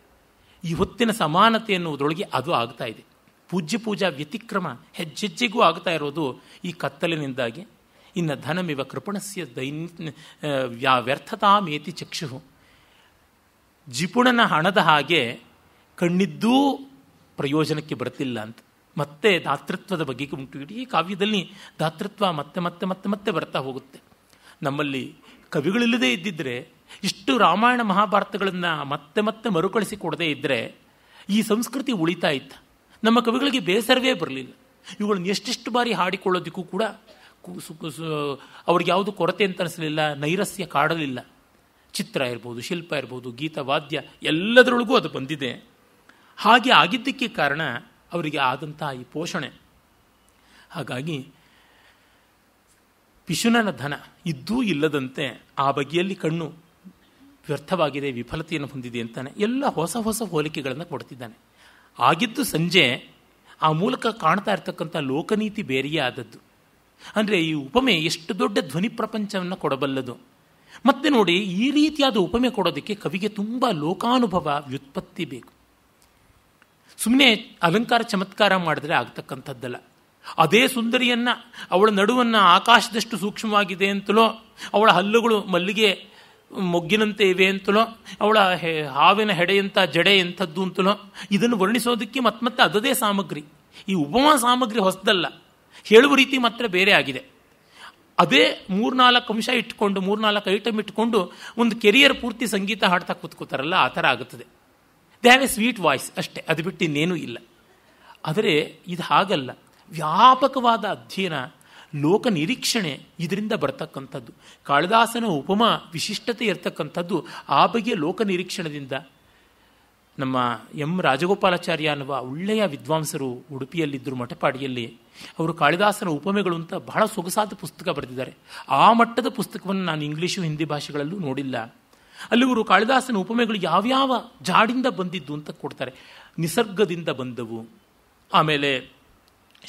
ಈ ಹೊತ್ತಿನ ಸಮಾನತೆ ಎನ್ನುವುದರೊಳಗೆ ಅದು ಆಗ್ತಾ ಇದೆ ಪೂಜ್ಯ ಪೂಜಾ ವ್ಯತಿಕ್ರಮ ಹೆಜ್ಜೆಜ್ಜೆಗೂ ಆಗ್ತಾ ಇರೋದು ಈ ಕತ್ತಲಿನಿಂದಾಗಿ ಇನ್ನು ಧನಮಿವ ಕೃಪಣಸ್ಯ ದೈನ್ ವ್ಯಾ ಮೇತಿ ಚಕ್ಷು ಜಿಪುಣನ ಹಣದ ಹಾಗೆ ಕಣ್ಣಿದ್ದೂ ಪ್ರಯೋಜನಕ್ಕೆ ಬರ್ತಿಲ್ಲ ಅಂತ ಮತ್ತೆ ದಾತೃತ್ವದ ಬಗ್ಗೆ ಉಂಟು ಈ ಕಾವ್ಯದಲ್ಲಿ ದಾತೃತ್ವ ಮತ್ತೆ ಮತ್ತೆ ಮತ್ತೆ ಮತ್ತೆ ಬರ್ತಾ ಹೋಗುತ್ತೆ ನಮ್ಮಲ್ಲಿ ಕವಿಗಳಿಲ್ಲದೆ ಇದ್ದಿದ್ದರೆ ಇಷ್ಟು ರಾಮಾಯಣ ಮಹಾಭಾರತಗಳನ್ನು ಮತ್ತೆ ಮತ್ತೆ ಮರುಕಳಿಸಿ ಕೊಡದೇ ಇದ್ದರೆ ಈ ಸಂಸ್ಕೃತಿ ಉಳಿತಾ ಇತ್ತು ನಮ್ಮ ಕವಿಗಳಿಗೆ ಬೇಸರವೇ ಬರಲಿಲ್ಲ ಇವುಗಳನ್ನು ಎಷ್ಟೆಷ್ಟು ಬಾರಿ ಹಾಡಿಕೊಳ್ಳೋದಕ್ಕೂ ಕೂಡ ಅವ್ರಿಗೆ ಯಾವುದು ಕೊರತೆ ಅಂತ ಅನಿಸಲಿಲ್ಲ ನೈರಸ್ಯ ಕಾಡಲಿಲ್ಲ ಚಿತ್ರ ಇರ್ಬೋದು ಶಿಲ್ಪ ಇರ್ಬೋದು ಗೀತ ವಾದ್ಯ ಎಲ್ಲದರೊಳಗೂ ಅದು ಬಂದಿದೆ ಹಾಗೆ ಆಗಿದ್ದಕ್ಕೆ ಕಾರಣ ಅವರಿಗೆ ಆದಂತಹ ಈ ಪೋಷಣೆ ಹಾಗಾಗಿ ಪಿಶುನನ ಧನ ಇದ್ದೂ ಇಲ್ಲದಂತೆ ಆ ಬಗೆಯಲ್ಲಿ ಕಣ್ಣು ವ್ಯರ್ಥವಾಗಿದೆ ವಿಫಲತೆಯನ್ನು ಹೊಂದಿದೆ ಅಂತಾನೆ ಎಲ್ಲ ಹೊಸ ಹೊಸ ಹೋಲಿಕೆಗಳನ್ನು ಕೊಡ್ತಿದ್ದಾನೆ ಆಗಿದ್ದು ಸಂಜೆ ಆ ಮೂಲಕ ಕಾಣ್ತಾ ಇರ್ತಕ್ಕಂಥ ಲೋಕನೀತಿ ಬೇರೆಯೇ ಆದದ್ದು ಅಂದರೆ ಈ ಉಪಮೆ ಎಷ್ಟು ದೊಡ್ಡ ಧ್ವನಿ ಪ್ರಪಂಚವನ್ನು ಕೊಡಬಲ್ಲದು ಮತ್ತೆ ನೋಡಿ ಈ ರೀತಿಯಾದ ಉಪಮೆ ಕೊಡೋದಕ್ಕೆ ಕವಿಗೆ ತುಂಬ ಲೋಕಾನುಭವ ವ್ಯುತ್ಪತ್ತಿ ಬೇಕು ಸುಮ್ಮನೆ ಅಲಂಕಾರ ಚಮತ್ಕಾರ ಮಾಡಿದ್ರೆ ಆಗ್ತಕ್ಕಂಥದ್ದಲ್ಲ ಅದೇ ಸುಂದರಿಯನ್ನು ಅವಳ ನಡುವನ್ನು ಆಕಾಶದಷ್ಟು ಸೂಕ್ಷ್ಮವಾಗಿದೆ ಅಂತಲೋ ಅವಳ ಹಲ್ಲುಗಳು ಮಲ್ಲಿಗೆ ಮೊಗ್ಗಿನಂತೆ ಇವೆ ಅಂತಲೋ ಅವಳ ಹಾವಿನ ಹೆಡೆಯಂಥ ಜಡೆ ಎಂಥದ್ದು ಅಂತಲೋ ಇದನ್ನು ವರ್ಣಿಸೋದಕ್ಕೆ ಮತ್ತೆ ಅದದೇ ಸಾಮಗ್ರಿ ಈ ಉಪಮಾ ಸಾಮಗ್ರಿ ಹೊಸದಲ್ಲ ಹೇಳುವ ರೀತಿ ಮಾತ್ರ ಬೇರೆ ಆಗಿದೆ ಅದೇ ಮೂರ್ನಾಲ್ಕು ಅಂಶ ಇಟ್ಕೊಂಡು ಮೂರ್ನಾಲ್ಕು ಐಟಮ್ ಇಟ್ಕೊಂಡು ಒಂದು ಕೆರಿಯರ್ ಪೂರ್ತಿ ಸಂಗೀತ ಹಾಡ್ತಾ ಕೂತ್ಕೋತಾರಲ್ಲ ಆ ಥರ ಆಗುತ್ತದೆ they have a sweet voice ಅಷ್ಟೇ ಅದು ಬಿಟ್ಟು ಇನ್ನೇನೂ ಇಲ್ಲ ಆದರೆ ಇದು ಹಾಗಲ್ಲ ವ್ಯಾಪಕವಾದ ಅಧ್ಯಯನ ಲೋಕ ನಿರೀಕ್ಷಣೆ ಇದರಿಂದ ಬರ್ತಕ್ಕಂಥದ್ದು ಕಾಳಿದಾಸನ ಉಪಮ ವಿಶಿಷ್ಟತೆ ಇರ್ತಕ್ಕಂಥದ್ದು ಆ ಬಗೆಯ ಲೋಕ ನಿರೀಕ್ಷಣದಿಂದ ನಮ್ಮ ಎಂ ರಾಜಗೋಪಾಲಾಚಾರ್ಯ ಅನ್ನುವ ಒಳ್ಳೆಯ ವಿದ್ವಾಂಸರು ಉಡುಪಿಯಲ್ಲಿದ್ದರು ಮಠಪಾಡಿಯಲ್ಲಿ ಅವರು ಕಾಳಿದಾಸನ ಉಪಮೆಗಳು ಅಂತ ಬಹಳ ಸೊಗಸಾದ ಪುಸ್ತಕ ಬರೆದಿದ್ದಾರೆ ಆ ಮಟ್ಟದ ಪುಸ್ತಕವನ್ನು ನಾನು ಇಂಗ್ಲೀಷು ಹಿಂದಿ ಭಾಷೆಗಳಲ್ಲೂ ನೋಡಿಲ್ಲ ಅಲ್ಲಿ ಇವರು ಕಾಳಿದಾಸನ ಉಪಮೆಗಳು ಯಾವ್ಯಾವ ಜಾಡಿಂದ ಬಂದಿದ್ದು ಅಂತ ಕೊಡ್ತಾರೆ ನಿಸರ್ಗದಿಂದ ಬಂದವು ಆಮೇಲೆ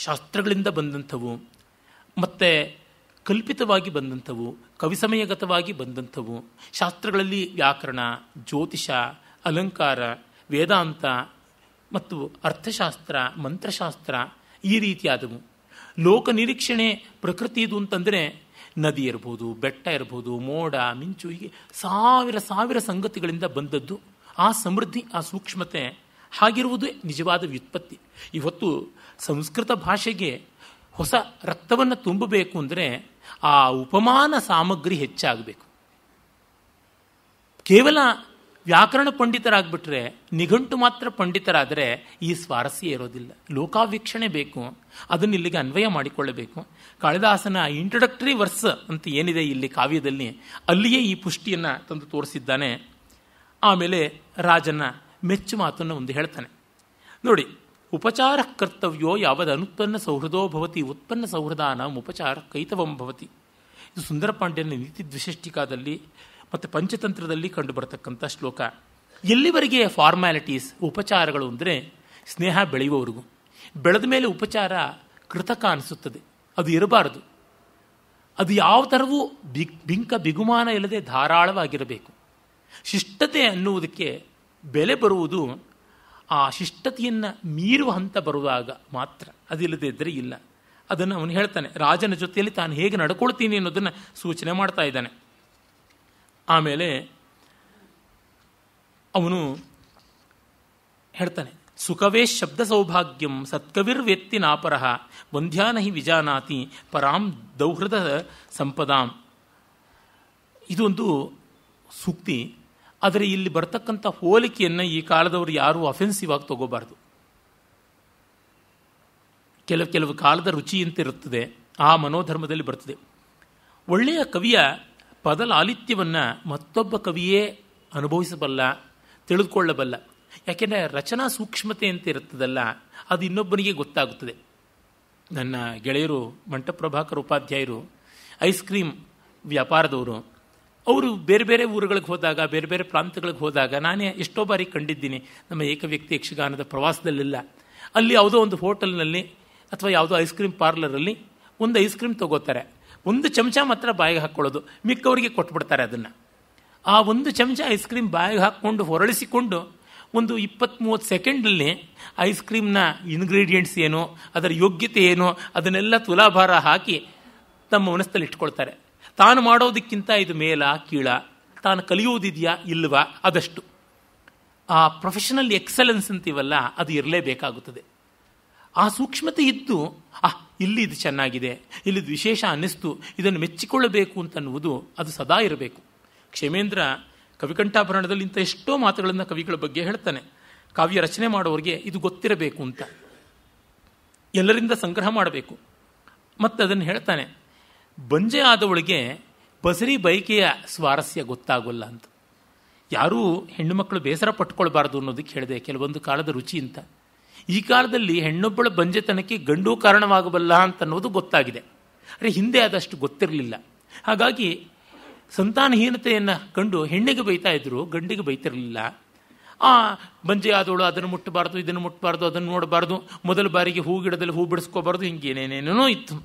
ಶಾಸ್ತ್ರಗಳಿಂದ ಬಂದಂಥವು ಮತ್ತು ಕಲ್ಪಿತವಾಗಿ ಬಂದಂಥವು ಕವಿಸಮಯಗತವಾಗಿ ಬಂದಂಥವು ಶಾಸ್ತ್ರಗಳಲ್ಲಿ ವ್ಯಾಕರಣ ಜ್ಯೋತಿಷ ಅಲಂಕಾರ ವೇದಾಂತ ಮತ್ತು ಅರ್ಥಶಾಸ್ತ್ರ ಮಂತ್ರಶಾಸ್ತ್ರ ಈ ರೀತಿಯಾದವು ಲೋಕ ನಿರೀಕ್ಷಣೆ ಇದು ಅಂತಂದರೆ ನದಿ ಇರ್ಬೋದು ಬೆಟ್ಟ ಇರ್ಬೋದು ಮೋಡ ಮಿಂಚು ಹೀಗೆ ಸಾವಿರ ಸಾವಿರ ಸಂಗತಿಗಳಿಂದ ಬಂದದ್ದು ಆ ಸಮೃದ್ಧಿ ಆ ಸೂಕ್ಷ್ಮತೆ ಹಾಗಿರುವುದೇ ನಿಜವಾದ ವ್ಯುತ್ಪತ್ತಿ ಇವತ್ತು ಸಂಸ್ಕೃತ ಭಾಷೆಗೆ ಹೊಸ ರಕ್ತವನ್ನು ತುಂಬಬೇಕು ಅಂದರೆ ಆ ಉಪಮಾನ ಸಾಮಗ್ರಿ ಹೆಚ್ಚಾಗಬೇಕು ಕೇವಲ ವ್ಯಾಕರಣ ಪಂಡಿತರಾಗ್ಬಿಟ್ರೆ ನಿಘಂಟು ಮಾತ್ರ ಪಂಡಿತರಾದರೆ ಈ ಸ್ವಾರಸ್ಯ ಇರೋದಿಲ್ಲ ಲೋಕಾವೀಕ್ಷಣೆ ಬೇಕು ಅದನ್ನು ಇಲ್ಲಿಗೆ ಅನ್ವಯ ಮಾಡಿಕೊಳ್ಳಬೇಕು ಕಾಳಿದಾಸನ ಇಂಟ್ರೊಡಕ್ಟರಿ ವರ್ಸ್ ಅಂತ ಏನಿದೆ ಇಲ್ಲಿ ಕಾವ್ಯದಲ್ಲಿ ಅಲ್ಲಿಯೇ ಈ ಪುಷ್ಟಿಯನ್ನು ತಂದು ತೋರಿಸಿದ್ದಾನೆ ಆಮೇಲೆ ರಾಜನ ಮೆಚ್ಚು ಮಾತನ್ನು ಒಂದು ಹೇಳ್ತಾನೆ ನೋಡಿ ಉಪಚಾರ ಕರ್ತವ್ಯೋ ಯಾವದ ಅನುತ್ಪನ್ನ ಸೌಹೃದೋ ಭವತಿ ಉತ್ಪನ್ನ ಸೌಹೃದಾನ ಉಪಚಾರ ಕೈತವಂ ಭವತಿ ಇದು ಸುಂದರಪಾಂಡ್ಯನ ನೀತಿ ದ್ವಿಶಿಷ್ಟಿಕಾದಲ್ಲಿ ಮತ್ತು ಪಂಚತಂತ್ರದಲ್ಲಿ ಕಂಡುಬರತಕ್ಕಂಥ ಶ್ಲೋಕ ಎಲ್ಲಿವರೆಗೆ ಫಾರ್ಮ್ಯಾಲಿಟೀಸ್ ಉಪಚಾರಗಳು ಅಂದರೆ ಸ್ನೇಹ ಬೆಳೆಯುವವರೆಗೂ ಬೆಳೆದ ಮೇಲೆ ಉಪಚಾರ ಕೃತಕ ಅನಿಸುತ್ತದೆ ಅದು ಇರಬಾರದು ಅದು ಯಾವ ಥರವೂ ಬಿಗ್ ಬಿಂಕ ಬಿಗುಮಾನ ಇಲ್ಲದೆ ಧಾರಾಳವಾಗಿರಬೇಕು ಶಿಷ್ಟತೆ ಅನ್ನುವುದಕ್ಕೆ ಬೆಲೆ ಬರುವುದು ಆ ಶಿಷ್ಟತೆಯನ್ನು ಮೀರುವ ಹಂತ ಬರುವಾಗ ಮಾತ್ರ ಅದಿಲ್ಲದೆ ಇದ್ದರೆ ಇಲ್ಲ ಅದನ್ನು ಅವನು ಹೇಳ್ತಾನೆ ರಾಜನ ಜೊತೆಯಲ್ಲಿ ತಾನು ಹೇಗೆ ನಡ್ಕೊಳ್ತೀನಿ ಅನ್ನೋದನ್ನು ಸೂಚನೆ ಮಾಡ್ತಾ ಇದ್ದಾನೆ ಆಮೇಲೆ ಅವನು ಹೇಳ್ತಾನೆ ಸುಖವೇ ಶಬ್ದ ಸೌಭಾಗ್ಯಂ ಸತ್ಕವಿರ್ ನಾಪರಹ ಬಂಧ್ಯಾನ ಹಿ ವಿಜಾನಾತಿ ಪರಾಂ ದೌಹೃದ ಸಂಪದಾಂ ಇದೊಂದು ಸೂಕ್ತಿ ಆದರೆ ಇಲ್ಲಿ ಬರ್ತಕ್ಕಂಥ ಹೋಲಿಕೆಯನ್ನು ಈ ಕಾಲದವರು ಯಾರೂ ಅಫೆನ್ಸಿವ್ ಆಗಿ ತಗೋಬಾರ್ದು ಕೆಲವು ಕೆಲವು ಕಾಲದ ಇರುತ್ತದೆ ಆ ಮನೋಧರ್ಮದಲ್ಲಿ ಬರ್ತದೆ ಒಳ್ಳೆಯ ಕವಿಯ ಪದ ಲಾಲಿತ್ಯವನ್ನು ಮತ್ತೊಬ್ಬ ಕವಿಯೇ ಅನುಭವಿಸಬಲ್ಲ ತಿಳಿದುಕೊಳ್ಳಬಲ್ಲ ಯಾಕೆಂದರೆ ರಚನಾ ಸೂಕ್ಷ್ಮತೆ ಅಂತ ಇರುತ್ತದಲ್ಲ ಅದು ಇನ್ನೊಬ್ಬನಿಗೆ ಗೊತ್ತಾಗುತ್ತದೆ ನನ್ನ ಗೆಳೆಯರು ಮಂಟಪ್ರಭಾಕರ್ ಉಪಾಧ್ಯಾಯರು ಐಸ್ ಕ್ರೀಮ್ ವ್ಯಾಪಾರದವರು ಅವರು ಬೇರೆ ಬೇರೆ ಊರುಗಳಿಗೆ ಹೋದಾಗ ಬೇರೆ ಬೇರೆ ಪ್ರಾಂತ್ಯಗಳಿಗೆ ಹೋದಾಗ ನಾನೇ ಎಷ್ಟೋ ಬಾರಿ ಕಂಡಿದ್ದೀನಿ ನಮ್ಮ ಏಕವ್ಯಕ್ತಿ ಯಕ್ಷಗಾನದ ಪ್ರವಾಸದಲ್ಲೆಲ್ಲ ಅಲ್ಲಿ ಯಾವುದೋ ಒಂದು ಹೋಟೆಲ್ನಲ್ಲಿ ಅಥವಾ ಯಾವುದೋ ಐಸ್ ಕ್ರೀಮ್ ಪಾರ್ಲರಲ್ಲಿ ಒಂದು ಐಸ್ ಕ್ರೀಮ್ ತಗೋತಾರೆ ಒಂದು ಚಮಚ ಮಾತ್ರ ಬಾಯಿಗೆ ಹಾಕ್ಕೊಳ್ಳೋದು ಮಿಕ್ಕವರಿಗೆ ಕೊಟ್ಬಿಡ್ತಾರೆ ಅದನ್ನು ಆ ಒಂದು ಚಮಚ ಐಸ್ ಕ್ರೀಮ್ ಬಾಯಿಗೆ ಹಾಕ್ಕೊಂಡು ಹೊರಳಿಸಿಕೊಂಡು ಒಂದು ಇಪ್ಪತ್ತ್ಮೂವತ್ತು ಸೆಕೆಂಡಲ್ಲಿ ಐಸ್ ಕ್ರೀಮ್ನ ಇನ್ಗ್ರೀಡಿಯೆಂಟ್ಸ್ ಏನು ಅದರ ಯೋಗ್ಯತೆ ಏನು ಅದನ್ನೆಲ್ಲ ತುಲಾಭಾರ ಹಾಕಿ ತಮ್ಮ ಮನಸ್ಸಲ್ಲಿ ಇಟ್ಕೊಳ್ತಾರೆ ತಾನು ಮಾಡೋದಕ್ಕಿಂತ ಇದು ಮೇಲ ಕೀಳ ತಾನು ಕಲಿಯೋದಿದೆಯಾ ಇಲ್ಲವಾ ಅದಷ್ಟು ಆ ಪ್ರೊಫೆಷನಲ್ ಎಕ್ಸಲೆನ್ಸ್ ಅಂತೀವಲ್ಲ ಅದು ಇರಲೇಬೇಕಾಗುತ್ತದೆ ಆ ಸೂಕ್ಷ್ಮತೆ ಇದ್ದು ಆ ಇಲ್ಲಿ ಇದು ಚೆನ್ನಾಗಿದೆ ಇಲ್ಲಿದು ವಿಶೇಷ ಅನ್ನಿಸ್ತು ಇದನ್ನು ಮೆಚ್ಚಿಕೊಳ್ಳಬೇಕು ಅಂತನ್ನುವುದು ಅದು ಸದಾ ಇರಬೇಕು ಕ್ಷೇಮೇಂದ್ರ ಕವಿಕಂಠಾಭರಣದಲ್ಲಿ ಇಂಥ ಎಷ್ಟೋ ಮಾತುಗಳನ್ನು ಕವಿಗಳ ಬಗ್ಗೆ ಹೇಳ್ತಾನೆ ಕಾವ್ಯ ರಚನೆ ಮಾಡೋರಿಗೆ ಇದು ಗೊತ್ತಿರಬೇಕು ಅಂತ ಎಲ್ಲರಿಂದ ಸಂಗ್ರಹ ಮಾಡಬೇಕು ಮತ್ತು ಅದನ್ನು ಹೇಳ್ತಾನೆ ಬಂಜೆ ಆದವಳಿಗೆ ಬಸರಿ ಬೈಕೆಯ ಸ್ವಾರಸ್ಯ ಗೊತ್ತಾಗೋಲ್ಲ ಅಂತ ಯಾರೂ ಹೆಣ್ಣುಮಕ್ಕಳು ಬೇಸರ ಪಟ್ಕೊಳ್ಬಾರ್ದು ಅನ್ನೋದಕ್ಕೆ ಹೇಳಿದೆ ಕೆಲವೊಂದು ಕಾಲದ ರುಚಿ ಅಂತ ಈ ಕಾಲದಲ್ಲಿ ಹೆಣ್ಣೊಬ್ಬಳ ಬಂಜೆತನಕ್ಕೆ ಗಂಡು ಕಾರಣವಾಗಬಲ್ಲ ಅಂತನ್ನೋದು ಗೊತ್ತಾಗಿದೆ ಅರೆ ಹಿಂದೆ ಆದಷ್ಟು ಗೊತ್ತಿರಲಿಲ್ಲ ಹಾಗಾಗಿ ಸಂತಾನಹೀನತೆಯನ್ನು ಕಂಡು ಹೆಣ್ಣಿಗೆ ಬೈತಾ ಇದ್ರು ಗಂಡಿಗೆ ಬೈತಿರಲಿಲ್ಲ ಆ ಬಂಜೆ ಆದವಳು ಅದನ್ನು ಮುಟ್ಟಬಾರ್ದು ಇದನ್ನು ಮುಟ್ಟಬಾರ್ದು ಅದನ್ನು ನೋಡಬಾರ್ದು ಮೊದಲ ಬಾರಿಗೆ ಹೂ ಗಿಡದಲ್ಲಿ ಹೂ ಬಿಡಿಸ್ಕೋಬಾರ್ದು ಹಿಂಗೇನೇನೇನೇನೋ ಇತ್ತು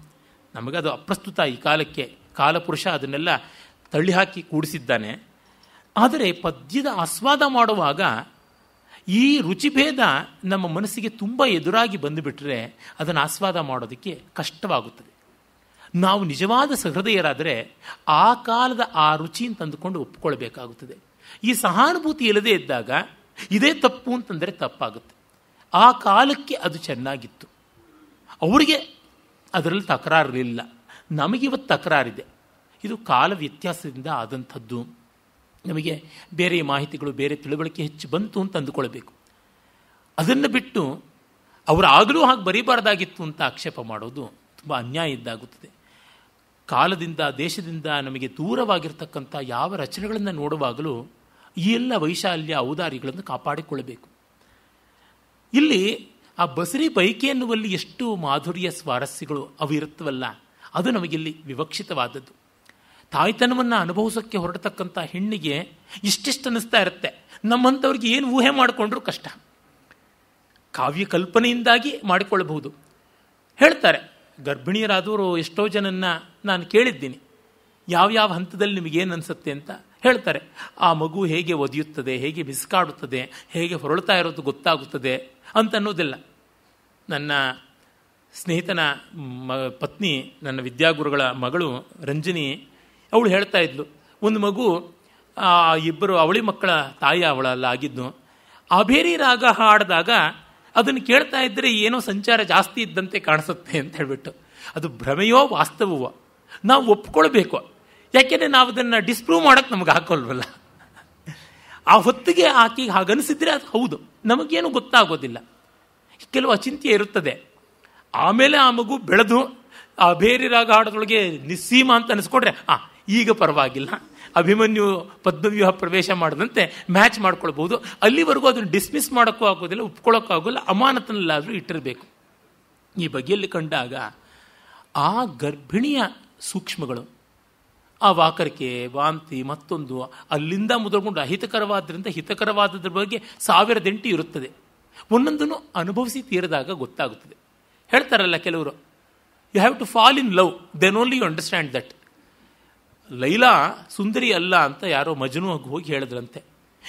ನಮಗೆ ಅದು ಅಪ್ರಸ್ತುತ ಈ ಕಾಲಕ್ಕೆ ಕಾಲಪುರುಷ ಅದನ್ನೆಲ್ಲ ತಳ್ಳಿಹಾಕಿ ಕೂಡಿಸಿದ್ದಾನೆ ಆದರೆ ಪದ್ಯದ ಆಸ್ವಾದ ಮಾಡುವಾಗ ಈ ರುಚಿಭೇದ ನಮ್ಮ ಮನಸ್ಸಿಗೆ ತುಂಬ ಎದುರಾಗಿ ಬಂದುಬಿಟ್ರೆ ಅದನ್ನು ಆಸ್ವಾದ ಮಾಡೋದಕ್ಕೆ ಕಷ್ಟವಾಗುತ್ತದೆ ನಾವು ನಿಜವಾದ ಸಹೃದಯರಾದರೆ ಆ ಕಾಲದ ಆ ರುಚಿ ತಂದುಕೊಂಡು ಒಪ್ಪಿಕೊಳ್ಬೇಕಾಗುತ್ತದೆ ಈ ಸಹಾನುಭೂತಿ ಇಲ್ಲದೇ ಇದ್ದಾಗ ಇದೇ ತಪ್ಪು ಅಂತಂದರೆ ತಪ್ಪಾಗುತ್ತೆ ಆ ಕಾಲಕ್ಕೆ ಅದು ಚೆನ್ನಾಗಿತ್ತು ಅವರಿಗೆ ಅದರಲ್ಲಿ ತಕರಾರಿರಲಿಲ್ಲ ನಮಗಿವತ್ತು ತಕರಾರಿದೆ ಇದು ಕಾಲ ವ್ಯತ್ಯಾಸದಿಂದ ಆದಂಥದ್ದು ನಮಗೆ ಬೇರೆ ಮಾಹಿತಿಗಳು ಬೇರೆ ತಿಳುವಳಿಕೆ ಹೆಚ್ಚು ಬಂತು ಅಂತ ಅಂದುಕೊಳ್ಬೇಕು ಅದನ್ನು ಬಿಟ್ಟು ಅವರು ಆಗಲೂ ಹಾಗೆ ಬರೀಬಾರ್ದಾಗಿತ್ತು ಅಂತ ಆಕ್ಷೇಪ ಮಾಡೋದು ತುಂಬ ಅನ್ಯಾಯ ಇದ್ದಾಗುತ್ತದೆ ಕಾಲದಿಂದ ದೇಶದಿಂದ ನಮಗೆ ದೂರವಾಗಿರ್ತಕ್ಕಂಥ ಯಾವ ರಚನೆಗಳನ್ನು ನೋಡುವಾಗಲೂ ಈ ಎಲ್ಲ ವೈಶಾಲ್ಯ ಔದಾರಿಗಳನ್ನು ಕಾಪಾಡಿಕೊಳ್ಳಬೇಕು ಇಲ್ಲಿ ಆ ಬಸರಿ ಬೈಕೆ ಎನ್ನುವಲ್ಲಿ ಎಷ್ಟು ಮಾಧುರ್ಯ ಸ್ವಾರಸ್ಯಗಳು ಇರುತ್ತವಲ್ಲ ಅದು ನಮಗಿಲ್ಲಿ ವಿವಕ್ಷಿತವಾದದ್ದು ತಾಯ್ತನವನ್ನು ಅನುಭವಿಸೋಕ್ಕೆ ಹೊರಡತಕ್ಕಂಥ ಹೆಣ್ಣಿಗೆ ಇಷ್ಟಿಷ್ಟು ಅನ್ನಿಸ್ತಾ ಇರುತ್ತೆ ನಮ್ಮಂಥವ್ರಿಗೆ ಏನು ಊಹೆ ಮಾಡಿಕೊಂಡ್ರೂ ಕಷ್ಟ ಕಾವ್ಯ ಕಲ್ಪನೆಯಿಂದಾಗಿ ಮಾಡಿಕೊಳ್ಳಬಹುದು ಹೇಳ್ತಾರೆ ಗರ್ಭಿಣಿಯರಾದವರು ಎಷ್ಟೋ ಜನನ್ನ ನಾನು ಕೇಳಿದ್ದೀನಿ ಯಾವ್ಯಾವ ಹಂತದಲ್ಲಿ ನಿಮಗೇನು ಅನಿಸುತ್ತೆ ಅಂತ ಹೇಳ್ತಾರೆ ಆ ಮಗು ಹೇಗೆ ಒದಿಯುತ್ತದೆ ಹೇಗೆ ಬಿಸ್ಕಾಡುತ್ತದೆ ಹೇಗೆ ಹೊರಳ್ತಾ ಇರೋದು ಗೊತ್ತಾಗುತ್ತದೆ ಅಂತನ್ನೋದಿಲ್ಲ ನನ್ನ ಸ್ನೇಹಿತನ ಮ ಪತ್ನಿ ನನ್ನ ವಿದ್ಯಾಗುರುಗಳ ಮಗಳು ರಂಜಿನಿ ಅವಳು ಹೇಳ್ತಾ ಇದ್ಲು ಒಂದು ಮಗು ಇಬ್ಬರು ಅವಳಿ ಮಕ್ಕಳ ತಾಯಿ ಅವಳಲ್ಲ ಆಗಿದ್ದು ಅಭೇರಿ ರಾಗ ಹಾಡಿದಾಗ ಅದನ್ನು ಕೇಳ್ತಾ ಇದ್ದರೆ ಏನೋ ಸಂಚಾರ ಜಾಸ್ತಿ ಇದ್ದಂತೆ ಕಾಣಿಸುತ್ತೆ ಅಂತ ಹೇಳ್ಬಿಟ್ಟು ಅದು ಭ್ರಮೆಯೋ ವಾಸ್ತವವೋ ನಾವು ಒಪ್ಕೊಳ್ಬೇಕು ಯಾಕೆಂದರೆ ನಾವು ಅದನ್ನು ಡಿಸ್ಪ್ರೂವ್ ಮಾಡೋಕ್ಕೆ ನಮಗೆ ಹಾಕೋಲ್ವಲ್ಲ ಆ ಹೊತ್ತಿಗೆ ಆಕೆಗೆ ಹಾಗನಿಸಿದ್ರೆ ಅದು ಹೌದು ನಮಗೇನು ಗೊತ್ತಾಗೋದಿಲ್ಲ ಕೆಲವು ಅಚಿಂತ್ಯ ಇರುತ್ತದೆ ಆಮೇಲೆ ಆ ಮಗು ಬೆಳೆದು ಆ ಬೇರೆ ರಾಗ ನಿಸ್ಸೀಮ ಅಂತ ಅನಿಸ್ಕೊಂಡ್ರೆ ಆ ಈಗ ಪರವಾಗಿಲ್ಲ ಅಭಿಮನ್ಯು ಪದ್ಮವ್ಯೂಹ ಪ್ರವೇಶ ಮಾಡದಂತೆ ಮ್ಯಾಚ್ ಮಾಡ್ಕೊಳ್ಬಹುದು ಅಲ್ಲಿವರೆಗೂ ಅದನ್ನು ಡಿಸ್ಮಿಸ್ ಮಾಡೋಕ್ಕೂ ಆಗೋದಿಲ್ಲ ಒಪ್ಕೊಳ್ಳೋಕ್ಕಾಗೋಲ್ಲ ಅಮಾನತನಲ್ಲಾದರೂ ಇಟ್ಟಿರಬೇಕು ಈ ಬಗೆಯಲ್ಲಿ ಕಂಡಾಗ ಆ ಗರ್ಭಿಣಿಯ ಸೂಕ್ಷ್ಮಗಳು ಆ ವಾಕರಿಕೆ ವಾಂತಿ ಮತ್ತೊಂದು ಅಲ್ಲಿಂದ ಮುದ್ರಗೊಂಡು ಅಹಿತಕರವಾದ್ರಿಂದ ಹಿತಕರವಾದದ್ರ ಬಗ್ಗೆ ಸಾವಿರದೆಂಟು ಇರುತ್ತದೆ ಒಂದೊಂದನ್ನು ಅನುಭವಿಸಿ ತೀರದಾಗ ಗೊತ್ತಾಗುತ್ತದೆ ಹೇಳ್ತಾರಲ್ಲ ಕೆಲವರು you have to fall in love then only you understand that Laila ಸುಂದರಿ ಅಲ್ಲ ಅಂತ ಯಾರೋ ಮಜನು ಹೋಗಿ ಹೇಳಿದ್ರಂತೆ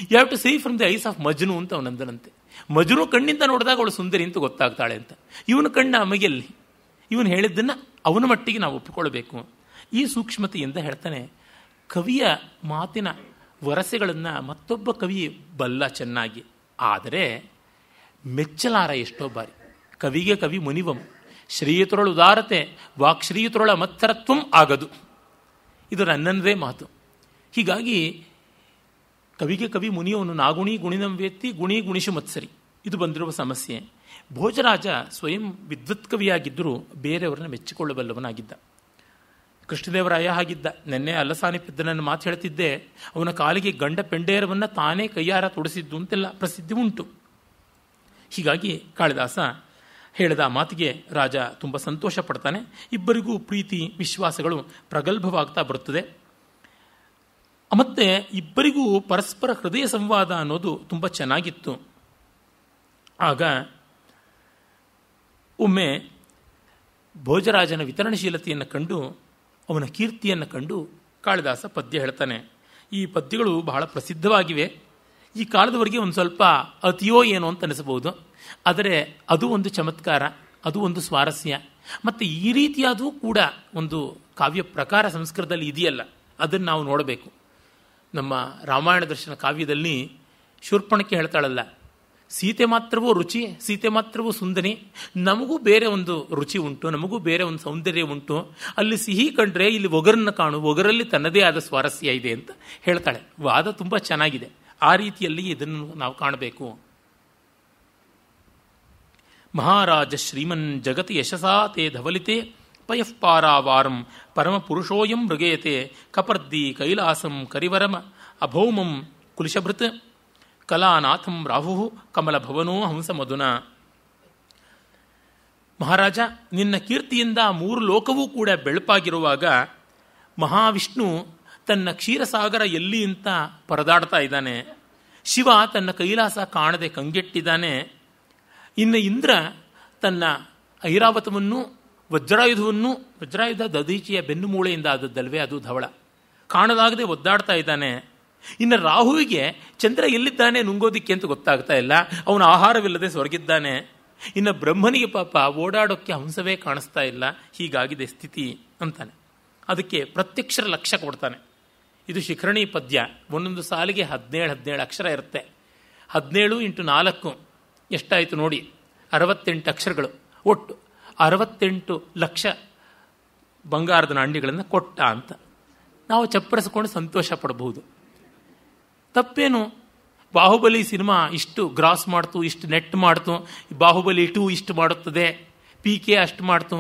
you have to see from the eyes of Majnu ಅಂತ ಅವನಂದನಂತೆ ಮಜನು ಕಣ್ಣಿಂದ ನೋಡಿದಾಗ ಅವಳು ಸುಂದರಿ ಅಂತ ಗೊತ್ತಾಗ್ತಾಳೆ ಅಂತ ಇವನ ಕಣ್ಣು ಅಮಗೆಯಲ್ಲಿ ಇವನು ಹೇಳಿದ್ದನ್ನು ಅವನ ಮಟ್ಟಿಗೆ ನಾವು ಒಪ್ಪಿಕೊಳ್ಬೇಕು ಈ ಸೂಕ್ಷ್ಮತೆಯಿಂದ ಹೇಳ್ತಾನೆ ಕವಿಯ ಮಾತಿನ ವರಸೆಗಳನ್ನು ಮತ್ತೊಬ್ಬ ಕವಿ ಬಲ್ಲ ಚೆನ್ನಾಗಿ ಆದರೆ ಮೆಚ್ಚಲಾರ ಎಷ್ಟೋ ಬಾರಿ ಕವಿಗೆ ಕವಿ ಮುನಿವಂ ಶ್ರೀಯುತರೊಳು ಉದಾರತೆ ವಾಕ್ಶ್ರೀಯುತರೊಳ ಮತ್ತರತ್ವಂ ಆಗದು ಇದು ನನ್ನದೇ ಮಾತು ಹೀಗಾಗಿ ಕವಿಗೆ ಕವಿ ಮುನಿಯವನು ನಾಗುಣಿ ಗುಣಿನಂ ವ್ಯಕ್ತಿ ಗುಣಿ ಗುಣಿಶು ಮತ್ಸರಿ ಇದು ಬಂದಿರುವ ಸಮಸ್ಯೆ ಭೋಜರಾಜ ಸ್ವಯಂ ವಿದ್ವತ್ ಕವಿಯಾಗಿದ್ದರೂ ಬೇರೆಯವರನ್ನ ಮೆಚ್ಚಿಕೊಳ್ಳಬಲ್ಲವನಾಗಿದ್ದ ಕೃಷ್ಣದೇವರಾಯ ಹಾಗಿದ್ದ ನಿನ್ನೆ ಅಲ್ಲಸಾನಿ ಪೆದ್ದನನ್ನು ಮಾತು ಹೇಳ್ತಿದ್ದೆ ಅವನ ಕಾಲಿಗೆ ಗಂಡ ಪೆಂಡೇರವನ್ನು ತಾನೇ ಕೈಯಾರ ತೊಡಿಸಿದ್ದು ಅಂತೆಲ್ಲ ಪ್ರಸಿದ್ಧಿ ಉಂಟು ಹೀಗಾಗಿ ಕಾಳಿದಾಸ ಹೇಳಿದ ಮಾತಿಗೆ ರಾಜ ತುಂಬ ಸಂತೋಷ ಪಡ್ತಾನೆ ಇಬ್ಬರಿಗೂ ಪ್ರೀತಿ ವಿಶ್ವಾಸಗಳು ಪ್ರಗಲ್ಭವಾಗ್ತಾ ಬರುತ್ತದೆ ಮತ್ತೆ ಇಬ್ಬರಿಗೂ ಪರಸ್ಪರ ಹೃದಯ ಸಂವಾದ ಅನ್ನೋದು ತುಂಬ ಚೆನ್ನಾಗಿತ್ತು ಆಗ ಒಮ್ಮೆ ಭೋಜರಾಜನ ವಿತರಣಶೀಲತೆಯನ್ನು ಕಂಡು ಅವನ ಕೀರ್ತಿಯನ್ನು ಕಂಡು ಕಾಳಿದಾಸ ಪದ್ಯ ಹೇಳ್ತಾನೆ ಈ ಪದ್ಯಗಳು ಬಹಳ ಪ್ರಸಿದ್ಧವಾಗಿವೆ ಈ ಕಾಲದವರೆಗೆ ಒಂದು ಸ್ವಲ್ಪ ಅತಿಯೋ ಏನೋ ಅಂತ ಅನಿಸಬಹುದು ಆದರೆ ಅದು ಒಂದು ಚಮತ್ಕಾರ ಅದು ಒಂದು ಸ್ವಾರಸ್ಯ ಮತ್ತು ಈ ರೀತಿಯಾದೂ ಕೂಡ ಒಂದು ಕಾವ್ಯ ಪ್ರಕಾರ ಸಂಸ್ಕೃತದಲ್ಲಿ ಇದೆಯಲ್ಲ ಅದನ್ನು ನಾವು ನೋಡಬೇಕು ನಮ್ಮ ರಾಮಾಯಣ ದರ್ಶನ ಕಾವ್ಯದಲ್ಲಿ ಶೂರ್ಪಣಕ್ಕೆ ಹೇಳ್ತಾಳಲ್ಲ ಸೀತೆ ಮಾತ್ರವೂ ರುಚಿ ಸೀತೆ ಮಾತ್ರವೂ ಸುಂದರಿ ನಮಗೂ ಬೇರೆ ಒಂದು ರುಚಿ ಉಂಟು ನಮಗೂ ಬೇರೆ ಒಂದು ಸೌಂದರ್ಯ ಉಂಟು ಅಲ್ಲಿ ಸಿಹಿ ಕಂಡ್ರೆ ಇಲ್ಲಿ ಒಗರನ್ನು ಕಾಣು ಒಗರಲ್ಲಿ ತನ್ನದೇ ಆದ ಸ್ವಾರಸ್ಯ ಇದೆ ಅಂತ ಹೇಳ್ತಾಳೆ ವಾದ ತುಂಬ ಚೆನ್ನಾಗಿದೆ ಆ ರೀತಿಯಲ್ಲಿ ಇದನ್ನು ನಾವು ಕಾಣಬೇಕು ಮಹಾರಾಜ ಶ್ರೀಮನ್ ಜಗತ್ ಯಶಸಾ ತೇ ಧವಲಿತೆ ಪಯಃಪಾರಾವಾರಂ ಪರಮಪುರುಷೋಯಂ ಮೃಗೇತೆ ಕಪರ್ದಿ ಕೈಲಾಸಂ ಕರಿವರಮ ಅಭೌಮಂ ಕುಲಿಶಭೃತ್ ಕಲಾನಾಥಂ ರಾಹು ಕಮಲಭವನೋ ಹಂಸಮಧುನ ಮಹಾರಾಜ ನಿನ್ನ ಕೀರ್ತಿಯಿಂದ ಮೂರು ಲೋಕವೂ ಕೂಡ ಬೆಳಪಾಗಿರುವಾಗ ಮಹಾವಿಷ್ಣು ತನ್ನ ಕ್ಷೀರಸಾಗರ ಎಲ್ಲಿ ಅಂತ ಪರದಾಡ್ತಾ ಇದ್ದಾನೆ ಶಿವ ತನ್ನ ಕೈಲಾಸ ಕಾಣದೆ ಕಂಗೆಟ್ಟಿದ್ದಾನೆ ಇನ್ನು ಇಂದ್ರ ತನ್ನ ಐರಾವತವನ್ನು ವಜ್ರಾಯುಧವನ್ನು ವಜ್ರಾಯುಧ ದದೀಚಿಯ ಬೆನ್ನು ಮೂಳೆಯಿಂದ ಆದದ್ದಲ್ವೇ ಅದು ಧವಳ ಕಾಣದಾಗದೆ ಒದ್ದಾಡ್ತಾ ಇದ್ದಾನೆ ಇನ್ನು ರಾಹುವಿಗೆ ಚಂದ್ರ ಎಲ್ಲಿದ್ದಾನೆ ನುಂಗೋದಿಕ್ಕೆ ಅಂತ ಗೊತ್ತಾಗ್ತಾ ಇಲ್ಲ ಅವನ ಆಹಾರವಿಲ್ಲದೆ ಸೊರಗಿದ್ದಾನೆ ಇನ್ನು ಬ್ರಹ್ಮನಿಗೆ ಪಾಪ ಓಡಾಡೋಕ್ಕೆ ಹಂಸವೇ ಕಾಣಿಸ್ತಾ ಇಲ್ಲ ಹೀಗಾಗಿದೆ ಸ್ಥಿತಿ ಅಂತಾನೆ ಅದಕ್ಕೆ ಪ್ರತ್ಯಕ್ಷರ ಲಕ್ಷ್ಯ ಕೊಡ್ತಾನೆ ಇದು ಶಿಖರಣಿ ಪದ್ಯ ಒಂದೊಂದು ಸಾಲಿಗೆ ಹದಿನೇಳು ಹದಿನೇಳು ಅಕ್ಷರ ಇರುತ್ತೆ ಹದಿನೇಳು ಇಂಟು ನಾಲ್ಕು ಎಷ್ಟಾಯಿತು ನೋಡಿ ಅರವತ್ತೆಂಟು ಅಕ್ಷರಗಳು ಒಟ್ಟು ಅರವತ್ತೆಂಟು ಲಕ್ಷ ಬಂಗಾರದ ನಾಣ್ಯಗಳನ್ನು ಕೊಟ್ಟ ಅಂತ ನಾವು ಚಪ್ಪರಿಸಿಕೊಂಡು ಸಂತೋಷ ಪಡಬಹುದು ತಪ್ಪೇನು ಬಾಹುಬಲಿ ಸಿನಿಮಾ ಇಷ್ಟು ಗ್ರಾಸ್ ಮಾಡ್ತು ಇಷ್ಟು ನೆಟ್ ಮಾಡ್ತು ಬಾಹುಬಲಿ ಟೂ ಇಷ್ಟು ಮಾಡುತ್ತದೆ ಪಿ ಕೆ ಅಷ್ಟು ಮಾಡ್ತು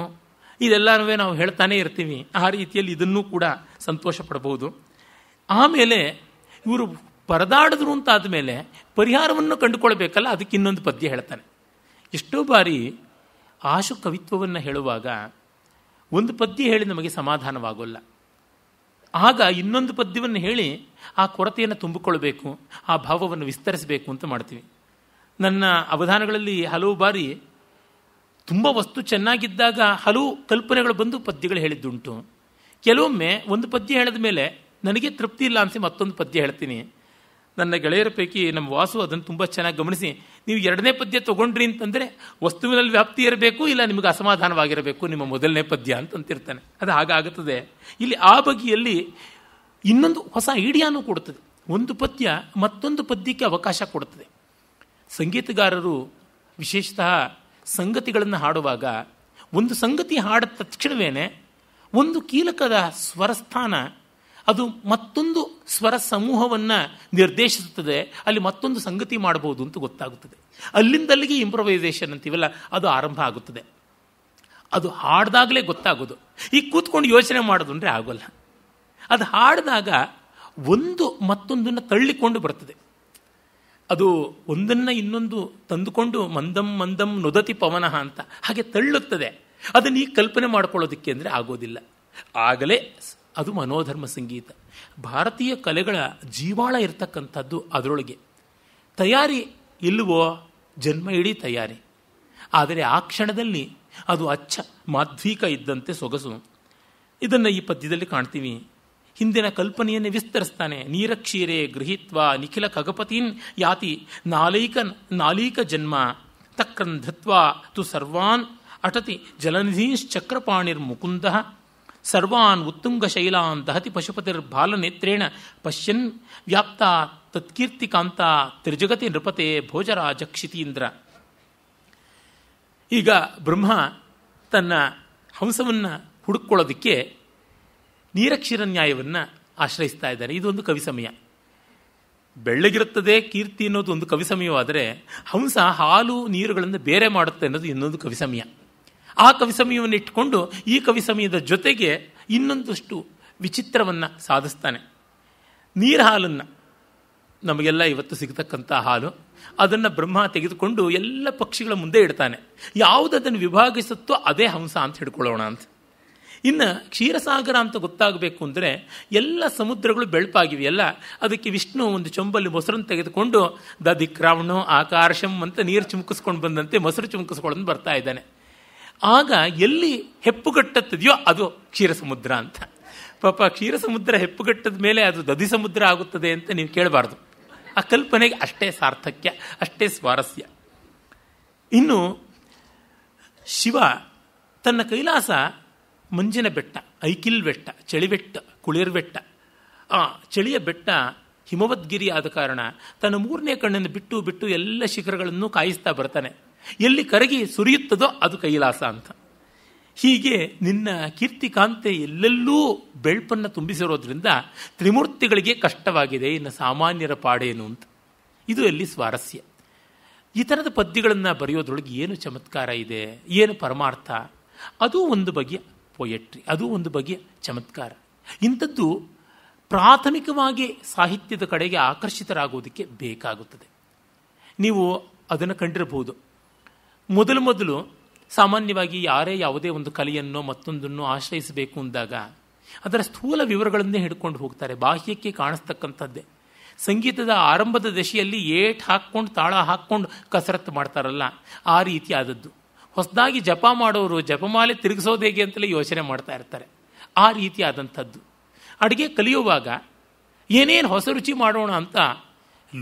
ಇದೆಲ್ಲನೂ ನಾವು ಹೇಳ್ತಾನೆ ಇರ್ತೀವಿ ಆ ರೀತಿಯಲ್ಲಿ ಇದನ್ನೂ ಕೂಡ ಸಂತೋಷ ಪಡಬಹುದು ಆಮೇಲೆ ಇವರು ಪರದಾಡಿದ್ರು ಅಂತಾದ ಮೇಲೆ ಪರಿಹಾರವನ್ನು ಕಂಡುಕೊಳ್ಬೇಕಲ್ಲ ಅದಕ್ಕೆ ಇನ್ನೊಂದು ಪದ್ಯ ಹೇಳ್ತಾನೆ ಎಷ್ಟೋ ಬಾರಿ ಆಶು ಕವಿತ್ವವನ್ನು ಹೇಳುವಾಗ ಒಂದು ಪದ್ಯ ಹೇಳಿ ನಮಗೆ ಸಮಾಧಾನವಾಗೋಲ್ಲ ಆಗ ಇನ್ನೊಂದು ಪದ್ಯವನ್ನು ಹೇಳಿ ಆ ಕೊರತೆಯನ್ನು ತುಂಬಿಕೊಳ್ಬೇಕು ಆ ಭಾವವನ್ನು ವಿಸ್ತರಿಸಬೇಕು ಅಂತ ಮಾಡ್ತೀವಿ ನನ್ನ ಅವಧಾನಗಳಲ್ಲಿ ಹಲವು ಬಾರಿ ತುಂಬ ವಸ್ತು ಚೆನ್ನಾಗಿದ್ದಾಗ ಹಲವು ಕಲ್ಪನೆಗಳು ಬಂದು ಪದ್ಯಗಳು ಹೇಳಿದ್ದುಂಟು ಕೆಲವೊಮ್ಮೆ ಒಂದು ಪದ್ಯ ಹೇಳಿದ ಮೇಲೆ ನನಗೆ ತೃಪ್ತಿ ಇಲ್ಲ ಅನಿಸಿ ಮತ್ತೊಂದು ಪದ್ಯ ಹೇಳ್ತೀನಿ ನನ್ನ ಗೆಳೆಯರ ಪೈಕಿ ನಮ್ಮ ವಾಸು ಅದನ್ನು ತುಂಬ ಚೆನ್ನಾಗಿ ಗಮನಿಸಿ ನೀವು ಎರಡನೇ ಪದ್ಯ ತೊಗೊಂಡ್ರಿ ಅಂತಂದರೆ ವಸ್ತುವಿನಲ್ಲಿ ವ್ಯಾಪ್ತಿ ಇರಬೇಕು ಇಲ್ಲ ನಿಮಗೆ ಅಸಮಾಧಾನವಾಗಿರಬೇಕು ನಿಮ್ಮ ಮೊದಲನೇ ಪದ್ಯ ಅಂತ ಅಂತಿರ್ತಾನೆ ಅದು ಹಾಗಾಗುತ್ತದೆ ಇಲ್ಲಿ ಆ ಬಗೆಯಲ್ಲಿ ಇನ್ನೊಂದು ಹೊಸ ಐಡಿಯಾನೂ ಕೊಡುತ್ತದೆ ಒಂದು ಪದ್ಯ ಮತ್ತೊಂದು ಪದ್ಯಕ್ಕೆ ಅವಕಾಶ ಕೊಡುತ್ತದೆ ಸಂಗೀತಗಾರರು ವಿಶೇಷತಃ ಸಂಗತಿಗಳನ್ನು ಹಾಡುವಾಗ ಒಂದು ಸಂಗತಿ ಹಾಡಿದ ತಕ್ಷಣವೇ ಒಂದು ಕೀಲಕದ ಸ್ವರಸ್ಥಾನ ಅದು ಮತ್ತೊಂದು ಸ್ವರ ಸಮೂಹವನ್ನು ನಿರ್ದೇಶಿಸುತ್ತದೆ ಅಲ್ಲಿ ಮತ್ತೊಂದು ಸಂಗತಿ ಮಾಡಬಹುದು ಅಂತ ಗೊತ್ತಾಗುತ್ತದೆ ಅಲ್ಲಿಂದಲ್ಲಿಗೆ ಇಂಪ್ರೊವೈಸೇಷನ್ ಅಂತೀವಲ್ಲ ಅದು ಆರಂಭ ಆಗುತ್ತದೆ ಅದು ಹಾಡ್ದಾಗಲೇ ಗೊತ್ತಾಗೋದು ಈಗ ಕೂತ್ಕೊಂಡು ಯೋಚನೆ ಮಾಡೋದು ಅಂದರೆ ಆಗೋಲ್ಲ ಅದು ಹಾಡಿದಾಗ ಒಂದು ಮತ್ತೊಂದನ್ನು ತಳ್ಳಿಕೊಂಡು ಬರ್ತದೆ ಅದು ಒಂದನ್ನು ಇನ್ನೊಂದು ತಂದುಕೊಂಡು ಮಂದಂ ಮಂದಂ ನುದತಿ ಪವನಃ ಅಂತ ಹಾಗೆ ತಳ್ಳುತ್ತದೆ ಅದನ್ನು ಈಗ ಕಲ್ಪನೆ ಮಾಡ್ಕೊಳ್ಳೋದಕ್ಕೆ ಅಂದರೆ ಆಗೋದಿಲ್ಲ ಆಗಲೇ ಅದು ಮನೋಧರ್ಮ ಸಂಗೀತ ಭಾರತೀಯ ಕಲೆಗಳ ಜೀವಾಳ ಇರ್ತಕ್ಕಂಥದ್ದು ಅದರೊಳಗೆ ತಯಾರಿ ಇಲ್ಲವೋ ಜನ್ಮ ಇಡೀ ತಯಾರಿ ಆದರೆ ಆ ಕ್ಷಣದಲ್ಲಿ ಅದು ಅಚ್ಚ ಮಾಧ್ವೀಕ ಇದ್ದಂತೆ ಸೊಗಸು ಇದನ್ನು ಈ ಪದ್ಯದಲ್ಲಿ ಕಾಣ್ತೀವಿ ಹಿಂದಿನ ಕಲ್ಪನೆಯನ್ನು ವಿಸ್ತರಿಸ್ತಾನೆ ನೀರಕ್ಷೀರೆ ಗೃಹಿತ್ವ ನಿಖಿಲ ಖಗಪತೀನ್ ಯಾತಿ ನಾಲೈಕ ನಾಲೀಕ ಜನ್ಮ ತಕ್ರಂಧತ್ವ ತು ಸರ್ವಾನ್ ಅಟತಿ ಜಲನಿಧೀಶ್ಚಕ್ರಪಾಣಿರ್ ಮುಕುಂದ ಸರ್ವಾನ್ ಉತ್ತುಂಗ ಶೈಲಾನ್ ದಹತಿ ಪಶುಪತಿರ್ಬಾಲನೇತ್ರೇಣ ಪಶ್ಯನ್ ವ್ಯಾಪ್ತ ಕಾಂತ ತ್ರಿಜಗತಿ ನೃಪತೆ ಭೋಜರಾಜ ಕ್ಷಿತೀಂದ್ರ ಈಗ ಬ್ರಹ್ಮ ತನ್ನ ಹಂಸವನ್ನು ಹುಡುಕೊಳ್ಳೋದಕ್ಕೆ ನ್ಯಾಯವನ್ನು ಆಶ್ರಯಿಸ್ತಾ ಇದ್ದಾರೆ ಇದೊಂದು ಕವಿ ಸಮಯ ಬೆಳ್ಳಗಿರುತ್ತದೆ ಕೀರ್ತಿ ಅನ್ನೋದು ಒಂದು ಕವಿ ಸಮಯವಾದರೆ ಹಂಸ ಹಾಲು ನೀರುಗಳನ್ನು ಬೇರೆ ಮಾಡುತ್ತೆ ಅನ್ನೋದು ಇನ್ನೊಂದು ಕವಿ ಸಮಯ ಆ ಕವಿಸಮಯವನ್ನು ಇಟ್ಟುಕೊಂಡು ಈ ಸಮಯದ ಜೊತೆಗೆ ಇನ್ನೊಂದಷ್ಟು ವಿಚಿತ್ರವನ್ನು ಸಾಧಿಸ್ತಾನೆ ನೀರು ಹಾಲನ್ನು ನಮಗೆಲ್ಲ ಇವತ್ತು ಸಿಗತಕ್ಕಂಥ ಹಾಲು ಅದನ್ನು ಬ್ರಹ್ಮ ತೆಗೆದುಕೊಂಡು ಎಲ್ಲ ಪಕ್ಷಿಗಳ ಮುಂದೆ ಇಡ್ತಾನೆ ಯಾವುದನ್ನು ವಿಭಾಗಿಸುತ್ತೋ ಅದೇ ಹಂಸ ಅಂತ ಹಿಡ್ಕೊಳ್ಳೋಣ ಅಂತ ಇನ್ನು ಕ್ಷೀರಸಾಗರ ಅಂತ ಗೊತ್ತಾಗಬೇಕು ಅಂದರೆ ಎಲ್ಲ ಸಮುದ್ರಗಳು ಬೆಳಪಾಗಿವೆಯಲ್ಲ ಅದಕ್ಕೆ ವಿಷ್ಣು ಒಂದು ಚೊಂಬಲ್ಲಿ ಮೊಸರನ್ನು ತೆಗೆದುಕೊಂಡು ದ ದಿಕ್ರಾವಣು ಆಕಾರ್ಷಂ ಅಂತ ನೀರು ಚುಮುಕಿಸ್ಕೊಂಡು ಬಂದಂತೆ ಮೊಸರು ಚುಮುಕಿಸ್ಕೊಳ್ಳೋದು ಬರ್ತಾ ಇದ್ದಾನೆ ಆಗ ಎಲ್ಲಿ ಹೆಪ್ಪುಗಟ್ಟತ್ತದೆಯೋ ಅದು ಕ್ಷೀರ ಸಮುದ್ರ ಅಂತ ಪಾಪ ಕ್ಷೀರ ಸಮುದ್ರ ಹೆಪ್ಪುಗಟ್ಟದ ಮೇಲೆ ಅದು ದಧಿ ಸಮುದ್ರ ಆಗುತ್ತದೆ ಅಂತ ನೀವು ಕೇಳಬಾರ್ದು ಆ ಕಲ್ಪನೆಗೆ ಅಷ್ಟೇ ಸಾರ್ಥಕ್ಯ ಅಷ್ಟೇ ಸ್ವಾರಸ್ಯ ಇನ್ನು ಶಿವ ತನ್ನ ಕೈಲಾಸ ಮಂಜಿನ ಬೆಟ್ಟ ಐಕಿಲ್ ಬೆಟ್ಟ ಚಳಿಬೆಟ್ಟ ಬೆಟ್ಟ ಆ ಚಳಿಯ ಬೆಟ್ಟ ಹಿಮವದ್ಗಿರಿ ಆದ ಕಾರಣ ತನ್ನ ಮೂರನೇ ಕಣ್ಣನ್ನು ಬಿಟ್ಟು ಬಿಟ್ಟು ಎಲ್ಲ ಶಿಖರಗಳನ್ನು ಕಾಯಿಸ್ತಾ ಬರ್ತಾನೆ ಎಲ್ಲಿ ಕರಗಿ ಸುರಿಯುತ್ತದೋ ಅದು ಕೈಲಾಸ ಅಂತ ಹೀಗೆ ನಿನ್ನ ಕೀರ್ತಿಕಾಂತೆ ಎಲ್ಲೆಲ್ಲೂ ಬೆಳ್ಪನ್ನು ತುಂಬಿಸಿರೋದ್ರಿಂದ ತ್ರಿಮೂರ್ತಿಗಳಿಗೆ ಕಷ್ಟವಾಗಿದೆ ಇನ್ನು ಸಾಮಾನ್ಯರ ಪಾಡೇನು ಅಂತ ಇದು ಎಲ್ಲಿ ಸ್ವಾರಸ್ಯ ಈ ಥರದ ಪದ್ಯಗಳನ್ನು ಬರೆಯೋದ್ರೊಳಗೆ ಏನು ಚಮತ್ಕಾರ ಇದೆ ಏನು ಪರಮಾರ್ಥ ಅದು ಒಂದು ಬಗೆಯ ಪೊಯೆಟ್ರಿ ಅದು ಒಂದು ಬಗೆಯ ಚಮತ್ಕಾರ ಇಂಥದ್ದು ಪ್ರಾಥಮಿಕವಾಗಿ ಸಾಹಿತ್ಯದ ಕಡೆಗೆ ಆಕರ್ಷಿತರಾಗುವುದಕ್ಕೆ ಬೇಕಾಗುತ್ತದೆ ನೀವು ಅದನ್ನು ಕಂಡಿರಬಹುದು ಮೊದಲು ಮೊದಲು ಸಾಮಾನ್ಯವಾಗಿ ಯಾರೇ ಯಾವುದೇ ಒಂದು ಕಲೆಯನ್ನು ಮತ್ತೊಂದನ್ನು ಆಶ್ರಯಿಸಬೇಕು ಅಂದಾಗ ಅದರ ಸ್ಥೂಲ ವಿವರಗಳನ್ನೇ ಹಿಡ್ಕೊಂಡು ಹೋಗ್ತಾರೆ ಬಾಹ್ಯಕ್ಕೆ ಕಾಣಿಸ್ತಕ್ಕಂಥದ್ದೇ ಸಂಗೀತದ ಆರಂಭದ ದಶೆಯಲ್ಲಿ ಏಟ್ ಹಾಕ್ಕೊಂಡು ತಾಳ ಹಾಕ್ಕೊಂಡು ಕಸರತ್ತು ಮಾಡ್ತಾರಲ್ಲ ಆ ರೀತಿ ಆದದ್ದು ಹೊಸದಾಗಿ ಜಪ ಮಾಡೋರು ಜಪಮಾಲೆ ತಿರುಗಿಸೋದು ಹೇಗೆ ಅಂತಲೇ ಯೋಚನೆ ಮಾಡ್ತಾ ಇರ್ತಾರೆ ಆ ರೀತಿ ಆದಂಥದ್ದು ಅಡುಗೆ ಕಲಿಯುವಾಗ ಏನೇನು ಹೊಸ ರುಚಿ ಮಾಡೋಣ ಅಂತ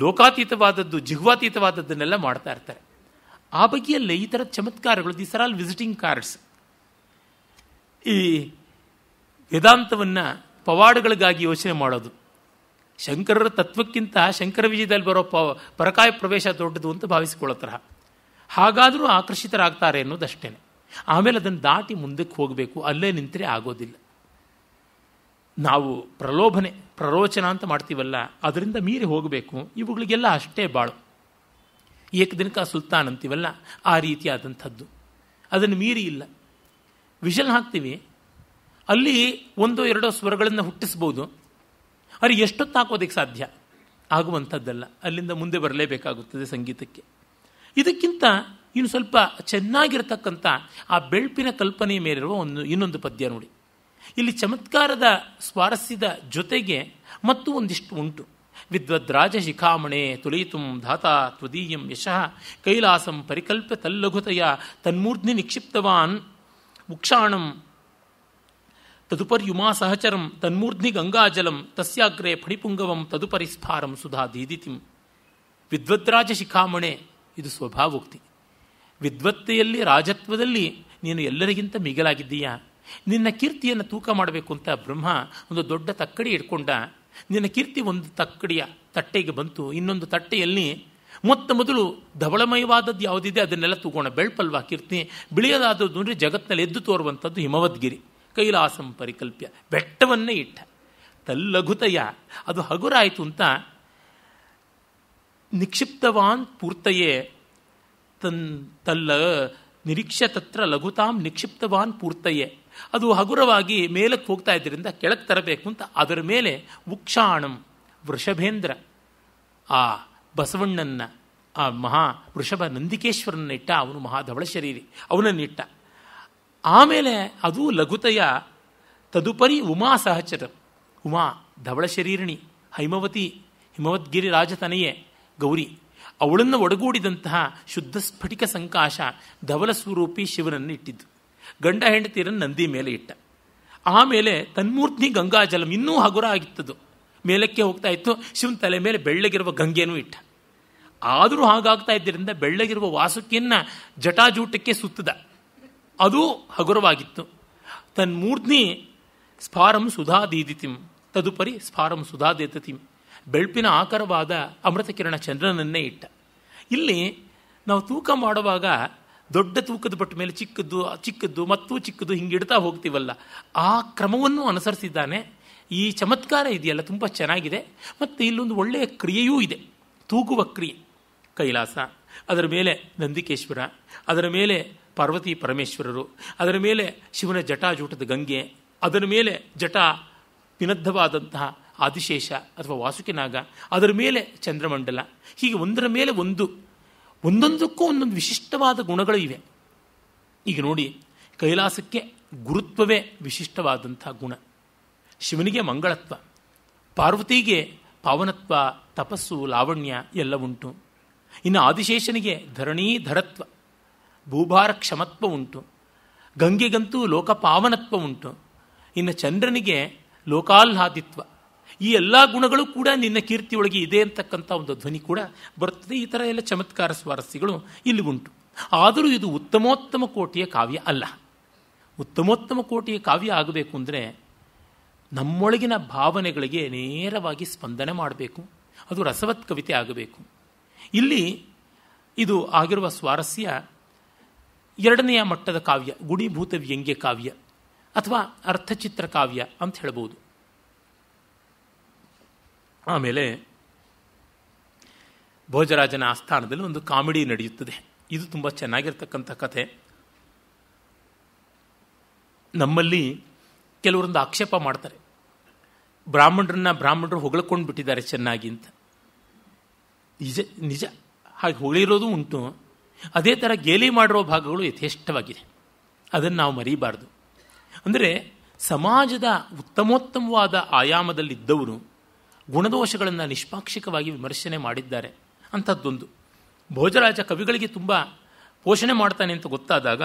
ಲೋಕಾತೀತವಾದದ್ದು ಜಿಹ್ವಾತೀತವಾದದ್ದನ್ನೆಲ್ಲ ಮಾಡ್ತಾ ಇರ್ತಾರೆ ಆ ಬಗೆಯಲ್ಲೇ ಈ ಥರ ಚಮತ್ಕಾರಗಳು this are all visiting cards ಈ ವೇದಾಂತವನ್ನು ಪವಾಡಗಳಿಗಾಗಿ ಯೋಚನೆ ಮಾಡೋದು ಶಂಕರರ ತತ್ವಕ್ಕಿಂತ ಶಂಕರ ವಿಜಯದಲ್ಲಿ ಬರೋ ಪ ಪರಕಾಯ ಪ್ರವೇಶ ದೊಡ್ಡದು ಅಂತ ಭಾವಿಸಿಕೊಳ್ಳೋ ತರಹ ಹಾಗಾದರೂ ಆಕರ್ಷಿತರಾಗ್ತಾರೆ ಅನ್ನೋದಷ್ಟೇ ಆಮೇಲೆ ಅದನ್ನು ದಾಟಿ ಮುಂದಕ್ಕೆ ಹೋಗಬೇಕು ಅಲ್ಲೇ ನಿಂತರೆ ಆಗೋದಿಲ್ಲ ನಾವು ಪ್ರಲೋಭನೆ ಪ್ರರೋಚನ ಅಂತ ಮಾಡ್ತೀವಲ್ಲ ಅದರಿಂದ ಮೀರಿ ಹೋಗಬೇಕು ಇವುಗಳಿಗೆಲ್ಲ ಅಷ್ಟೇ ಬಾಳು ಏಕದಿನಕ ಸುಲ್ತಾನ್ ಅಂತೀವಲ್ಲ ಆ ರೀತಿಯಾದಂಥದ್ದು ಅದನ್ನು ಮೀರಿ ಇಲ್ಲ ವಿಷಲ್ ಹಾಕ್ತೀವಿ ಅಲ್ಲಿ ಒಂದೋ ಎರಡೋ ಸ್ವರಗಳನ್ನು ಹುಟ್ಟಿಸ್ಬೋದು ಆದರೆ ಎಷ್ಟೊತ್ತು ಹಾಕೋದಕ್ಕೆ ಸಾಧ್ಯ ಆಗುವಂಥದ್ದಲ್ಲ ಅಲ್ಲಿಂದ ಮುಂದೆ ಬರಲೇಬೇಕಾಗುತ್ತದೆ ಸಂಗೀತಕ್ಕೆ ಇದಕ್ಕಿಂತ ಇನ್ನು ಸ್ವಲ್ಪ ಚೆನ್ನಾಗಿರತಕ್ಕಂಥ ಆ ಬೆಳ್ಪಿನ ಕಲ್ಪನೆ ಮೇಲಿರುವ ಒಂದು ಇನ್ನೊಂದು ಪದ್ಯ ನೋಡಿ ಇಲ್ಲಿ ಚಮತ್ಕಾರದ ಸ್ವಾರಸ್ಯದ ಜೊತೆಗೆ ಮತ್ತು ಒಂದಿಷ್ಟು ಉಂಟು ವಿದ್ವದ್ರಾಜ ಶಿಖಾಮಣೆ ತುಲಯಿತು ಧಾತ ತ್ವದೀಯಂ ಯಶಃ ಕೈಲಾಸಂ ಪರಿಕಲ್ಪ್ಯ ತಲ್ಲಘುತಯ ತನ್ಮೂರ್ಧ್ನಿ ನಿಕ್ಷಿಪ್ತವಾನ್ ಮುಕ್ಷಾಣಂ ತದುಪರ್ಯುಮಾ ಸಹಚರಂ ತನ್ಮೂರ್ಧ್ನಿ ಗಂಗಾಜಲಂ ತಸ್ಯಾಗ್ರೆ ಫಣಿಪುಂಗವಂ ತದುಪರಿ ಸ್ಫಾರಂ ಸುಧಾ ದೀದಿತಿಂ ವಿದ್ವದ್ರಾಜ ಶಿಖಾಮಣೆ ಇದು ಸ್ವಭಾವೋಕ್ತಿ ವಿದ್ವತ್ತೆಯಲ್ಲಿ ರಾಜತ್ವದಲ್ಲಿ ನೀನು ಎಲ್ಲರಿಗಿಂತ ಮಿಗಿಲಾಗಿದ್ದೀಯಾ ನಿನ್ನ ಕೀರ್ತಿಯನ್ನು ತೂಕ ಮಾಡಬೇಕು ಅಂತ ಬ್ರಹ್ಮ ಒಂದು ದೊಡ್ಡ ತಕ್ಕಡಿ ಇಟ್ಕೊಂಡ ನಿನ್ನ ಕೀರ್ತಿ ಒಂದು ತಕ್ಕಡಿಯ ತಟ್ಟೆಗೆ ಬಂತು ಇನ್ನೊಂದು ತಟ್ಟೆಯಲ್ಲಿ ಮೊತ್ತ ಮೊದಲು ಧವಳಮಯವಾದದ್ದು ಯಾವುದಿದೆ ಅದನ್ನೆಲ್ಲ ತಗೋಣ ಬೆಳ್ಪಲ್ವಾ ಕೀರ್ತಿ ಬಿಳಿಯದಾದದ್ದು ಅಂದರೆ ಜಗತ್ತಿನಲ್ಲಿ ಎದ್ದು ತೋರುವಂಥದ್ದು ಹಿಮವದ್ಗಿರಿ ಕೈಲಾಸಂ ಪರಿಕಲ್ಪ್ಯ ಬೆಟ್ಟವನ್ನೇ ಇಟ್ಟ ತಲ್ಲಘುತಯ್ಯ ಅದು ಹಗುರಾಯಿತು ಅಂತ ನಿಕ್ಷಿಪ್ತವಾನ್ ಪೂರ್ತಯೇ ತನ್ ತಲ್ಲ ನಿರೀಕ್ಷೆ ತತ್ರ ಲಘುತಾಂ ನಿಕ್ಷಿಪ್ತವಾನ್ ಪೂರ್ತಯೇ ಅದು ಹಗುರವಾಗಿ ಮೇಲಕ್ಕೆ ಹೋಗ್ತಾ ಇದ್ದರಿಂದ ಕೆಳಕ್ಕೆ ತರಬೇಕು ಅಂತ ಅದರ ಮೇಲೆ ಉಕ್ಷಾಣಂ ವೃಷಭೇಂದ್ರ ಆ ಬಸವಣ್ಣನ ಆ ಮಹಾ ವೃಷಭ ಇಟ್ಟ ಅವನು ಮಹಾಧವಳ ಶರೀರಿ ಅವನನ್ನಿಟ್ಟ ಆಮೇಲೆ ಅದು ಲಘುತಯ ತದುಪರಿ ಉಮಾ ಸಹಚರ ಉಮಾ ಧವಳ ಶರೀರಿಣಿ ಹೈಮವತಿ ಹಿಮವದ್ಗಿರಿ ರಾಜತನೆಯೇ ಗೌರಿ ಅವಳನ್ನು ಒಡಗೂಡಿದಂತಹ ಶುದ್ಧ ಸ್ಫಟಿಕ ಸಂಕಾಶ ಧವಲ ಸ್ವರೂಪಿ ಶಿವನನ್ನು ಇಟ್ಟಿದ್ದು ಗಂಡ ಹೆಂಡತಿಯರನ್ನು ನಂದಿ ಮೇಲೆ ಇಟ್ಟ ಆಮೇಲೆ ತನ್ಮೂರ್ತಿ ಗಂಗಾಜಲಂ ಇನ್ನೂ ಹಗುರ ಆಗಿತ್ತದು ಮೇಲಕ್ಕೆ ಹೋಗ್ತಾ ಇತ್ತು ಶಿವನ ತಲೆ ಮೇಲೆ ಬೆಳ್ಳಗಿರುವ ಗಂಗೆನೂ ಇಟ್ಟ ಆದರೂ ಹಾಗಾಗ್ತಾ ಇದ್ದರಿಂದ ಬೆಳ್ಳಗಿರುವ ವಾಸುಕಿಯನ್ನು ಜಟಾಜೂಟಕ್ಕೆ ಸುತ್ತದ ಅದು ಹಗುರವಾಗಿತ್ತು ತನ್ಮೂರ್ತಿ ಸ್ಫಾರಂ ದೀದಿತಿಂ ತದುಪರಿ ಸ್ಫಾರಂ ಬೆಳಪಿನ ಬೆಳ್ಪಿನ ಆಕಾರವಾದ ಕಿರಣ ಚಂದ್ರನನ್ನೇ ಇಟ್ಟ ಇಲ್ಲಿ ನಾವು ತೂಕ ಮಾಡುವಾಗ ದೊಡ್ಡ ತೂಕದ ಬಟ್ಟ ಮೇಲೆ ಚಿಕ್ಕದ್ದು ಚಿಕ್ಕದ್ದು ಮತ್ತೂ ಚಿಕ್ಕದ್ದು ಇಡ್ತಾ ಹೋಗ್ತೀವಲ್ಲ ಆ ಕ್ರಮವನ್ನು ಅನುಸರಿಸಿದ್ದಾನೆ ಈ ಚಮತ್ಕಾರ ಇದೆಯಲ್ಲ ತುಂಬ ಚೆನ್ನಾಗಿದೆ ಮತ್ತು ಇಲ್ಲೊಂದು ಒಳ್ಳೆಯ ಕ್ರಿಯೆಯೂ ಇದೆ ತೂಗುವ ಕ್ರಿಯೆ ಕೈಲಾಸ ಅದರ ಮೇಲೆ ನಂದಿಕೇಶ್ವರ ಅದರ ಮೇಲೆ ಪಾರ್ವತಿ ಪರಮೇಶ್ವರರು ಅದರ ಮೇಲೆ ಶಿವನ ಜೂಟದ ಗಂಗೆ ಅದರ ಮೇಲೆ ಜಟ ವಿನದ್ಧವಾದಂತಹ ಆದಿಶೇಷ ಅಥವಾ ವಾಸುಕಿನಾಗ ಅದರ ಮೇಲೆ ಚಂದ್ರಮಂಡಲ ಹೀಗೆ ಒಂದರ ಮೇಲೆ ಒಂದು ಒಂದೊಂದಕ್ಕೂ ಒಂದೊಂದು ವಿಶಿಷ್ಟವಾದ ಗುಣಗಳು ಇವೆ ಈಗ ನೋಡಿ ಕೈಲಾಸಕ್ಕೆ ಗುರುತ್ವವೇ ವಿಶಿಷ್ಟವಾದಂಥ ಗುಣ ಶಿವನಿಗೆ ಮಂಗಳತ್ವ ಪಾರ್ವತಿಗೆ ಪಾವನತ್ವ ತಪಸ್ಸು ಲಾವಣ್ಯ ಎಲ್ಲ ಉಂಟು ಇನ್ನು ಆದಿಶೇಷನಿಗೆ ಧರಣೀಧರತ್ವ ಭೂಭಾರ ಕ್ಷಮತ್ವ ಉಂಟು ಗಂಗೆಗಂತೂ ಲೋಕಪಾವನತ್ವ ಉಂಟು ಇನ್ನು ಚಂದ್ರನಿಗೆ ಲೋಕಾಲ್ಹಾದಿತ್ವ ಈ ಎಲ್ಲ ಗುಣಗಳು ಕೂಡ ನಿನ್ನ ಕೀರ್ತಿಯೊಳಗೆ ಇದೆ ಅಂತಕ್ಕಂಥ ಒಂದು ಧ್ವನಿ ಕೂಡ ಬರ್ತದೆ ಈ ಥರ ಎಲ್ಲ ಚಮತ್ಕಾರ ಸ್ವಾರಸ್ಯಗಳು ಇಲ್ಲಿಗುಂಟು ಆದರೂ ಇದು ಉತ್ತಮೋತ್ತಮ ಕೋಟಿಯ ಕಾವ್ಯ ಅಲ್ಲ ಉತ್ತಮೋತ್ತಮ ಕೋಟಿಯ ಕಾವ್ಯ ಆಗಬೇಕು ಅಂದರೆ ನಮ್ಮೊಳಗಿನ ಭಾವನೆಗಳಿಗೆ ನೇರವಾಗಿ ಸ್ಪಂದನೆ ಮಾಡಬೇಕು ಅದು ರಸವತ್ ಕವಿತೆ ಆಗಬೇಕು ಇಲ್ಲಿ ಇದು ಆಗಿರುವ ಸ್ವಾರಸ್ಯ ಎರಡನೆಯ ಮಟ್ಟದ ಕಾವ್ಯ ಗುಡಿಭೂತ ವ್ಯಂಗ್ಯ ಕಾವ್ಯ ಅಥವಾ ಅರ್ಥಚಿತ್ರ ಕಾವ್ಯ ಅಂತ ಹೇಳ್ಬೋದು ಆಮೇಲೆ ಭೋಜರಾಜನ ಆಸ್ಥಾನದಲ್ಲಿ ಒಂದು ಕಾಮಿಡಿ ನಡೆಯುತ್ತದೆ ಇದು ತುಂಬ ಚೆನ್ನಾಗಿರ್ತಕ್ಕಂಥ ಕಥೆ ನಮ್ಮಲ್ಲಿ ಕೆಲವರೊಂದು ಆಕ್ಷೇಪ ಮಾಡ್ತಾರೆ ಬ್ರಾಹ್ಮಣರನ್ನ ಬ್ರಾಹ್ಮಣರು ಹೊಗಳ್ಕೊಂಡು ಬಿಟ್ಟಿದ್ದಾರೆ ಚೆನ್ನಾಗಿ ಅಂತ ನಿಜ ನಿಜ ಹಾಗೆ ಹೊಗಳಿರೋದು ಉಂಟು ಅದೇ ಥರ ಗೇಲಿ ಮಾಡಿರೋ ಭಾಗಗಳು ಯಥೇಷ್ಟವಾಗಿದೆ ಅದನ್ನು ನಾವು ಮರೀಬಾರ್ದು ಅಂದರೆ ಸಮಾಜದ ಉತ್ತಮೋತ್ತಮವಾದ ಆಯಾಮದಲ್ಲಿದ್ದವರು ಗುಣದೋಷಗಳನ್ನು ನಿಷ್ಪಾಕ್ಷಿಕವಾಗಿ ವಿಮರ್ಶನೆ ಮಾಡಿದ್ದಾರೆ ಅಂಥದ್ದೊಂದು ಭೋಜರಾಜ ಕವಿಗಳಿಗೆ ತುಂಬ ಪೋಷಣೆ ಮಾಡ್ತಾನೆ ಅಂತ ಗೊತ್ತಾದಾಗ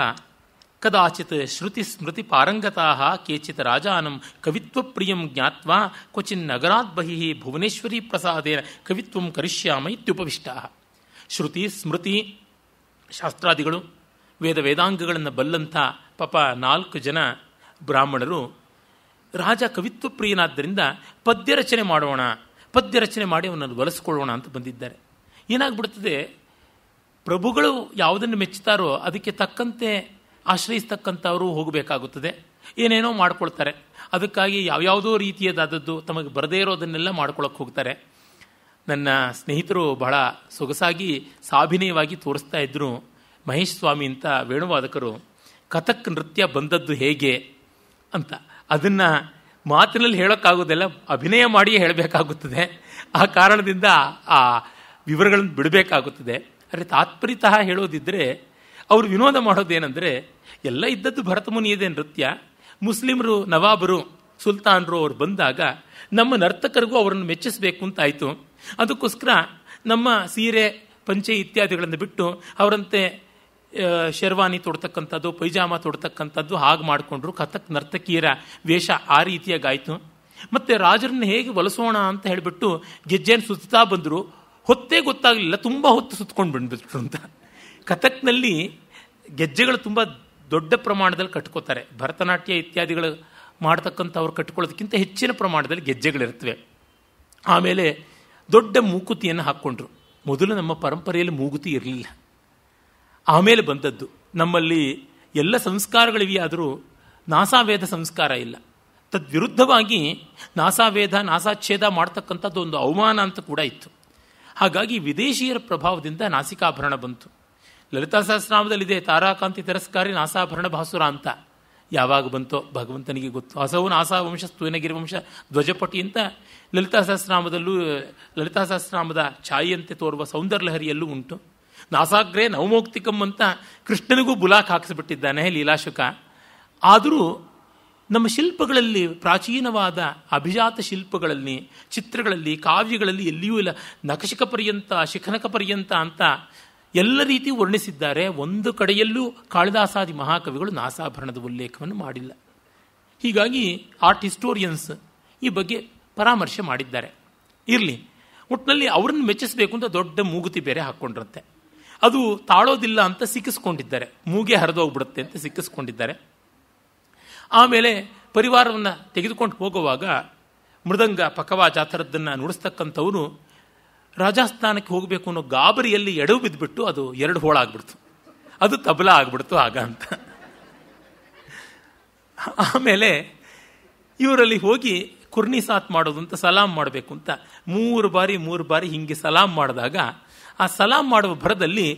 ಕದಾಚಿತ್ ಶ್ರುತಿ ಸ್ಮೃತಿ ಪಾರಂಗತಾ ಕೇಚಿತ್ ರಾಜಾನಂ ಕವಿತ್ವ ಪ್ರಿಯಂ ಜ್ಞಾತ್ವ ಕ್ವಚಿನ್ ನಗರಾತ್ ಬಹಿ ಭುವನೇಶ್ವರಿ ಪ್ರಸಾದೇನ ಕವಿತ್ವ ಕರಿಷ್ಯಾಮ ಇತ್ಯುಪವಿಷ್ಟ ಶ್ರುತಿ ಸ್ಮೃತಿ ಶಾಸ್ತ್ರಾದಿಗಳು ವೇದ ವೇದಾಂಗಗಳನ್ನು ಬಲ್ಲಂಥ ಪಾಪ ನಾಲ್ಕು ಜನ ಬ್ರಾಹ್ಮಣರು ರಾಜ ಕವಿತ್ವ ಪ್ರಿಯನಾದ್ದರಿಂದ ಪದ್ಯ ರಚನೆ ಮಾಡೋಣ ಪದ್ಯ ರಚನೆ ಮಾಡಿ ಅವನನ್ನು ಬಳಸ್ಕೊಳ್ಳೋಣ ಅಂತ ಬಂದಿದ್ದಾರೆ ಏನಾಗ್ಬಿಡ್ತದೆ ಪ್ರಭುಗಳು ಯಾವುದನ್ನು ಮೆಚ್ಚುತ್ತಾರೋ ಅದಕ್ಕೆ ತಕ್ಕಂತೆ ಆಶ್ರಯಿಸ್ತಕ್ಕಂಥವರು ಹೋಗಬೇಕಾಗುತ್ತದೆ ಏನೇನೋ ಮಾಡ್ಕೊಳ್ತಾರೆ ಅದಕ್ಕಾಗಿ ಯಾವ್ಯಾವುದೋ ರೀತಿಯದಾದದ್ದು ತಮಗೆ ಬರದೇ ಇರೋದನ್ನೆಲ್ಲ ಮಾಡ್ಕೊಳಕ್ಕೆ ಹೋಗ್ತಾರೆ ನನ್ನ ಸ್ನೇಹಿತರು ಬಹಳ ಸೊಗಸಾಗಿ ಸಾಭಿನಯವಾಗಿ ತೋರಿಸ್ತಾ ಇದ್ದರು ಮಹೇಶ್ ಸ್ವಾಮಿ ಅಂತ ವೇಣುವಾದಕರು ಕಥಕ್ ನೃತ್ಯ ಬಂದದ್ದು ಹೇಗೆ ಅಂತ ಅದನ್ನು ಮಾತಿನಲ್ಲಿ ಹೇಳೋಕ್ಕಾಗೋದೆಲ್ಲ ಅಭಿನಯ ಮಾಡಿಯೇ ಹೇಳಬೇಕಾಗುತ್ತದೆ ಆ ಕಾರಣದಿಂದ ಆ ವಿವರಗಳನ್ನು ಬಿಡಬೇಕಾಗುತ್ತದೆ ಆದರೆ ತಾತ್ಪರ್ಯತಃ ಹೇಳೋದಿದ್ದರೆ ಅವರು ವಿನೋದ ಮಾಡೋದೇನೆಂದರೆ ಎಲ್ಲ ಇದ್ದದ್ದು ಭರತ ಮುನಿಯದೇ ನೃತ್ಯ ಮುಸ್ಲಿಮರು ನವಾಬರು ಸುಲ್ತಾನರು ಅವ್ರು ಬಂದಾಗ ನಮ್ಮ ನರ್ತಕರಿಗೂ ಅವರನ್ನು ಮೆಚ್ಚಿಸಬೇಕು ಅಂತಾಯಿತು ಅದಕ್ಕೋಸ್ಕರ ನಮ್ಮ ಸೀರೆ ಪಂಚೆ ಇತ್ಯಾದಿಗಳನ್ನು ಬಿಟ್ಟು ಅವರಂತೆ ಶೆರ್ವಾನಿ ತೊಡ್ತಕ್ಕಂಥದ್ದು ಪೈಜಾಮ ತೊಡ್ತಕ್ಕಂಥದ್ದು ಹಾಗೆ ಮಾಡಿಕೊಂಡ್ರು ಕಥಕ್ ನರ್ತಕಿಯರ ವೇಷ ಆ ರೀತಿಯಾಗಾಯಿತು ಮತ್ತು ರಾಜರನ್ನು ಹೇಗೆ ಒಲಸೋಣ ಅಂತ ಹೇಳಿಬಿಟ್ಟು ಗೆಜ್ಜೆಯನ್ನು ಸುತ್ತಾ ಬಂದರು ಹೊತ್ತೇ ಗೊತ್ತಾಗಲಿಲ್ಲ ತುಂಬ ಹೊತ್ತು ಸುತ್ತಕೊಂಡು ಬಂದುಬಿಟ್ರು ಅಂತ ಕಥಕ್ನಲ್ಲಿ ಗೆಜ್ಜೆಗಳು ತುಂಬ ದೊಡ್ಡ ಪ್ರಮಾಣದಲ್ಲಿ ಕಟ್ಕೋತಾರೆ ಭರತನಾಟ್ಯ ಇತ್ಯಾದಿಗಳು ಮಾಡ್ತಕ್ಕಂಥವ್ರು ಕಟ್ಕೊಳ್ಳೋದಕ್ಕಿಂತ ಹೆಚ್ಚಿನ ಪ್ರಮಾಣದಲ್ಲಿ ಗೆಜ್ಜೆಗಳಿರ್ತವೆ ಆಮೇಲೆ ದೊಡ್ಡ ಮೂಕುತಿಯನ್ನು ಹಾಕ್ಕೊಂಡ್ರು ಮೊದಲು ನಮ್ಮ ಪರಂಪರೆಯಲ್ಲಿ ಮೂಗುತಿ ಇರಲಿಲ್ಲ ಆಮೇಲೆ ಬಂದದ್ದು ನಮ್ಮಲ್ಲಿ ಎಲ್ಲ ಸಂಸ್ಕಾರಗಳಿವೆಯಾದರೂ ನಾಸಾವೇದ ಸಂಸ್ಕಾರ ಇಲ್ಲ ತದ್ವಿರುದ್ಧವಾಗಿ ನಾಸಾವೇದ ನಾಸಾಚ್ಛೇದ ಮಾಡ್ತಕ್ಕಂಥದ್ದು ಒಂದು ಅವಮಾನ ಅಂತ ಕೂಡ ಇತ್ತು ಹಾಗಾಗಿ ವಿದೇಶಿಯರ ಪ್ರಭಾವದಿಂದ ನಾಸಿಕಾಭರಣ ಬಂತು ಲಲಿತಾ ಸಹಸ್ರನಾಮದಲ್ಲಿದೆ ತಾರಾಕಾಂತಿ ತಿರಸ್ಕಾರಿ ನಾಸಾಭರಣ ಭಾಸುರ ಅಂತ ಯಾವಾಗ ಬಂತೋ ಭಗವಂತನಿಗೆ ಗೊತ್ತು ವಂಶ ನಾಸಾವಂಶ ವಂಶ ಧ್ವಜಪಟಿ ಅಂತ ಲಲಿತಾ ಸಹಸ್ರನಾಮದಲ್ಲೂ ಲಲಿತಾ ಸಹಸ್ರನಾಮದ ಛಾಯೆಯಂತೆ ತೋರುವ ಸೌಂದರ್ಯಲಹರಿಯಲ್ಲೂ ಉಂಟು ನಾಸಾಗ್ರೆ ನವಮೌಕ್ತಿಕಂ ಅಂತ ಕೃಷ್ಣನಿಗೂ ಬುಲಾಕ್ ಹಾಕಿಸ್ಬಿಟ್ಟಿದ್ದಾನೆ ಲೀಲಾಶುಕ ಆದರೂ ನಮ್ಮ ಶಿಲ್ಪಗಳಲ್ಲಿ ಪ್ರಾಚೀನವಾದ ಅಭಿಜಾತ ಶಿಲ್ಪಗಳಲ್ಲಿ ಚಿತ್ರಗಳಲ್ಲಿ ಕಾವ್ಯಗಳಲ್ಲಿ ಎಲ್ಲಿಯೂ ಇಲ್ಲ ನಕಶಿಕ ಪರ್ಯಂತ ಶಿಖನಕ ಪರ್ಯಂತ ಅಂತ ಎಲ್ಲ ರೀತಿ ವರ್ಣಿಸಿದ್ದಾರೆ ಒಂದು ಕಡೆಯಲ್ಲೂ ಕಾಳಿದಾಸಾದಿ ಮಹಾಕವಿಗಳು ನಾಸಾಭರಣದ ಉಲ್ಲೇಖವನ್ನು ಮಾಡಿಲ್ಲ ಹೀಗಾಗಿ ಆರ್ಟ್ ಹಿಸ್ಟೋರಿಯನ್ಸ್ ಈ ಬಗ್ಗೆ ಪರಾಮರ್ಶೆ ಮಾಡಿದ್ದಾರೆ ಇರಲಿ ಒಟ್ಟಿನಲ್ಲಿ ಅವ್ರನ್ನ ಮೆಚ್ಚಿಸಬೇಕು ಅಂತ ದೊಡ್ಡ ಮೂಗುತಿ ಬೇರೆ ಹಾಕ್ಕೊಂಡಿರುತ್ತೆ ಅದು ತಾಳೋದಿಲ್ಲ ಅಂತ ಸಿಕ್ಕಿಸ್ಕೊಂಡಿದ್ದಾರೆ ಮೂಗೆ ಹರಿದೋಗ್ಬಿಡುತ್ತೆ ಅಂತ ಸಿಕ್ಕಿಸ್ಕೊಂಡಿದ್ದಾರೆ ಆಮೇಲೆ ಪರಿವಾರವನ್ನು ತೆಗೆದುಕೊಂಡು ಹೋಗುವಾಗ ಮೃದಂಗ ಪಕವಾಜ ಆ ನುಡಿಸ್ತಕ್ಕಂಥವ್ರು ರಾಜಸ್ಥಾನಕ್ಕೆ ಹೋಗಬೇಕು ಅನ್ನೋ ಗಾಬರಿಯಲ್ಲಿ ಎಡವು ಬಿದ್ದುಬಿಟ್ಟು ಅದು ಎರಡು ಹೋಳಾಗ್ಬಿಡ್ತು ಅದು ತಬಲಾ ಆಗ್ಬಿಡ್ತು ಆಗ ಅಂತ ಆಮೇಲೆ ಇವರಲ್ಲಿ ಹೋಗಿ ಕುರ್ನಿ ಸಾತ್ ಮಾಡೋದು ಅಂತ ಸಲಾಮ್ ಮಾಡಬೇಕು ಅಂತ ಮೂರು ಬಾರಿ ಮೂರು ಬಾರಿ ಹಿಂಗೆ ಸಲಾಮ್ ಮಾಡಿದಾಗ ಆ ಸಲಾಂ ಮಾಡುವ ಭರದಲ್ಲಿ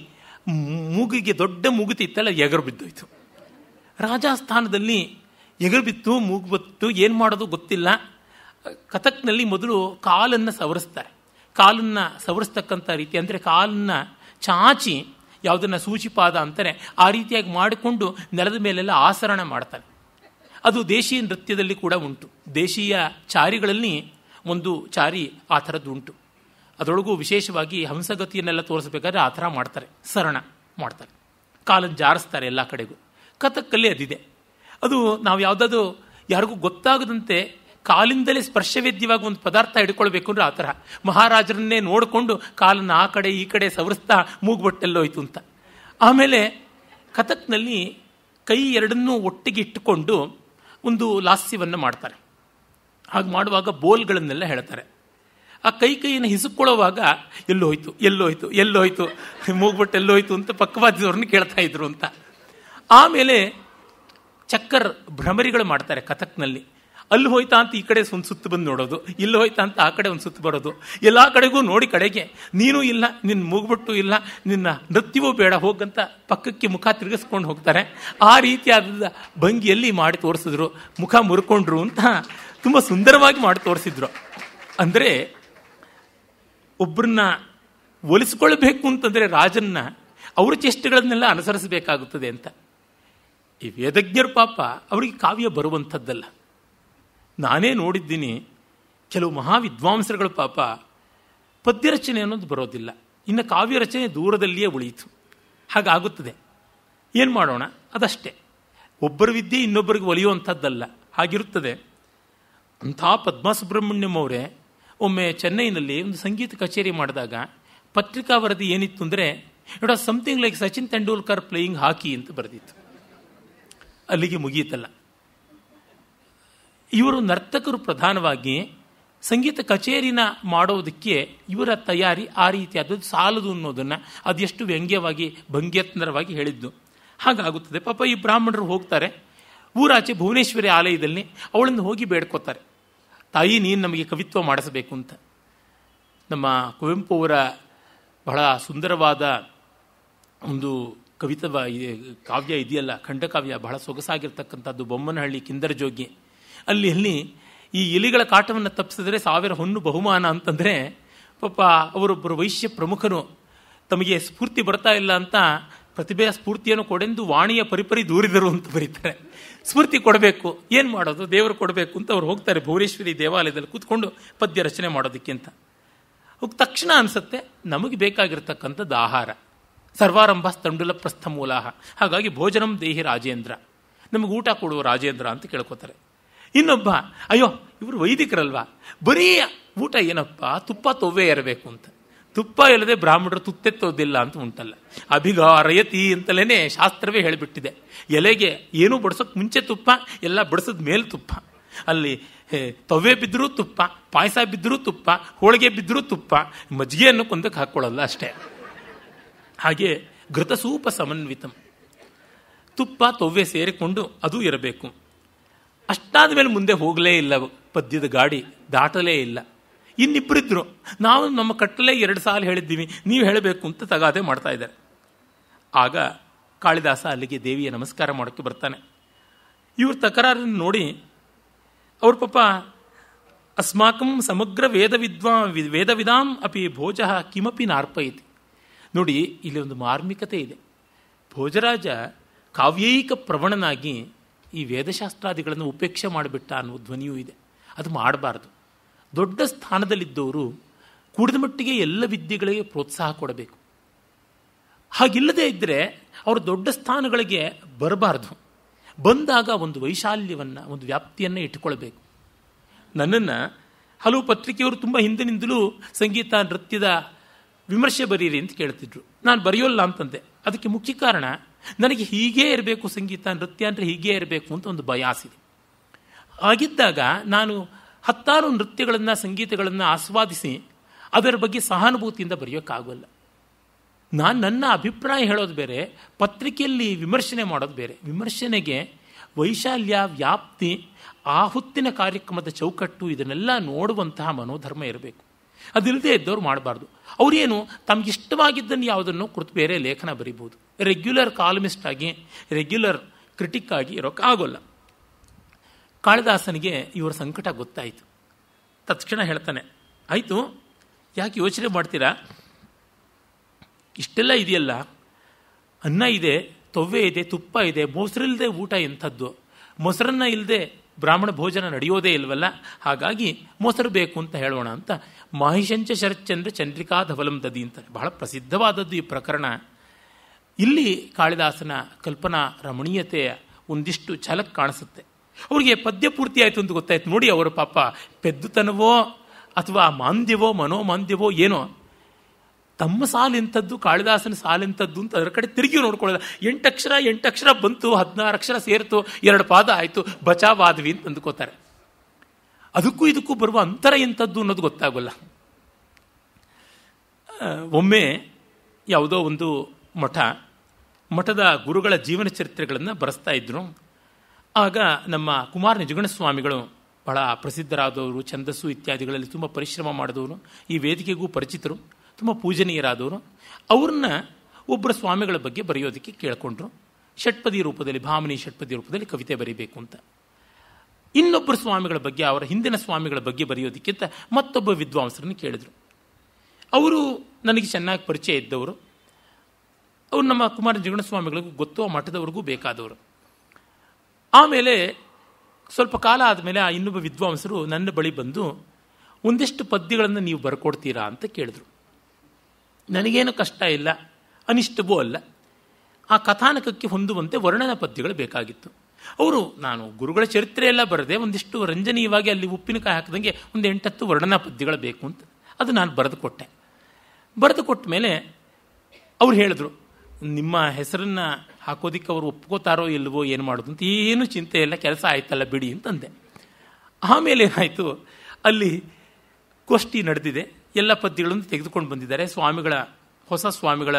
ಮೂಗಿಗೆ ದೊಡ್ಡ ಮೂಗುತಿತ್ತಲ್ಲ ಎಗರು ಬಿದ್ದೋಯ್ತು ರಾಜಸ್ಥಾನದಲ್ಲಿ ಎಗರು ಬಿತ್ತು ಮೂಗು ಬತ್ತು ಏನು ಮಾಡೋದು ಗೊತ್ತಿಲ್ಲ ಕಥಕ್ನಲ್ಲಿ ಮೊದಲು ಕಾಲನ್ನು ಸವರಿಸ್ತಾರೆ ಕಾಲನ್ನು ಸವರಿಸ್ತಕ್ಕಂಥ ರೀತಿ ಅಂದರೆ ಕಾಲನ್ನು ಚಾಚಿ ಯಾವುದನ್ನು ಸೂಚಿಪಾದ ಅಂತಾರೆ ಆ ರೀತಿಯಾಗಿ ಮಾಡಿಕೊಂಡು ನೆಲದ ಮೇಲೆಲ್ಲ ಆಸರಣ ಮಾಡ್ತಾರೆ ಅದು ದೇಶೀಯ ನೃತ್ಯದಲ್ಲಿ ಕೂಡ ಉಂಟು ದೇಶೀಯ ಚಾರಿಗಳಲ್ಲಿ ಒಂದು ಚಾರಿ ಆ ಥರದ್ದು ಉಂಟು ಅದರೊಳಗೂ ವಿಶೇಷವಾಗಿ ಹಂಸಗತಿಯನ್ನೆಲ್ಲ ತೋರಿಸಬೇಕಾದ್ರೆ ಆ ಥರ ಮಾಡ್ತಾರೆ ಸರಣ ಮಾಡ್ತಾರೆ ಕಾಲನ್ನು ಜಾರಿಸ್ತಾರೆ ಎಲ್ಲ ಕಡೆಗೂ ಕಥಕ್ಕಲ್ಲಿ ಅದಿದೆ ಅದು ನಾವು ಯಾವುದಾದ್ರು ಯಾರಿಗೂ ಗೊತ್ತಾಗದಂತೆ ಕಾಲಿಂದಲೇ ಸ್ಪರ್ಶವೇದ್ಯವಾಗಿ ಒಂದು ಪದಾರ್ಥ ಹಿಡ್ಕೊಳ್ಬೇಕು ಅಂದ್ರೆ ಆ ಥರ ಮಹಾರಾಜರನ್ನೇ ನೋಡಿಕೊಂಡು ಕಾಲನ್ನು ಆ ಕಡೆ ಈ ಕಡೆ ಸವರಿಸ್ತಾ ಮೂಗ್ಬಟ್ಟೆಲ್ಲೋಯ್ತು ಅಂತ ಆಮೇಲೆ ಕಥಕ್ನಲ್ಲಿ ಕೈ ಎರಡನ್ನೂ ಒಟ್ಟಿಗೆ ಇಟ್ಟುಕೊಂಡು ಒಂದು ಲಾಸ್ಯವನ್ನು ಮಾಡ್ತಾರೆ ಹಾಗೆ ಮಾಡುವಾಗ ಬೋಲ್ಗಳನ್ನೆಲ್ಲ ಹೇಳ್ತಾರೆ ಆ ಕೈ ಕೈಯನ್ನು ಹಿಸುಕೊಳ್ಳುವಾಗ ಎಲ್ಲೋಯ್ತು ಎಲ್ಲೋಯ್ತು ಎಲ್ಲೋಯ್ತು ಮೂಗ್ಬಿಟ್ಟು ಎಲ್ಲೋಯ್ತು ಅಂತ ಪಕ್ಕವಾದಿದವ್ರನ್ನ ಕೇಳ್ತಾ ಇದ್ರು ಅಂತ ಆಮೇಲೆ ಚಕ್ಕರ್ ಭ್ರಮರಿಗಳು ಮಾಡ್ತಾರೆ ಕಥಕ್ನಲ್ಲಿ ಅಲ್ಲಿ ಹೋಯ್ತಾ ಅಂತ ಈ ಕಡೆ ಒಂದು ಸುತ್ತು ಬಂದು ನೋಡೋದು ಇಲ್ಲಿ ಹೋಯ್ತಾ ಅಂತ ಆ ಕಡೆ ಒಂದು ಸುತ್ತು ಬರೋದು ಎಲ್ಲ ಕಡೆಗೂ ನೋಡಿ ಕಡೆಗೆ ನೀನು ಇಲ್ಲ ನಿನ್ನ ಮೂಗ್ಬಿಟ್ಟು ಇಲ್ಲ ನಿನ್ನ ನೃತ್ಯವೂ ಬೇಡ ಹೋಗಂತ ಪಕ್ಕಕ್ಕೆ ಮುಖ ತಿರುಗಿಸ್ಕೊಂಡು ಹೋಗ್ತಾರೆ ಆ ರೀತಿಯಾದ ಭಂಗಿಯಲ್ಲಿ ಮಾಡಿ ತೋರಿಸಿದ್ರು ಮುಖ ಮುರ್ಕೊಂಡ್ರು ಅಂತ ತುಂಬ ಸುಂದರವಾಗಿ ಮಾಡಿ ತೋರಿಸಿದ್ರು ಅಂದರೆ ಒಬ್ಬರನ್ನ ಒಲಿಸ್ಕೊಳ್ಬೇಕು ಅಂತಂದರೆ ರಾಜನ್ನ ಅವ್ರ ಚೇಷ್ಟೆಗಳನ್ನೆಲ್ಲ ಅನುಸರಿಸಬೇಕಾಗುತ್ತದೆ ಅಂತ ಈ ವೇದಜ್ಞರ ಪಾಪ ಅವರಿಗೆ ಕಾವ್ಯ ಬರುವಂಥದ್ದಲ್ಲ ನಾನೇ ನೋಡಿದ್ದೀನಿ ಕೆಲವು ಮಹಾವಿದ್ವಾಂಸರುಗಳ ಪಾಪ ಪದ್ಯ ರಚನೆ ಅನ್ನೋದು ಬರೋದಿಲ್ಲ ಇನ್ನು ಕಾವ್ಯ ರಚನೆ ದೂರದಲ್ಲಿಯೇ ಉಳಿಯಿತು ಹಾಗಾಗುತ್ತದೆ ಏನು ಮಾಡೋಣ ಅದಷ್ಟೇ ಒಬ್ಬರ ವಿದ್ಯೆ ಇನ್ನೊಬ್ಬರಿಗೆ ಒಲಿಯುವಂಥದ್ದಲ್ಲ ಹಾಗಿರುತ್ತದೆ ಅಂಥ ಪದ್ಮ ಸುಬ್ರಹ್ಮಣ್ಯಂ ಅವರೇ ಒಮ್ಮೆ ಚೆನ್ನೈನಲ್ಲಿ ಒಂದು ಸಂಗೀತ ಕಚೇರಿ ಮಾಡಿದಾಗ ಪತ್ರಿಕಾ ವರದಿ ಏನಿತ್ತು ಅಂದರೆ it was something like Sachin Tendulkar playing hockey ಅಂತ ಬರೆದಿತ್ತು ಅಲ್ಲಿಗೆ ಮುಗಿಯಿತಲ್ಲ ಇವರು ನರ್ತಕರು ಪ್ರಧಾನವಾಗಿ ಸಂಗೀತ ಕಚೇರಿನ ಮಾಡೋದಕ್ಕೆ ಇವರ ತಯಾರಿ ಆ ರೀತಿಯಾದದ್ದು ಸಾಲದು ಅನ್ನೋದನ್ನು ಅದೆಷ್ಟು ವ್ಯಂಗ್ಯವಾಗಿ ಭಂಗ್ಯತ್ನರವಾಗಿ ಹೇಳಿದ್ದು ಹಾಗಾಗುತ್ತದೆ ಪಾಪ ಈ ಬ್ರಾಹ್ಮಣರು ಹೋಗ್ತಾರೆ ಊರಾಚೆ ಭುವನೇಶ್ವರಿ ಆಲಯದಲ್ಲಿ ಅವಳನ್ನು ಹೋಗಿ ಬೇಡ್ಕೋತಾರೆ ತಾಯಿ ನೀನು ನಮಗೆ ಕವಿತ್ವ ಮಾಡಿಸಬೇಕು ಅಂತ ನಮ್ಮ ಕುವೆಂಪು ಅವರ ಬಹಳ ಸುಂದರವಾದ ಒಂದು ಕವಿತವ ಕಾವ್ಯ ಇದೆಯಲ್ಲ ಖಂಡಕಾವ್ಯ ಬಹಳ ಸೊಗಸಾಗಿರ್ತಕ್ಕಂಥದ್ದು ಬೊಮ್ಮನಹಳ್ಳಿ ಕಿಂದರ ಜೋಗಿ ಅಲ್ಲಿ ಅಲ್ಲಿ ಈ ಇಲಿಗಳ ಕಾಟವನ್ನು ತಪ್ಪಿಸಿದ್ರೆ ಸಾವಿರ ಹೊನ್ನು ಬಹುಮಾನ ಅಂತಂದರೆ ಪಾಪ ಅವರೊಬ್ಬರು ವೈಶ್ಯ ಪ್ರಮುಖರು ತಮಗೆ ಸ್ಫೂರ್ತಿ ಬರ್ತಾ ಇಲ್ಲ ಅಂತ ಪ್ರತಿಭೆಯ ಸ್ಫೂರ್ತಿಯನ್ನು ಕೊಡೆಂದು ವಾಣಿಯ ಪರಿಪರಿ ದೂರಿದರು ಅಂತ ಬರೀತಾರೆ ಸ್ಮೃತಿ ಕೊಡಬೇಕು ಏನು ಮಾಡೋದು ದೇವರು ಕೊಡಬೇಕು ಅಂತ ಅವ್ರು ಹೋಗ್ತಾರೆ ಭುವನೇಶ್ವರಿ ದೇವಾಲಯದಲ್ಲಿ ಕೂತ್ಕೊಂಡು ಪದ್ಯ ರಚನೆ ಮಾಡೋದಕ್ಕಿಂತ ಅವಾಗ ತಕ್ಷಣ ಅನಿಸುತ್ತೆ ನಮಗೆ ಬೇಕಾಗಿರ್ತಕ್ಕಂಥದ್ದು ಆಹಾರ ಸರ್ವಾರಂಭ ತಂಡುಲ ಪ್ರಸ್ಥ ಮೂಲಾಹ ಹಾಗಾಗಿ ಭೋಜನಂ ದೇಹಿ ರಾಜೇಂದ್ರ ನಮಗೆ ಊಟ ಕೊಡುವ ರಾಜೇಂದ್ರ ಅಂತ ಕೇಳ್ಕೋತಾರೆ ಇನ್ನೊಬ್ಬ ಅಯ್ಯೋ ಇವರು ವೈದಿಕರಲ್ವಾ ಬರೀ ಊಟ ಏನಪ್ಪ ತುಪ್ಪ ತೊವ್ವೆ ಇರಬೇಕು ಅಂತ ತುಪ್ಪ ಇಲ್ಲದೆ ಬ್ರಾಹ್ಮಣರು ತುತ್ತೆತ್ತೋದಿಲ್ಲ ಅಂತ ಉಂಟಲ್ಲ ಅಭಿಗಾರಯತಿ ಅಂತಲೇ ಶಾಸ್ತ್ರವೇ ಹೇಳಿಬಿಟ್ಟಿದೆ ಎಲೆಗೆ ಏನೂ ಬಡಿಸೋಕೆ ಮುಂಚೆ ತುಪ್ಪ ಎಲ್ಲ ಬಡಿಸಿದ ಮೇಲೆ ತುಪ್ಪ ಅಲ್ಲಿ ತವ್ವೆ ಬಿದ್ದರೂ ತುಪ್ಪ ಪಾಯಸ ಬಿದ್ದರೂ ತುಪ್ಪ ಹೋಳಿಗೆ ಬಿದ್ದರೂ ತುಪ್ಪ ಮಜ್ಜಿಗೆಯನ್ನು ಕೊಂದಕ್ಕೆ ಹಾಕ್ಕೊಳ್ಳಲ್ಲ ಅಷ್ಟೇ ಹಾಗೆ ಘೃತಸೂಪ ಸಮನ್ವಿತಂ ತುಪ್ಪ ತವ್ವೆ ಸೇರಿಕೊಂಡು ಅದು ಇರಬೇಕು ಅಷ್ಟಾದ ಮೇಲೆ ಮುಂದೆ ಹೋಗಲೇ ಇಲ್ಲ ಪದ್ಯದ ಗಾಡಿ ದಾಟಲೇ ಇಲ್ಲ ಇನ್ನಿಬ್ಬರಿದ್ದರು ನಾವು ನಮ್ಮ ಕಟ್ಟಲೇ ಎರಡು ಸಾಲ ಹೇಳಿದ್ದೀವಿ ನೀವು ಹೇಳಬೇಕು ಅಂತ ತಗಾದೆ ಮಾಡ್ತಾ ಇದ್ದಾರೆ ಆಗ ಕಾಳಿದಾಸ ಅಲ್ಲಿಗೆ ದೇವಿಯ ನಮಸ್ಕಾರ ಮಾಡೋಕ್ಕೆ ಬರ್ತಾನೆ ಇವ್ರ ತಕರಾರನ್ನು ನೋಡಿ ಅವ್ರ ಪಾಪ ಅಸ್ಮಾಕಂ ಸಮಗ್ರ ವೇದ ವಿದ್ವಾ ವಿಧಾಂ ಅಪಿ ಭೋಜ ಕಿಮಪಿ ನಾರ್ಪಯಿತಿ ನೋಡಿ ಇಲ್ಲಿ ಒಂದು ಮಾರ್ಮಿಕತೆ ಇದೆ ಭೋಜರಾಜ ಕಾವ್ಯೈಕ ಪ್ರವಣನಾಗಿ ಈ ವೇದಶಾಸ್ತ್ರಾದಿಗಳನ್ನು ಉಪೇಕ್ಷೆ ಮಾಡಿಬಿಟ್ಟ ಅನ್ನೋ ಧ್ವನಿಯೂ ಇದೆ ಅದು ಮಾಡಬಾರ್ದು ದೊಡ್ಡ ಸ್ಥಾನದಲ್ಲಿದ್ದವರು ಕೂಡಿದ ಮಟ್ಟಿಗೆ ಎಲ್ಲ ವಿದ್ಯೆಗಳಿಗೆ ಪ್ರೋತ್ಸಾಹ ಕೊಡಬೇಕು ಹಾಗಿಲ್ಲದೇ ಇದ್ದರೆ ಅವರು ದೊಡ್ಡ ಸ್ಥಾನಗಳಿಗೆ ಬರಬಾರ್ದು ಬಂದಾಗ ಒಂದು ವೈಶಾಲ್ಯವನ್ನು ಒಂದು ವ್ಯಾಪ್ತಿಯನ್ನು ಇಟ್ಟುಕೊಳ್ಬೇಕು ನನ್ನನ್ನು ಹಲವು ಪತ್ರಿಕೆಯವರು ತುಂಬ ಹಿಂದಿನಿಂದಲೂ ಸಂಗೀತ ನೃತ್ಯದ ವಿಮರ್ಶೆ ಬರೀರಿ ಅಂತ ಕೇಳ್ತಿದ್ರು ನಾನು ಬರೆಯೋಲ್ಲ ಅಂತಂದೆ ಅದಕ್ಕೆ ಮುಖ್ಯ ಕಾರಣ ನನಗೆ ಹೀಗೇ ಇರಬೇಕು ಸಂಗೀತ ನೃತ್ಯ ಅಂದರೆ ಹೀಗೇ ಇರಬೇಕು ಅಂತ ಒಂದು ಬಯಾಸಿದೆ ಆಗಿದ್ದಾಗ ನಾನು ಹತ್ತಾರು ನೃತ್ಯಗಳನ್ನು ಸಂಗೀತಗಳನ್ನು ಆಸ್ವಾದಿಸಿ ಅದರ ಬಗ್ಗೆ ಸಹಾನುಭೂತಿಯಿಂದ ಬರೆಯೋಕ್ಕಾಗಲ್ಲ ನಾನು ನನ್ನ ಅಭಿಪ್ರಾಯ ಹೇಳೋದು ಬೇರೆ ಪತ್ರಿಕೆಯಲ್ಲಿ ವಿಮರ್ಶನೆ ಮಾಡೋದು ಬೇರೆ ವಿಮರ್ಶನೆಗೆ ವೈಶಾಲ್ಯ ವ್ಯಾಪ್ತಿ ಆ ಹೊತ್ತಿನ ಕಾರ್ಯಕ್ರಮದ ಚೌಕಟ್ಟು ಇದನ್ನೆಲ್ಲ ನೋಡುವಂತಹ ಮನೋಧರ್ಮ ಇರಬೇಕು ಅದಿಲ್ಲದೆ ಇದ್ದವ್ರು ಮಾಡಬಾರ್ದು ಅವರೇನು ಇಷ್ಟವಾಗಿದ್ದನ್ನು ಯಾವುದನ್ನು ಕುರಿತು ಬೇರೆ ಲೇಖನ ಬರೀಬೋದು ರೆಗ್ಯುಲರ್ ಕಾಲಮಿಸ್ಟ್ ಆಗಿ ರೆಗ್ಯುಲರ್ ಕ್ರಿಟಿಕ್ ಆಗಿ ಇರೋಕ್ಕಾಗೋಲ್ಲ ಕಾಳಿದಾಸನಿಗೆ ಇವರ ಸಂಕಟ ಗೊತ್ತಾಯಿತು ತತ್ಕ್ಷಣ ಹೇಳ್ತಾನೆ ಆಯಿತು ಯಾಕೆ ಯೋಚನೆ ಮಾಡ್ತೀರಾ ಇಷ್ಟೆಲ್ಲ ಇದೆಯಲ್ಲ ಅನ್ನ ಇದೆ ತೊವ್ವೆ ಇದೆ ತುಪ್ಪ ಇದೆ ಮೊಸರಿಲ್ಲದೆ ಊಟ ಎಂಥದ್ದು ಮೊಸರನ್ನ ಇಲ್ಲದೆ ಬ್ರಾಹ್ಮಣ ಭೋಜನ ನಡೆಯೋದೇ ಇಲ್ವಲ್ಲ ಹಾಗಾಗಿ ಮೊಸರು ಬೇಕು ಅಂತ ಹೇಳೋಣ ಅಂತ ಮಹಿಷಂಚ ಶರತ್ಚಂದ್ರ ಚಂದ್ರಿಕಾ ಧವಲಂ ದದಿ ಅಂತ ಬಹಳ ಪ್ರಸಿದ್ಧವಾದದ್ದು ಈ ಪ್ರಕರಣ ಇಲ್ಲಿ ಕಾಳಿದಾಸನ ಕಲ್ಪನಾ ರಮಣೀಯತೆಯ ಒಂದಿಷ್ಟು ಛಲಕ್ ಕಾಣಿಸುತ್ತೆ ಅವರಿಗೆ ಪದ್ಯ ಪೂರ್ತಿ ಆಯಿತು ಅಂತ ಗೊತ್ತಾಯ್ತು ನೋಡಿ ಅವರು ಪಾಪ ಪೆದ್ದುತನವೋ ಅಥವಾ ಮಾಂದ್ಯವೋ ಮನೋಮಾಂದ್ಯವೋ ಏನೋ ತಮ್ಮ ಸಾಲು ಎಂಥದ್ದು ಕಾಳಿದಾಸನ ಸಾಲಿಂಥದ್ದು ಅಂತ ಅದರ ಕಡೆ ತಿರುಗಿ ಅಕ್ಷರ ಎಂಟಕ್ಷರ ಎಂಟಕ್ಷರ ಬಂತು ಹದಿನಾರು ಅಕ್ಷರ ಸೇರಿತು ಎರಡು ಪಾದ ಆಯಿತು ಬಚಾವಾದ್ವಿ ಅಂತ ಅಂದ್ಕೋತಾರೆ ಅದಕ್ಕೂ ಇದಕ್ಕೂ ಬರುವ ಅಂತರ ಎಂಥದ್ದು ಅನ್ನೋದು ಗೊತ್ತಾಗಲ್ಲ ಒಮ್ಮೆ ಯಾವುದೋ ಒಂದು ಮಠ ಮಠದ ಗುರುಗಳ ಜೀವನ ಚರಿತ್ರೆಗಳನ್ನು ಬರೆಸ್ತಾ ಇದ್ರು ಆಗ ನಮ್ಮ ಕುಮಾರ ಸ್ವಾಮಿಗಳು ಬಹಳ ಪ್ರಸಿದ್ಧರಾದವರು ಛಂದಸ್ಸು ಇತ್ಯಾದಿಗಳಲ್ಲಿ ತುಂಬ ಪರಿಶ್ರಮ ಮಾಡಿದವರು ಈ ವೇದಿಕೆಗೂ ಪರಿಚಿತರು ತುಂಬ ಪೂಜನೀಯರಾದವರು ಅವ್ರನ್ನ ಒಬ್ಬರ ಸ್ವಾಮಿಗಳ ಬಗ್ಗೆ ಬರೆಯೋದಕ್ಕೆ ಕೇಳಿಕೊಂಡ್ರು ಷಟ್ಪದಿ ರೂಪದಲ್ಲಿ ಭಾಮನಿ ಷಟ್ಪದಿ ರೂಪದಲ್ಲಿ ಕವಿತೆ ಬರೀಬೇಕು ಅಂತ ಇನ್ನೊಬ್ಬರ ಸ್ವಾಮಿಗಳ ಬಗ್ಗೆ ಅವರ ಹಿಂದಿನ ಸ್ವಾಮಿಗಳ ಬಗ್ಗೆ ಬರೆಯೋದಕ್ಕಿಂತ ಮತ್ತೊಬ್ಬ ವಿದ್ವಾಂಸರನ್ನು ಕೇಳಿದರು ಅವರು ನನಗೆ ಚೆನ್ನಾಗಿ ಪರಿಚಯ ಇದ್ದವರು ಅವರು ನಮ್ಮ ಕುಮಾರ ಜೀವನ ಸ್ವಾಮಿಗಳಿಗೂ ಗೊತ್ತೋ ಮಠದವ್ರಿಗೂ ಬೇಕಾದವರು ಆಮೇಲೆ ಸ್ವಲ್ಪ ಕಾಲ ಆದಮೇಲೆ ಆ ಇನ್ನೊಬ್ಬ ವಿದ್ವಾಂಸರು ನನ್ನ ಬಳಿ ಬಂದು ಒಂದಿಷ್ಟು ಪದ್ಯಗಳನ್ನು ನೀವು ಬರ್ಕೊಡ್ತೀರಾ ಅಂತ ಕೇಳಿದ್ರು ನನಗೇನು ಕಷ್ಟ ಇಲ್ಲ ಅನಿಷ್ಟವೂ ಅಲ್ಲ ಆ ಕಥಾನಕಕ್ಕೆ ಹೊಂದುವಂತೆ ವರ್ಣನ ಪದ್ಯಗಳು ಬೇಕಾಗಿತ್ತು ಅವರು ನಾನು ಗುರುಗಳ ಚರಿತ್ರೆ ಎಲ್ಲ ಬರದೆ ಒಂದಿಷ್ಟು ರಂಜನೀಯವಾಗಿ ಅಲ್ಲಿ ಉಪ್ಪಿನಕಾಯಿ ಹಾಕಿದಂಗೆ ಒಂದು ಎಂಟತ್ತು ವರ್ಣನಾ ಪದ್ಯಗಳು ಬೇಕು ಅಂತ ಅದು ನಾನು ಬರೆದುಕೊಟ್ಟೆ ಕೊಟ್ಟೆ ಬರೆದು ಕೊಟ್ಟ ಮೇಲೆ ಅವ್ರು ಹೇಳಿದ್ರು ನಿಮ್ಮ ಹೆಸರನ್ನು ಹಾಕೋದಿಕ್ಕೆ ಅವರು ಒಪ್ಕೋತಾರೋ ಇಲ್ವೋ ಏನು ಮಾಡೋದು ಅಂತ ಏನು ಚಿಂತೆ ಇಲ್ಲ ಕೆಲಸ ಆಯ್ತಲ್ಲ ಬಿಡಿ ಅಂತಂದೆ ಆಮೇಲೆ ಏನಾಯಿತು ಅಲ್ಲಿ ಗೋಷ್ಠಿ ನಡೆದಿದೆ ಎಲ್ಲ ಪದ್ಯಗಳನ್ನು ತೆಗೆದುಕೊಂಡು ಬಂದಿದ್ದಾರೆ ಸ್ವಾಮಿಗಳ ಹೊಸ ಸ್ವಾಮಿಗಳ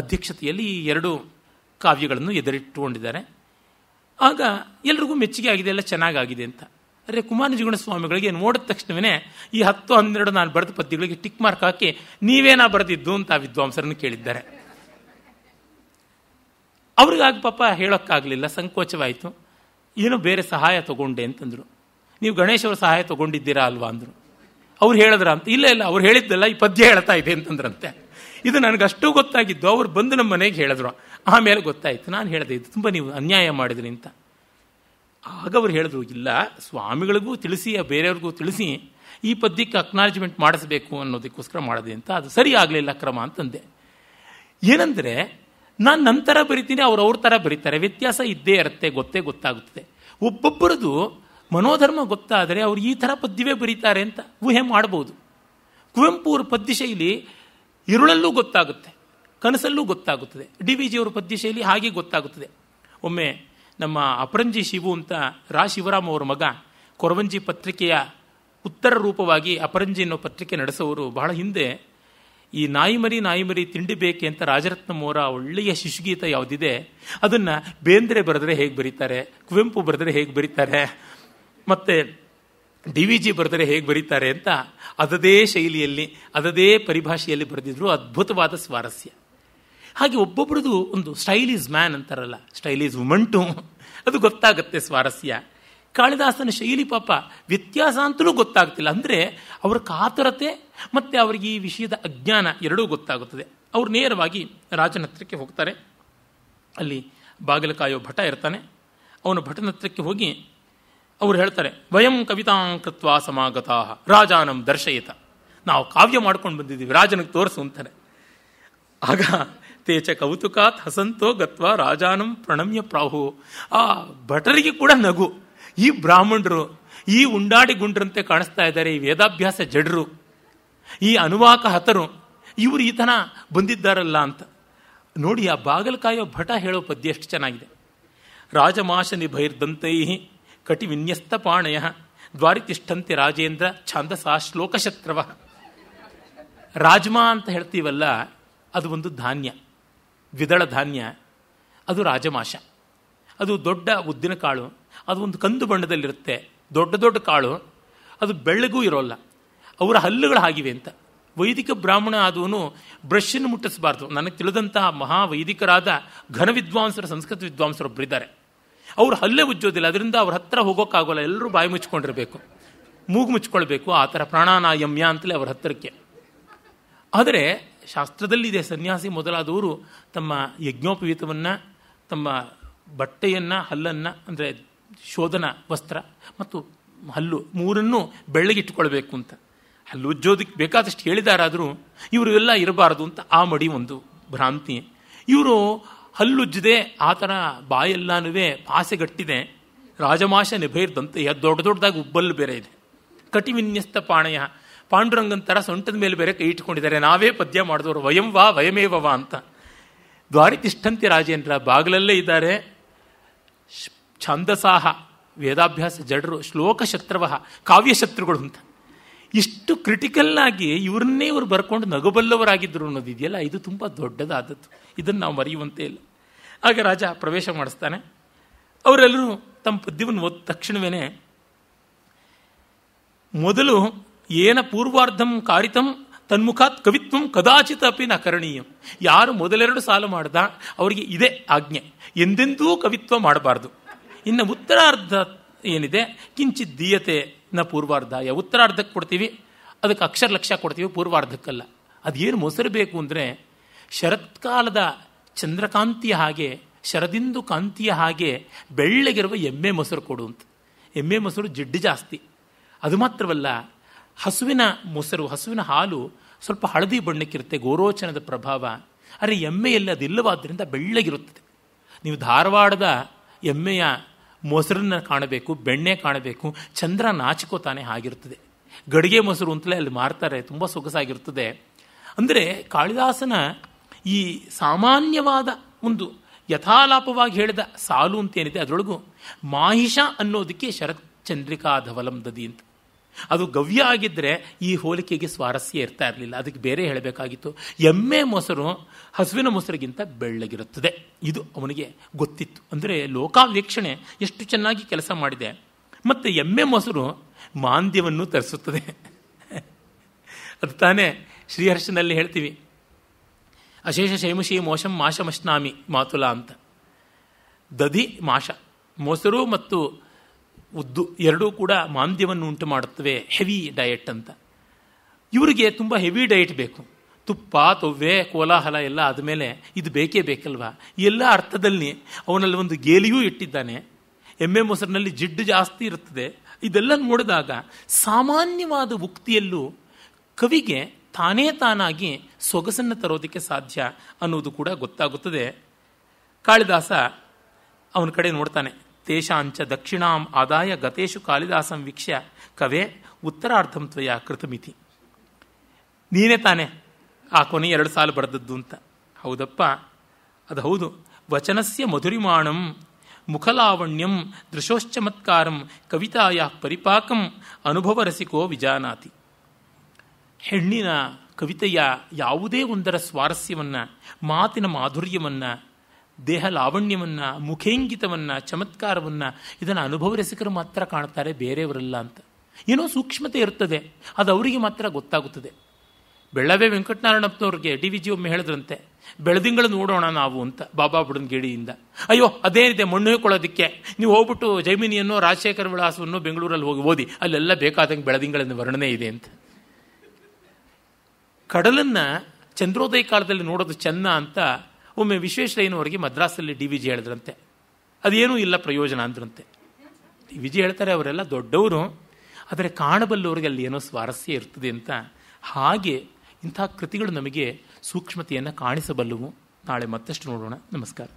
ಅಧ್ಯಕ್ಷತೆಯಲ್ಲಿ ಈ ಎರಡು ಕಾವ್ಯಗಳನ್ನು ಎದುರಿಟ್ಟುಕೊಂಡಿದ್ದಾರೆ ಆಗ ಎಲ್ರಿಗೂ ಮೆಚ್ಚುಗೆ ಆಗಿದೆ ಎಲ್ಲ ಚೆನ್ನಾಗಾಗಿದೆ ಅಂತ ಅರೆ ಕುಮಾರ್ಜಿಗುಣ ಸ್ವಾಮಿಗಳಿಗೆ ನೋಡಿದ ತಕ್ಷಣವೇ ಈ ಹತ್ತು ಹನ್ನೆರಡು ನಾನು ಬರೆದ ಪದ್ಯಗಳಿಗೆ ಟಿಕ್ ಮಾರ್ಕ್ ಹಾಕಿ ನೀವೇನಾ ಬರೆದಿದ್ದು ಅಂತ ವಿದ್ವಾಂಸರನ್ನು ಕೇಳಿದ್ದಾರೆ ಅವ್ರಿಗಾಗಿ ಪಾಪ ಹೇಳೋಕ್ಕಾಗಲಿಲ್ಲ ಸಂಕೋಚವಾಯಿತು ಏನೋ ಬೇರೆ ಸಹಾಯ ತೊಗೊಂಡೆ ಅಂತಂದರು ನೀವು ಗಣೇಶವ್ರ ಸಹಾಯ ತೊಗೊಂಡಿದ್ದೀರಾ ಅಲ್ವಾ ಅಂದರು ಅವ್ರು ಹೇಳಿದ್ರ ಅಂತ ಇಲ್ಲ ಇಲ್ಲ ಅವ್ರು ಹೇಳಿದ್ದಲ್ಲ ಈ ಪದ್ಯ ಹೇಳ್ತಾ ಇದೆ ಅಂತಂದ್ರಂತೆ ಇದು ನನಗಷ್ಟು ಗೊತ್ತಾಗಿದ್ದು ಅವ್ರು ಬಂದು ನಮ್ಮ ಮನೆಗೆ ಹೇಳಿದ್ರು ಆಮೇಲೆ ಗೊತ್ತಾಯಿತು ನಾನು ಹೇಳಿದೆ ಇದು ತುಂಬ ನೀವು ಅನ್ಯಾಯ ಮಾಡಿದ್ರಿ ಅಂತ ಆಗ ಅವ್ರು ಹೇಳಿದ್ರು ಇಲ್ಲ ಸ್ವಾಮಿಗಳಿಗೂ ತಿಳಿಸಿ ಬೇರೆಯವ್ರಿಗೂ ತಿಳಿಸಿ ಈ ಪದ್ಯಕ್ಕೆ ಅಕ್ನಾಲಜ್ಮೆಂಟ್ ಮಾಡಿಸ್ಬೇಕು ಅನ್ನೋದಕ್ಕೋಸ್ಕರ ಮಾಡಿದೆ ಅಂತ ಅದು ಸರಿ ಆಗಲಿಲ್ಲ ಕ್ರಮ ಅಂತಂದೆ ಏನಂದರೆ ನಾನು ನಂತರ ಬರಿತೀನಿ ಅವ್ರ ಥರ ಬರೀತಾರೆ ವ್ಯತ್ಯಾಸ ಇದ್ದೇ ಇರುತ್ತೆ ಗೊತ್ತೇ ಗೊತ್ತಾಗುತ್ತದೆ ಒಬ್ಬೊಬ್ಬರದು ಮನೋಧರ್ಮ ಗೊತ್ತಾದರೆ ಅವರು ಈ ಥರ ಪದ್ಯವೇ ಬರೀತಾರೆ ಅಂತ ಊಹೆ ಮಾಡ್ಬೋದು ಕುವೆಂಪು ಅವ್ರ ಪದ್ಯ ಶೈಲಿ ಇರುಳಲ್ಲೂ ಗೊತ್ತಾಗುತ್ತೆ ಕನಸಲ್ಲೂ ಗೊತ್ತಾಗುತ್ತದೆ ಡಿ ವಿ ಅವ್ರ ಪದ್ಯ ಶೈಲಿ ಹಾಗೆ ಗೊತ್ತಾಗುತ್ತದೆ ಒಮ್ಮೆ ನಮ್ಮ ಅಪರಂಜಿ ಶಿವು ಅಂತ ರಾ ಶಿವರಾಮ್ ಅವರ ಮಗ ಕೊರವಂಜಿ ಪತ್ರಿಕೆಯ ಉತ್ತರ ರೂಪವಾಗಿ ಅಪರಂಜಿ ಅನ್ನೋ ಪತ್ರಿಕೆ ನಡೆಸೋರು ಬಹಳ ಹಿಂದೆ ಈ ನಾಯಿಮರಿ ನಾಯಿಮರಿ ತಿಂಡಿ ಬೇಕೆ ಅಂತ ರಾಜರತ್ನಮೋರ ಒಳ್ಳೆಯ ಶಿಶುಗೀತ ಯಾವುದಿದೆ ಅದನ್ನ ಬೇಂದ್ರೆ ಬರೆದ್ರೆ ಹೇಗೆ ಬರೀತಾರೆ ಕುವೆಂಪು ಬರೆದ್ರೆ ಹೇಗೆ ಬರೀತಾರೆ ಮತ್ತೆ ಡಿ ವಿ ಜಿ ಬರೆದರೆ ಹೇಗೆ ಬರೀತಾರೆ ಅಂತ ಅದದೇ ಶೈಲಿಯಲ್ಲಿ ಅದದೇ ಪರಿಭಾಷೆಯಲ್ಲಿ ಬರೆದಿದ್ರು ಅದ್ಭುತವಾದ ಸ್ವಾರಸ್ಯ ಹಾಗೆ ಒಬ್ಬೊಬ್ಬರದು ಒಂದು ಸ್ಟೈಲ್ ಈಸ್ ಮ್ಯಾನ್ ಅಂತಾರಲ್ಲ ಸ್ಟೈಲ್ ಈಸ್ ವುಮನ್ ಟು ಅದು ಗೊತ್ತಾಗುತ್ತೆ ಸ್ವಾರಸ್ಯ ಕಾಳಿದಾಸನ ಶೈಲಿ ಪಾಪ ವ್ಯತ್ಯಾಸ ಅಂತಲೂ ಗೊತ್ತಾಗ್ತಿಲ್ಲ ಅಂದರೆ ಅವರ ಕಾತುರತೆ ಮತ್ತು ಅವರಿಗೆ ಈ ವಿಷಯದ ಅಜ್ಞಾನ ಎರಡೂ ಗೊತ್ತಾಗುತ್ತದೆ ಅವರು ನೇರವಾಗಿ ರಾಜನ ಹತ್ರಕ್ಕೆ ಹೋಗ್ತಾರೆ ಅಲ್ಲಿ ಬಾಗಿಲಕಾಯೋ ಭಟ ಇರ್ತಾನೆ ಅವನು ಭಟನ ಹತ್ರಕ್ಕೆ ಹೋಗಿ ಅವರು ಹೇಳ್ತಾರೆ ವಯಂ ಕವಿತಾಂಕೃತ್ವ ಸಮಾಗತಾ ರಾಜಾನಂ ದರ್ಶಯಿತ ನಾವು ಕಾವ್ಯ ಮಾಡ್ಕೊಂಡು ಬಂದಿದ್ದೀವಿ ರಾಜನಿಗೆ ತೋರಿಸು ಅಂತಾನೆ ಆಗ ತೇಚ ಕೌತುಕಾತ್ ಹಸಂತೋ ಗತ್ವ ರಾಜಾನಂ ಪ್ರಣಮ್ಯ ಪ್ರಾಹು ಆ ಭಟರಿಗೆ ಕೂಡ ನಗು ಈ ಬ್ರಾಹ್ಮಣರು ಈ ಉಂಡಾಡಿ ಗುಂಡ್ರಂತೆ ಕಾಣಿಸ್ತಾ ಇದ್ದಾರೆ ಈ ವೇದಾಭ್ಯಾಸ ಜಡರು ಈ ಅನುವಾಕ ಹತರು ಇವರು ಈತನ ಬಂದಿದ್ದಾರಲ್ಲ ಅಂತ ನೋಡಿ ಆ ಬಾಗಲಕಾಯೋ ಭಟ ಹೇಳೋ ಪದ್ಯ ಎಷ್ಟು ಚೆನ್ನಾಗಿದೆ ರಾಜಮಾಶ ನಿಭೈರ್ದಂತೈ ಕಟಿ ವಿನ್ಯಸ್ತ ಪಾಣಯ ದ್ವಾರಿ ತಿಷ್ಠಂತೆ ರಾಜೇಂದ್ರ ಛಾಂದಸ ಶ್ಲೋಕಶತ್ರವ ರಾಜ್ಮಾ ಅಂತ ಹೇಳ್ತೀವಲ್ಲ ಅದು ಒಂದು ಧಾನ್ಯ ದ್ವಿದಳ ಧಾನ್ಯ ಅದು ರಾಜಮಾಶ ಅದು ದೊಡ್ಡ ಉದ್ದಿನ ಕಾಳು ಅದು ಒಂದು ಕಂದು ಬಣ್ಣದಲ್ಲಿರುತ್ತೆ ದೊಡ್ಡ ದೊಡ್ಡ ಕಾಳು ಅದು ಬೆಳ್ಳಗೂ ಇರೋಲ್ಲ ಅವರ ಹಲ್ಲುಗಳು ಆಗಿವೆ ಅಂತ ವೈದಿಕ ಬ್ರಾಹ್ಮಣ ಆದವನು ಬ್ರಷನ್ನು ಮುಟ್ಟಿಸಬಾರ್ದು ನನಗೆ ತಿಳಿದಂತಹ ಮಹಾ ವೈದಿಕರಾದ ಘನ ವಿದ್ವಾಂಸರ ಸಂಸ್ಕೃತ ಒಬ್ಬರಿದ್ದಾರೆ ಅವರು ಹಲ್ಲೇ ಉಜ್ಜೋದಿಲ್ಲ ಅದರಿಂದ ಅವ್ರ ಹತ್ತಿರ ಹೋಗೋಕ್ಕಾಗೋಲ್ಲ ಎಲ್ಲರೂ ಬಾಯಿ ಮುಚ್ಕೊಂಡಿರಬೇಕು ಮೂಗು ಮುಚ್ಕೊಳ್ಬೇಕು ಆ ಥರ ಪ್ರಾಣಾನಾಯಮ್ಯ ಅಂತಲೇ ಅವ್ರ ಹತ್ತಿರಕ್ಕೆ ಆದರೆ ಶಾಸ್ತ್ರದಲ್ಲಿದೆ ಸನ್ಯಾಸಿ ಮೊದಲಾದವರು ತಮ್ಮ ಯಜ್ಞೋಪವೀತವನ್ನು ತಮ್ಮ ಬಟ್ಟೆಯನ್ನು ಹಲ್ಲನ್ನು ಅಂದರೆ ಶೋಧನ ವಸ್ತ್ರ ಮತ್ತು ಹಲ್ಲು ಮೂರನ್ನು ಬೆಳ್ಳಗಿಟ್ಟುಕೊಳ್ಬೇಕು ಅಂತ ಹಲ್ಲು ಉಜ್ಜೋದಕ್ಕೆ ಬೇಕಾದಷ್ಟು ಹೇಳಿದಾರಾದರೂ ಇವರು ಎಲ್ಲ ಇರಬಾರದು ಅಂತ ಆ ಮಡಿ ಒಂದು ಭ್ರಾಂತಿ ಇವರು ಹಲ್ಲುಜ್ಜದೆ ಥರ ಬಾಯೆಲ್ಲನೂ ಪಾಸೆಗಟ್ಟಿದೆ ರಾಜಮಾಶ ನಿಭೈರ್ದಂತೆ ದೊಡ್ಡ ದೊಡ್ಡದಾಗಿ ಉಬ್ಬಲ್ಲು ಬೇರೆ ಇದೆ ಕಟಿವಿನ್ಯಸ್ತ ಪಾಣಯ ಪಾಂಡುರಂಗಂತರ ಸೊಂಟದ ಮೇಲೆ ಬೇರೆ ಕೈ ಇಟ್ಕೊಂಡಿದ್ದಾರೆ ನಾವೇ ಪದ್ಯ ಮಾಡಿದವರು ವಯಂವಾ ವಾ ಅಂತ ದ್ವಾರಿ ತಿಷ್ಟಂತೆ ರಾಜೇಂದ್ರ ಬಾಗಿಲಲ್ಲೇ ಇದ್ದಾರೆ ಛಂದಸಾಹ ವೇದಾಭ್ಯಾಸ ಜಡರು ಶ್ಲೋಕ ಕಾವ್ಯ ಕಾವ್ಯಶತ್ರುಗಳು ಅಂತ ಇಷ್ಟು ಕ್ರಿಟಿಕಲ್ ಆಗಿ ಇವ್ರನ್ನೇ ಇವರು ಬರ್ಕೊಂಡು ನಗಬಲ್ಲವರಾಗಿದ್ದರು ಅನ್ನೋದಿದೆಯಲ್ಲ ಇದು ತುಂಬ ದೊಡ್ಡದಾದದ್ದು ಇದನ್ನು ನಾವು ಮರೆಯುವಂತೆ ಇಲ್ಲ ಆಗ ರಾಜ ಪ್ರವೇಶ ಮಾಡಿಸ್ತಾನೆ ಅವರೆಲ್ಲರೂ ತಮ್ಮ ಪದ್ಯವನ್ನು ಓದ ತಕ್ಷಣವೇ ಮೊದಲು ಏನ ಪೂರ್ವಾರ್ಧಂ ಕಾರಿತಂ ತನ್ಮುಖಾತ್ ಕವಿತ್ವಂ ಕದಾಚಿತ ಅಪಿ ನ ಕರಣೀಯಂ ಯಾರು ಮೊದಲೆರಡು ಸಾಲು ಮಾಡ್ದ ಅವರಿಗೆ ಇದೇ ಆಜ್ಞೆ ಎಂದೆಂದೂ ಕವಿತ್ವ ಮಾಡಬಾರ್ದು ಇನ್ನು ಉತ್ತರಾರ್ಧ ಏನಿದೆ ಕಿಂಚಿತ್ ದೀಯತೆ ನ ಯಾವ ಉತ್ತರಾರ್ಧಕ್ಕೆ ಕೊಡ್ತೀವಿ ಅದಕ್ಕೆ ಅಕ್ಷರ ಲಕ್ಷ ಕೊಡ್ತೀವಿ ಪೂರ್ವಾರ್ಧಕ್ಕಲ್ಲ ಅದೇನು ಬೇಕು ಅಂದರೆ ಶರತ್ಕಾಲದ ಚಂದ್ರಕಾಂತಿಯ ಹಾಗೆ ಶರದಿಂದು ಕಾಂತಿಯ ಹಾಗೆ ಬೆಳ್ಳಗಿರುವ ಎಮ್ಮೆ ಮೊಸರು ಕೊಡು ಅಂತ ಎಮ್ಮೆ ಮೊಸರು ಜಿಡ್ಡು ಜಾಸ್ತಿ ಅದು ಮಾತ್ರವಲ್ಲ ಹಸುವಿನ ಮೊಸರು ಹಸುವಿನ ಹಾಲು ಸ್ವಲ್ಪ ಹಳದಿ ಬಣ್ಣಕ್ಕಿರುತ್ತೆ ಗೋರೋಚನದ ಪ್ರಭಾವ ಆದರೆ ಎಮ್ಮೆಯಲ್ಲಿ ಅದಿಲ್ಲವಾದ್ದರಿಂದ ಬೆಳ್ಳಗಿರುತ್ತದೆ ನೀವು ಧಾರವಾಡದ ಎಮ್ಮೆಯ ಮೊಸರನ್ನ ಕಾಣಬೇಕು ಬೆಣ್ಣೆ ಕಾಣಬೇಕು ಚಂದ್ರ ನಾಚಿಕೋತಾನೆ ಆಗಿರುತ್ತದೆ ಗಡಿಗೆ ಮೊಸರು ಅಂತಲೇ ಅಲ್ಲಿ ಮಾರ್ತಾರೆ ತುಂಬ ಸೊಗಸಾಗಿರುತ್ತದೆ ಅಂದರೆ ಕಾಳಿದಾಸನ ಈ ಸಾಮಾನ್ಯವಾದ ಒಂದು ಯಥಾಲಾಪವಾಗಿ ಹೇಳಿದ ಸಾಲು ಅಂತೇನಿದೆ ಅದರೊಳಗು ಮಾಹಿಷ ಅನ್ನೋದಕ್ಕೆ ಶರತ್ ಚಂದ್ರಿಕಾ ಧವಲಂ ದದಿ ಅಂತ ಅದು ಗವ್ಯ ಆಗಿದ್ದರೆ ಈ ಹೋಲಿಕೆಗೆ ಸ್ವಾರಸ್ಯ ಇರ್ತಾ ಇರಲಿಲ್ಲ ಅದಕ್ಕೆ ಬೇರೆ ಹೇಳಬೇಕಾಗಿತ್ತು ಎಮ್ಮೆ ಮೊಸರು ಹಸುವಿನ ಮೊಸರಿಗಿಂತ ಬೆಳ್ಳಗಿರುತ್ತದೆ ಇದು ಅವನಿಗೆ ಗೊತ್ತಿತ್ತು ಅಂದರೆ ಲೋಕಾವೇಕ್ಷಣೆ ಎಷ್ಟು ಚೆನ್ನಾಗಿ ಕೆಲಸ ಮಾಡಿದೆ ಮತ್ತು ಎಮ್ಮೆ ಮೊಸರು ಮಾಂದ್ಯವನ್ನು ತರಿಸುತ್ತದೆ ಅದು ತಾನೇ ಶ್ರೀಹರ್ಷನಲ್ಲಿ ಹೇಳ್ತೀವಿ ಅಶೇಷ ಶೈಮಶಿ ಮೋಶಂ ಮಾಶಮಶ್ನಾಮಿ ಮಾತುಲ ಅಂತ ದಧಿ ಮಾಷ ಮೊಸರು ಮತ್ತು ಉದ್ದು ಎರಡೂ ಕೂಡ ಮಾಂದ್ಯವನ್ನು ಉಂಟು ಮಾಡುತ್ತವೆ ಹೆವಿ ಡಯೆಟ್ ಅಂತ ಇವರಿಗೆ ತುಂಬ ಹೆವಿ ಡಯೆಟ್ ಬೇಕು ತುಪ್ಪ ತೊವ್ವೆ ಕೋಲಾಹಲ ಎಲ್ಲ ಆದಮೇಲೆ ಇದು ಬೇಕೇ ಬೇಕಲ್ವಾ ಎಲ್ಲ ಅರ್ಥದಲ್ಲಿ ಅವನಲ್ಲಿ ಒಂದು ಗೇಲಿಯೂ ಇಟ್ಟಿದ್ದಾನೆ ಎಮ್ಮೆ ಮೊಸರಿನಲ್ಲಿ ಜಿಡ್ಡು ಜಾಸ್ತಿ ಇರುತ್ತದೆ ಇದೆಲ್ಲ ನೋಡಿದಾಗ ಸಾಮಾನ್ಯವಾದ ಉಕ್ತಿಯಲ್ಲೂ ಕವಿಗೆ ತಾನೇ ತಾನಾಗಿ ಸೊಗಸನ್ನು ತರೋದಕ್ಕೆ ಸಾಧ್ಯ ಅನ್ನೋದು ಕೂಡ ಗೊತ್ತಾಗುತ್ತದೆ ಕಾಳಿದಾಸ ಅವನ ಕಡೆ ನೋಡ್ತಾನೆ ತೇಷಾಂಚ ದಕ್ಷಿಣಾಂ ಆದಾಯ ಗತೇಶು ಕಾಳಿದಾಸಂ ವೀಕ್ಷ್ಯ ಕವೆ ಉತ್ತರಾರ್ಧಂ ತ್ವಯ ಕೃತಮಿತಿ ನೀನೇ ತಾನೆ ಆ ಕೊನೆ ಎರಡು ಸಾಲು ಬರೆದದ್ದು ಅಂತ ಹೌದಪ್ಪ ಅದು ಹೌದು ವಚನಸ್ಯ ಮಧುರಿಮಾಣಂ ಮುಖಲಾವಣ್ಯಂ ದೃಶೋಶ್ಚಮತ್ಕಾರಂ ಕವಿತಾಯ ಪರಿಪಾಕಂ ಅನುಭವ ರಸಿಕೋ ವಿಜಾನಾತಿ ಹೆಣ್ಣಿನ ಕವಿತೆಯ ಯಾವುದೇ ಒಂದರ ಸ್ವಾರಸ್ಯವನ್ನು ಮಾತಿನ ಮಾಧುರ್ಯವನ್ನು ದೇಹ ಲಾವಣ್ಯವನ್ನು ಮುಖೇಂಗಿತವನ್ನ ಚಮತ್ಕಾರವನ್ನ ಇದನ್ನು ಅನುಭವ ರಸಿಕರು ಮಾತ್ರ ಕಾಣ್ತಾರೆ ಬೇರೆಯವರಲ್ಲ ಅಂತ ಏನೋ ಸೂಕ್ಷ್ಮತೆ ಇರ್ತದೆ ಅದು ಅವರಿಗೆ ಮಾತ್ರ ಗೊತ್ತಾಗುತ್ತದೆ ಬೆಳ್ಳವೇ ವೆಂಕಟನಾರಾಯಣಪ್ಪನವ್ರಿಗೆ ಡಿ ವಿ ಜಿ ಒಮ್ಮೆ ಹೇಳಿದ್ರಂತೆ ಬೆಳದಿಂಗಳು ನೋಡೋಣ ನಾವು ಅಂತ ಬಾಬಾ ಬುಡನ್ ಗಿಡಿಯಿಂದ ಅಯ್ಯೋ ಅದೇನಿದೆ ಮಣ್ಣು ಹೇಳ್ಕೊಳ್ಳೋದಕ್ಕೆ ನೀವು ಹೋಗ್ಬಿಟ್ಟು ಜೈಮಿನಿಯನ್ನು ರಾಜಶೇಖರ ವಿಳಾಸವನ್ನು ಬೆಂಗಳೂರಲ್ಲಿ ಹೋಗಿ ಓದಿ ಅಲ್ಲೆಲ್ಲ ಬೇಕಾದಂಗೆ ಬೆಳದಿಂಗಳನ್ನು ವರ್ಣನೆ ಇದೆ ಅಂತ ಕಡಲನ್ನು ಚಂದ್ರೋದಯ ಕಾಲದಲ್ಲಿ ನೋಡೋದು ಚೆನ್ನ ಅಂತ ಒಮ್ಮೆ ವಿಶ್ವೇಶ್ವರಯ್ಯನವರಿಗೆ ಮದ್ರಾಸಲ್ಲಿ ಡಿ ವಿ ಜಿ ಹೇಳಿದ್ರಂತೆ ಅದೇನೂ ಇಲ್ಲ ಪ್ರಯೋಜನ ಅಂದ್ರಂತೆ ಡಿ ವಿ ಜಿ ಹೇಳ್ತಾರೆ ಅವರೆಲ್ಲ ದೊಡ್ಡವರು ಆದರೆ ಕಾಣಬಲ್ಲವರಿಗೆ ಅಲ್ಲಿ ಏನೋ ಸ್ವಾರಸ್ಯ ಇರ್ತದೆ ಅಂತ ಹಾಗೆ ಇಂಥ ಕೃತಿಗಳು ನಮಗೆ ಸೂಕ್ಷ್ಮತೆಯನ್ನು ಕಾಣಿಸಬಲ್ಲವು ನಾಳೆ ಮತ್ತಷ್ಟು ನೋಡೋಣ ನಮಸ್ಕಾರ